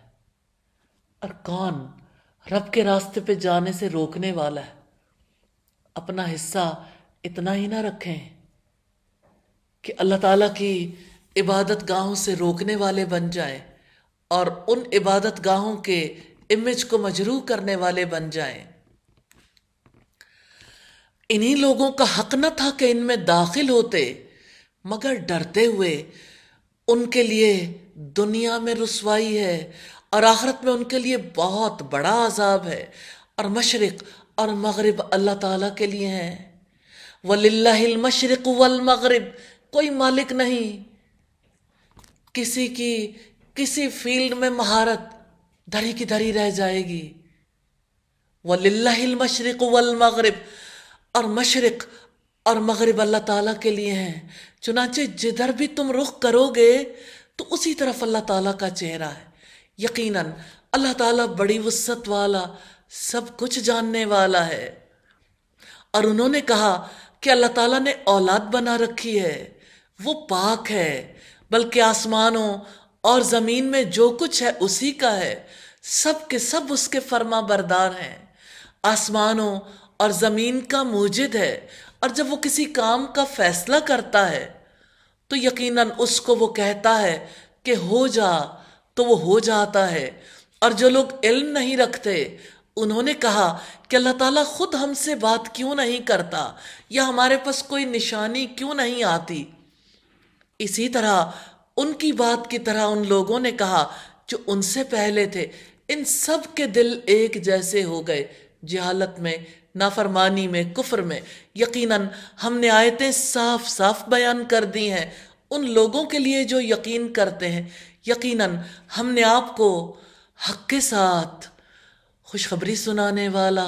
और कौन रब के रास्ते पे जाने से रोकने वाला है अपना हिस्सा इतना ही ना रखें कि अल्लाह ताला की इबादत गाहों से रोकने वाले बन जाएं और उन इबादत गाहों के इमेज को मजरूह करने वाले बन जाएं इन्हीं लोगों का हक न था कि इनमें दाखिल होते मगर डरते हुए उनके लिए दुनिया में रसवाई है और आखरत में उनके लिए बहुत बड़ा अजाब है और मशरक़ और मगरब अल्लाह ताला के लिए हैं वलिल्लामशरक़ वलमगरब कोई मालिक नहीं किसी की किसी फील्ड में महारत धरी की धरी रह जाएगी वल वलमगरब और मशरक़ और मगरब अल्लाह ताला के लिए हैं चुनाचे जिधर भी तुम रुख करोगे तो उसी तरफ अल्लाह ताला का चेहरा है यकीनन अल्लाह ताला बड़ी वसत वाला सब कुछ जानने वाला है और उन्होंने कहा कि अल्लाह ताला ने औलाद बना रखी है वो पाक है बल्कि आसमानों और ज़मीन में जो कुछ है उसी का है सब के सब उसके फर्मा बरदार हैं आसमानों और ज़मीन का मूजिद है और जब वो किसी काम का फैसला करता है तो यकीनन उसको वो कहता है कि हो जा तो वो हो जाता है और जो लोग इल्म नहीं रखते उन्होंने कहा कि अल्लाह ताला खुद हमसे बात क्यों नहीं करता या हमारे पास कोई निशानी क्यों नहीं आती इसी तरह उनकी बात की तरह उन लोगों ने कहा जो उनसे पहले थे इन सब के दिल एक जैसे हो गए जहालत में नाफरमानी में कुफर में यकीनन हमने आयतें साफ साफ बयान कर दी हैं उन लोगों के लिए जो यकीन करते हैं यकीनन हमने आपको हक के साथ खुशखबरी सुनाने वाला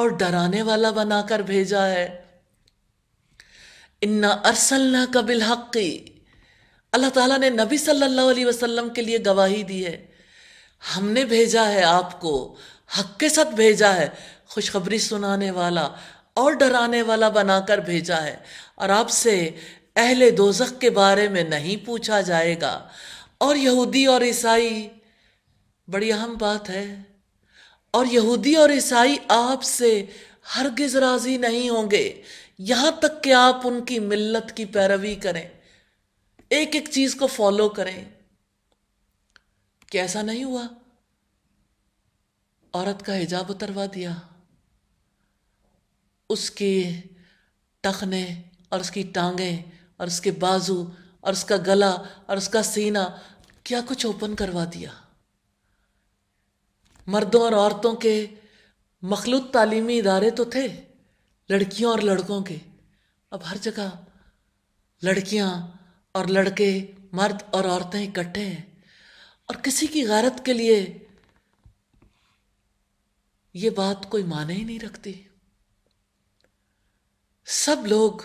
और डराने वाला बनाकर भेजा है इन्ना अरसल्ला का हक्की अल्लाह ताला ने नबी सल्लल्लाहु अलैहि वसल्लम के लिए गवाही दी है हमने भेजा है आपको हक के साथ भेजा है खुशखबरी सुनाने वाला और डराने वाला बनाकर भेजा है और आपसे अहले दोजख के बारे में नहीं पूछा जाएगा और यहूदी और ईसाई बड़ी अहम बात है और यहूदी और ईसाई आपसे हरगिज राजी नहीं होंगे यहां तक कि आप उनकी मिल्लत की पैरवी करें एक एक चीज को फॉलो करें कैसा ऐसा नहीं हुआ औरत का हिजाब उतरवा दिया उसके टखने और उसकी टांगें और उसके बाजू और उसका गला और उसका सीना क्या कुछ ओपन करवा दिया मर्दों और औरतों के मखलूत तालीमी इदारे तो थे लड़कियों और लड़कों के अब हर जगह लड़कियां और लड़के मर्द और औरतें इकट्ठे हैं और किसी की गारत के लिए ये बात कोई माने ही नहीं रखती सब लोग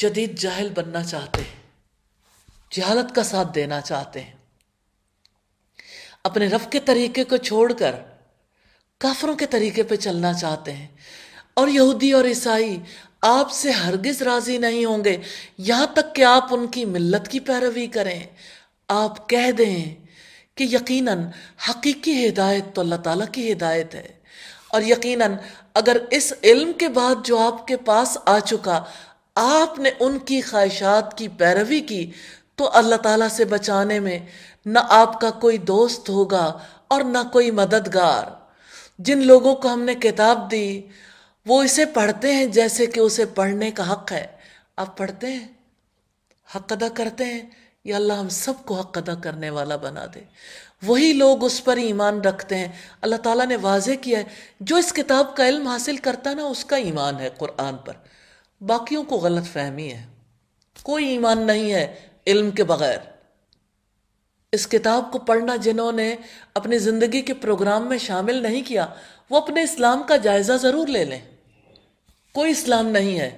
जदीद जाहिल बनना चाहते हैं जहालत का साथ देना चाहते हैं अपने रफ के तरीके को छोड़कर काफरों के तरीके पे चलना चाहते हैं और यहूदी और ईसाई आपसे हरगिज राजी नहीं होंगे यहां तक कि आप उनकी मिल्लत की पैरवी करें आप कह दें कि यकीनन हकीकी हिदायत तो अल्लाह ताला की हिदायत है और यकीनन अगर इस इल्म के बाद जो आपके पास आ चुका आपने उनकी ख्वाहिशात की पैरवी की तो अल्लाह ताला से बचाने में न आपका कोई दोस्त होगा और न कोई मददगार जिन लोगों को हमने किताब दी वो इसे पढ़ते हैं जैसे कि उसे पढ़ने का हक है आप पढ़ते हैं हक अदा करते हैं या अल्लाह हम सबको हक अदा करने वाला बना दे वही लोग उस पर ईमान रखते हैं अल्लाह ताला ने वाजे किया है जो इस किताब का इल्म हासिल करता ना उसका ईमान है कुरान पर बाकियों को गलत फहमी है कोई ईमान नहीं है इल्म के बगैर इस किताब को पढ़ना जिन्होंने अपनी ज़िंदगी के प्रोग्राम में शामिल नहीं किया वो अपने इस्लाम का जायज़ा ज़रूर ले लें कोई इस्लाम नहीं है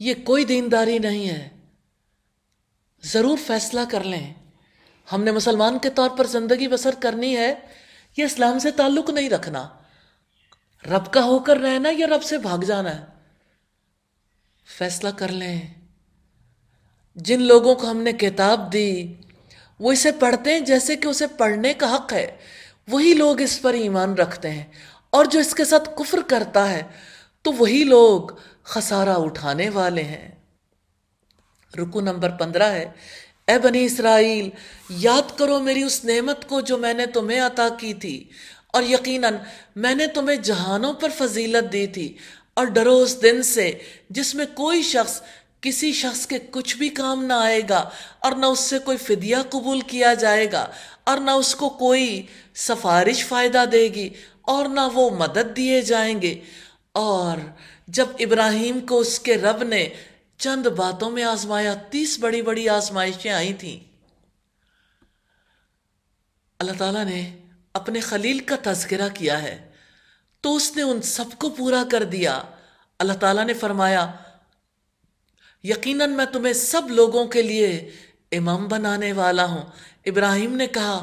ये कोई दीनदारी नहीं है ज़रूर फैसला कर लें हमने मुसलमान के तौर पर ज़िंदगी बसर करनी है ये इस्लाम से ताल्लुक़ नहीं रखना रब का होकर रहना या रब से भाग जाना है फैसला कर लें जिन लोगों को हमने किताब दी वो इसे पढ़ते हैं जैसे कि उसे पढ़ने का हक है वही लोग इस पर ईमान रखते हैं और जो इसके साथ कुफर करता है तो वही लोग खसारा उठाने वाले हैं रुकू नंबर पंद्रह है ए बनी इसराइल याद करो मेरी उस नेमत को जो मैंने तुम्हें अता की थी और यकीनन मैंने तुम्हें जहानों पर फजीलत दी थी और डरो उस दिन से जिसमें कोई शख्स किसी शख्स के कुछ भी काम ना आएगा और ना उससे कोई फिदिया कबूल किया जाएगा और ना उसको कोई सफारिश फ़ायदा देगी और ना वो मदद दिए जाएंगे और जब इब्राहिम को उसके रब ने चंद बातों में आजमाया तीस बड़ी बड़ी आजमाइशें आई थी अल्लाह ताला ने अपने खलील का तस्करा किया है तो उसने उन सबको पूरा कर दिया अल्लाह ताला ने फरमाया यकीनन मैं तुम्हें सब लोगों के लिए इमाम बनाने वाला हूं इब्राहिम ने कहा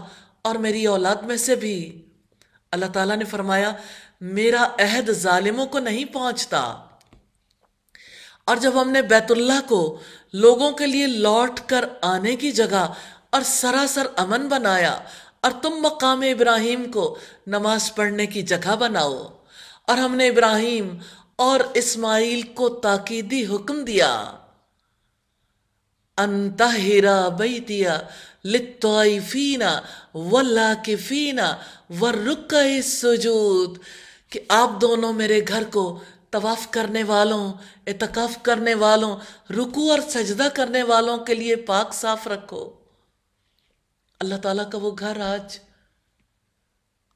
और मेरी औलाद में से भी अल्लाह ताला ने फरमाया मेरा अहद जालिमों को नहीं पहुंचता और जब हमने बैतुल्ला को लोगों के लिए लौट कर आने की जगह और सरासर अमन बनाया और तुम मकाम इब्राहिम को नमाज पढ़ने की जगह बनाओ और हमने इब्राहिम और इस्माइल को ताकीदी हुक्म दिया अंतहिरा बैतिया लित्तोफीना व लाकिफीना व रुक सुजूद कि आप दोनों मेरे घर को तवाफ़ करने वालों एतकाफ़ करने वालों रुकू और सजदा करने वालों के लिए पाक साफ रखो अल्लाह ताला का वो घर आज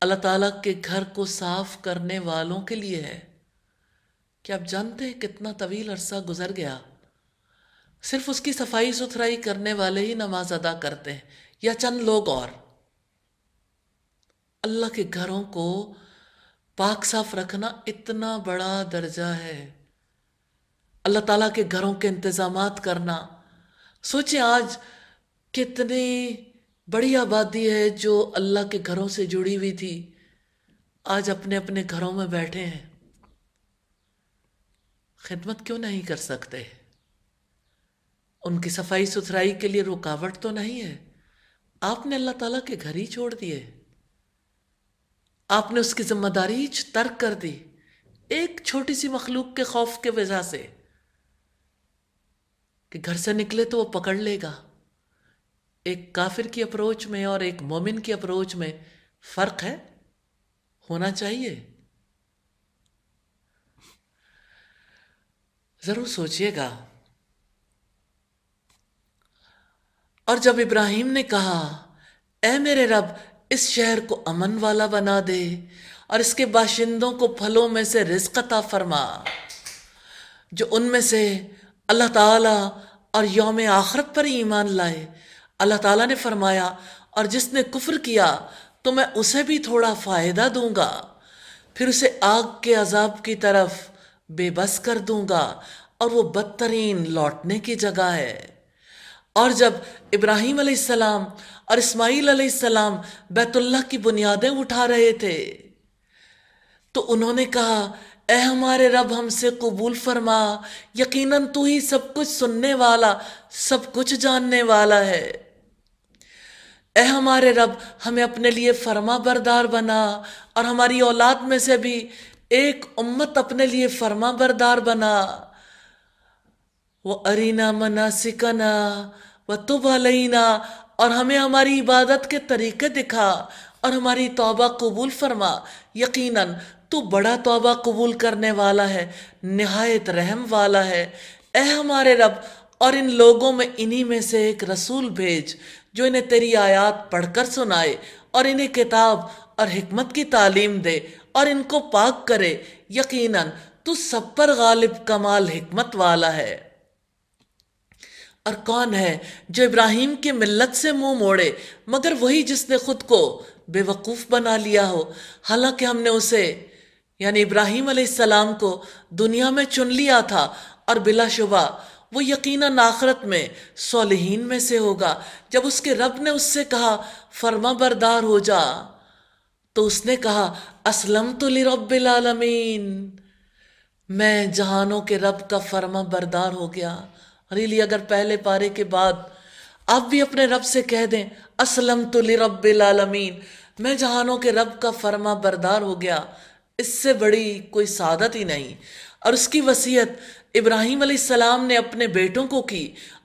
अल्लाह ताला के घर को साफ करने वालों के लिए है क्या आप जानते हैं कितना तवील अरसा गुजर गया सिर्फ उसकी सफाई सुथराई करने वाले ही नमाज अदा करते हैं या चंद लोग और अल्लाह के घरों को पाक साफ रखना इतना बड़ा दर्जा है अल्लाह ताला के घरों के इंतज़ाम करना सोचे आज कितनी बड़ी आबादी है जो अल्लाह के घरों से जुड़ी हुई थी आज अपने अपने घरों में बैठे हैं खिदमत क्यों नहीं कर सकते उनकी सफाई सुथराई के लिए रुकावट तो नहीं है आपने अल्लाह ताला के घर ही छोड़ दिए आपने उसकी जिम्मेदारी तर्क कर दी एक छोटी सी मखलूक के खौफ के वजह से कि घर से निकले तो वो पकड़ लेगा एक काफिर की अप्रोच में और एक मोमिन की अप्रोच में फर्क है होना चाहिए जरूर सोचिएगा और जब इब्राहिम ने कहा ए मेरे रब इस शहर को अमन वाला बना दे और इसके बाशिंदों को फलों में से रिस्कता फरमा जो उनमें से अल्लाह ताला और योम आखरत पर ईमान लाए अल्लाह ताला ने फरमाया और जिसने कुफर किया तो मैं उसे भी थोड़ा फ़ायदा दूंगा फिर उसे आग के अजाब की तरफ बेबस कर दूंगा और वो बदतरीन लौटने की जगह है और जब इब्राहिम अलैहिस्सलाम और इस्माईल अलैहिस्सलाम बैतुल्लाह की बुनियादें उठा रहे थे तो उन्होंने कहा ए हमारे रब हमसे कबूल फरमा यकीनन तू ही सब कुछ सुनने वाला सब कुछ जानने वाला है ए हमारे रब हमें अपने लिए फर्मा बरदार बना और हमारी औलाद में से भी एक उम्मत अपने लिए फर्मा बरदार बना व अरीना मनासिकना व तुब अलैना और हमें हमारी इबादत के तरीके दिखा और हमारी तोबा कबूल फरमा यकीनन तू बड़ा तोबा कबूल करने वाला है नहायत रहम वाला है ए हमारे रब और इन लोगों में इन्हीं में से एक रसूल भेज जो इन्हें तेरी आयात पढ़कर सुनाए और इन्हें किताब और हमत की तालीम दे और इनको पाक करे यकीनन तू सब पर गालिब कमाल हमत वाला है और कौन है जो इब्राहिम की मिल्लत से मुंह मोड़े मगर वही जिसने खुद को बेवकूफ़ बना लिया हो हालांकि हमने उसे यानी इब्राहिम सलाम को दुनिया में चुन लिया था और बिलाशुबा वो यकीनन आखरत में सोलहन में से होगा जब उसके रब ने उससे कहा फर्मा बरदार हो जा तो उसने कहा असलम तो रबालमीन मैं जहानों के रब का फर्मा बरदार हो गया रियली अगर पहले पारे के बाद आप भी अपने रब से कह दें असलम तो रबालमीन मैं जहानों के रब का फर्मा बरदार हो गया इससे बड़ी कोई सादत ही नहीं और उसकी वसीयत इब्राहिम सलाम ने अपने बेटों को की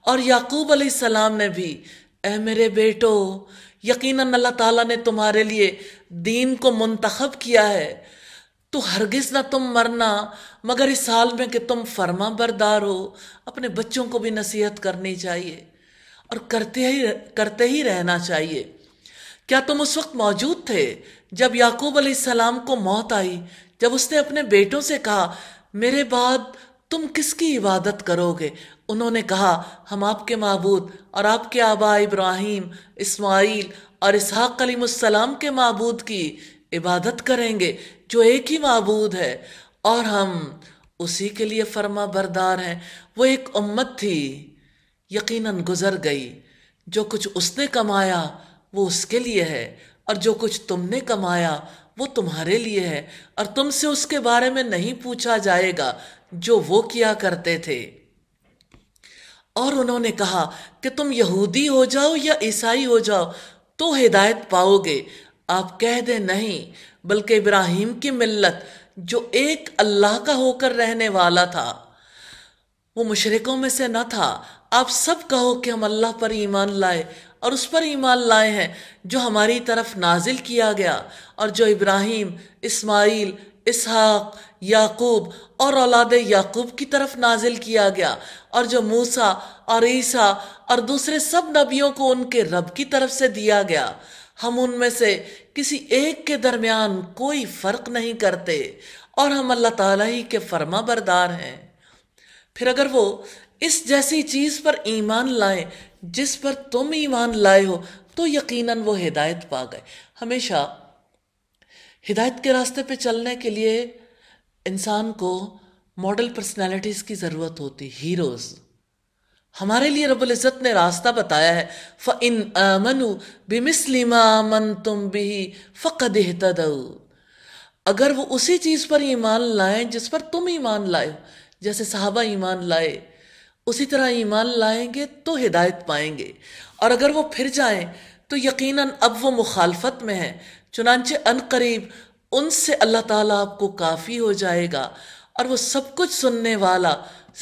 और याकूब सलाम ने भी ए मेरे बेटो यकीनन अल्लाह ताला ने तुम्हारे लिए दीन को मुंतखब किया है तो हरगिज़ ना तुम मरना मगर इस हाल में कि तुम फर्मा बरदार हो अपने बच्चों को भी नसीहत करनी चाहिए और करते ही करते ही रहना चाहिए क्या तुम उस वक्त मौजूद थे जब याकूब सलाम को मौत आई जब उसने अपने बेटों से कहा मेरे बाद तुम किसकी इबादत करोगे उन्होंने कहा हम आपके मबूद और आपके आबा इब्राहिम इस्माइल और इसहाक सलाम के मबूद की इबादत करेंगे जो एक ही मबूद है और हम उसी के लिए फर्मा बरदार हैं वो एक उम्मत थी यकीनन गुजर गई जो कुछ उसने कमाया वो उसके लिए है और जो कुछ तुमने कमाया वो तुम्हारे लिए है और तुमसे उसके बारे में नहीं पूछा जाएगा जो वो किया करते थे और उन्होंने कहा कि तुम यहूदी हो जाओ या ईसाई हो जाओ तो हिदायत पाओगे आप कह दे नहीं बल्कि इब्राहिम की मिल्लत जो एक अल्लाह का होकर रहने वाला था वो मुशरकों में से ना था आप सब कहो कि हम अल्लाह पर ईमान लाए और उस पर ईमान लाए हैं जो हमारी तरफ नाजिल किया गया और जो इब्राहिम इस्माइल इसहाक याकूब और औलाद याकूब की तरफ नाजिल किया गया और जो मूसा और ईसा और दूसरे सब नबियों को उनके रब की तरफ से दिया गया हम उनमें से किसी एक के दरमियान कोई फ़र्क नहीं करते और हम अल्लाह ताला ही के फर्मा बरदार हैं फिर अगर वो इस जैसी चीज़ पर ईमान लाए जिस पर तुम ईमान लाए हो तो यकीनन वो हिदायत पा गए हमेशा हिदायत के रास्ते पे चलने के लिए इंसान को मॉडल पर्सनालिटीज़ की ज़रूरत होती हीरोज़ हमारे लिए रब्बुल इज़्ज़त ने रास्ता बताया है फ़ इन आमनु बेमिसलिमा मन तुम भी फ़क़द अगर वो उसी चीज़ पर ईमान लाएं जिस पर तुम ईमान लाए जैसे साहबा ईमान लाए उसी तरह ईमान लाएंगे तो हिदायत पाएंगे और अगर वो फिर जाएं तो यकीनन अब वो मुखालफत में हैं अन अनकरीब उनसे अल्लाह ताला आपको काफ़ी हो जाएगा और वो सब कुछ सुनने वाला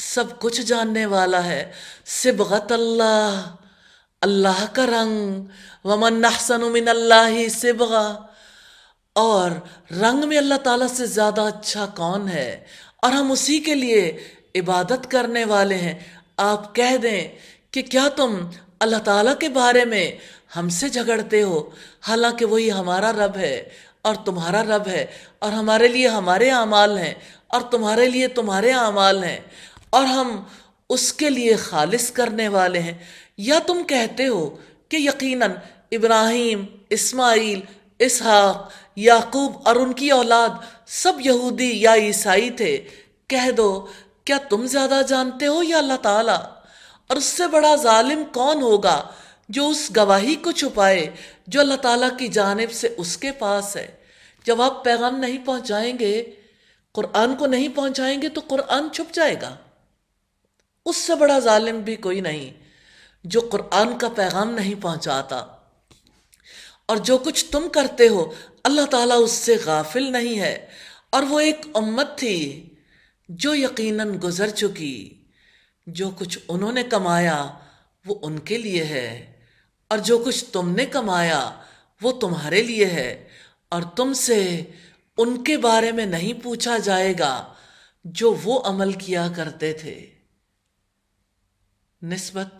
सब कुछ जानने वाला है सिबगत अल्लाह अल्लाह का रंग वमन नहसन अल्लाह सिबगा और रंग में अल्लाह ताला से ज़्यादा अच्छा कौन है और हम उसी के लिए इबादत करने वाले हैं आप कह दें कि क्या तुम अल्लाह ताला के बारे में हमसे झगड़ते हो हालांकि वही हमारा रब है और तुम्हारा रब है और हमारे लिए हमारे अमाल हैं और तुम्हारे लिए तुम्हारे अमाल हैं और हम उसके लिए खालिस करने वाले हैं या तुम कहते हो कि यकीनन इब्राहिम इस्माइल इसहाक याकूब और उनकी औलाद सब यहूदी या ईसाई थे कह दो क्या तुम ज़्यादा जानते हो या अल्लाह ताला और उससे बड़ा जालिम कौन होगा जो उस गवाही को छुपाए जो अल्लाह ताला की जानब से उसके पास है जब आप पैगाम नहीं पहुँचाएंगे कुरान को नहीं पहुंचाएंगे तो कुरान छुप जाएगा उससे बड़ा ालिम भी कोई नहीं जो कुरान का पैगाम नहीं पहुंचाता और जो कुछ तुम करते हो अल्लाह ताला उससे गाफिल नहीं है और वो एक उम्मत थी जो यकीनन गुजर चुकी जो कुछ उन्होंने कमाया वो उनके लिए है और जो कुछ तुमने कमाया वो तुम्हारे लिए है और तुमसे उनके बारे में नहीं पूछा जाएगा जो वो अमल किया करते थे नस्बत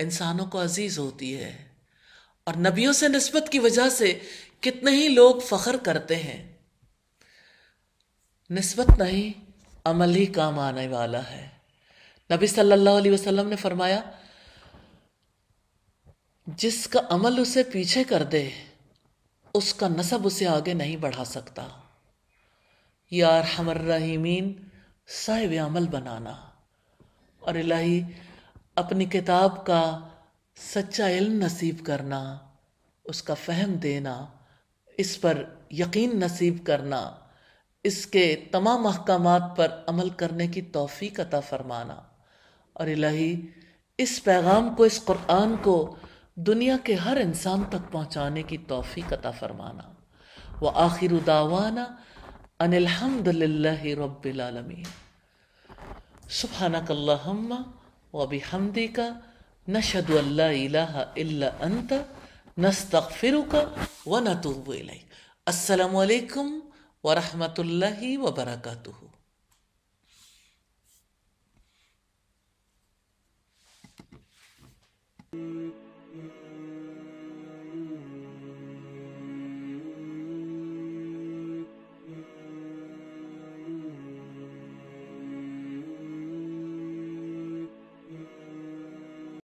इंसानों को अजीज होती है और नबियों से नस्बत की वजह से कितने ही लोग फखर करते हैं नस्बत नहीं अमल ही काम आने वाला है नबी सल्लल्लाहु अलैहि वसल्लम ने फरमाया जिसका अमल उसे पीछे कर दे उसका नसब उसे आगे नहीं बढ़ा सकता यार हमर रहीमीन साहिब अमल बनाना और इलाही अपनी किताब का सच्चा इल्म नसीब करना उसका फहम देना इस पर यकीन नसीब करना इसके तमाम अहकाम पर अमल करने की तोफ़ी कता फरमाना और इलाही इस पैगाम को इस कुरान को दुनिया के हर इंसान तक पहुँचाने की तोफ़ी कता फरमाना व आखिर दावाना अनिलहमदिल्ला रबालमीन सुबहानकल्ला وبحمدك نشهد أن لا إله إلا أنت نستغفرك ونتوب إليك السلام عليكم ورحمة الله وبركاته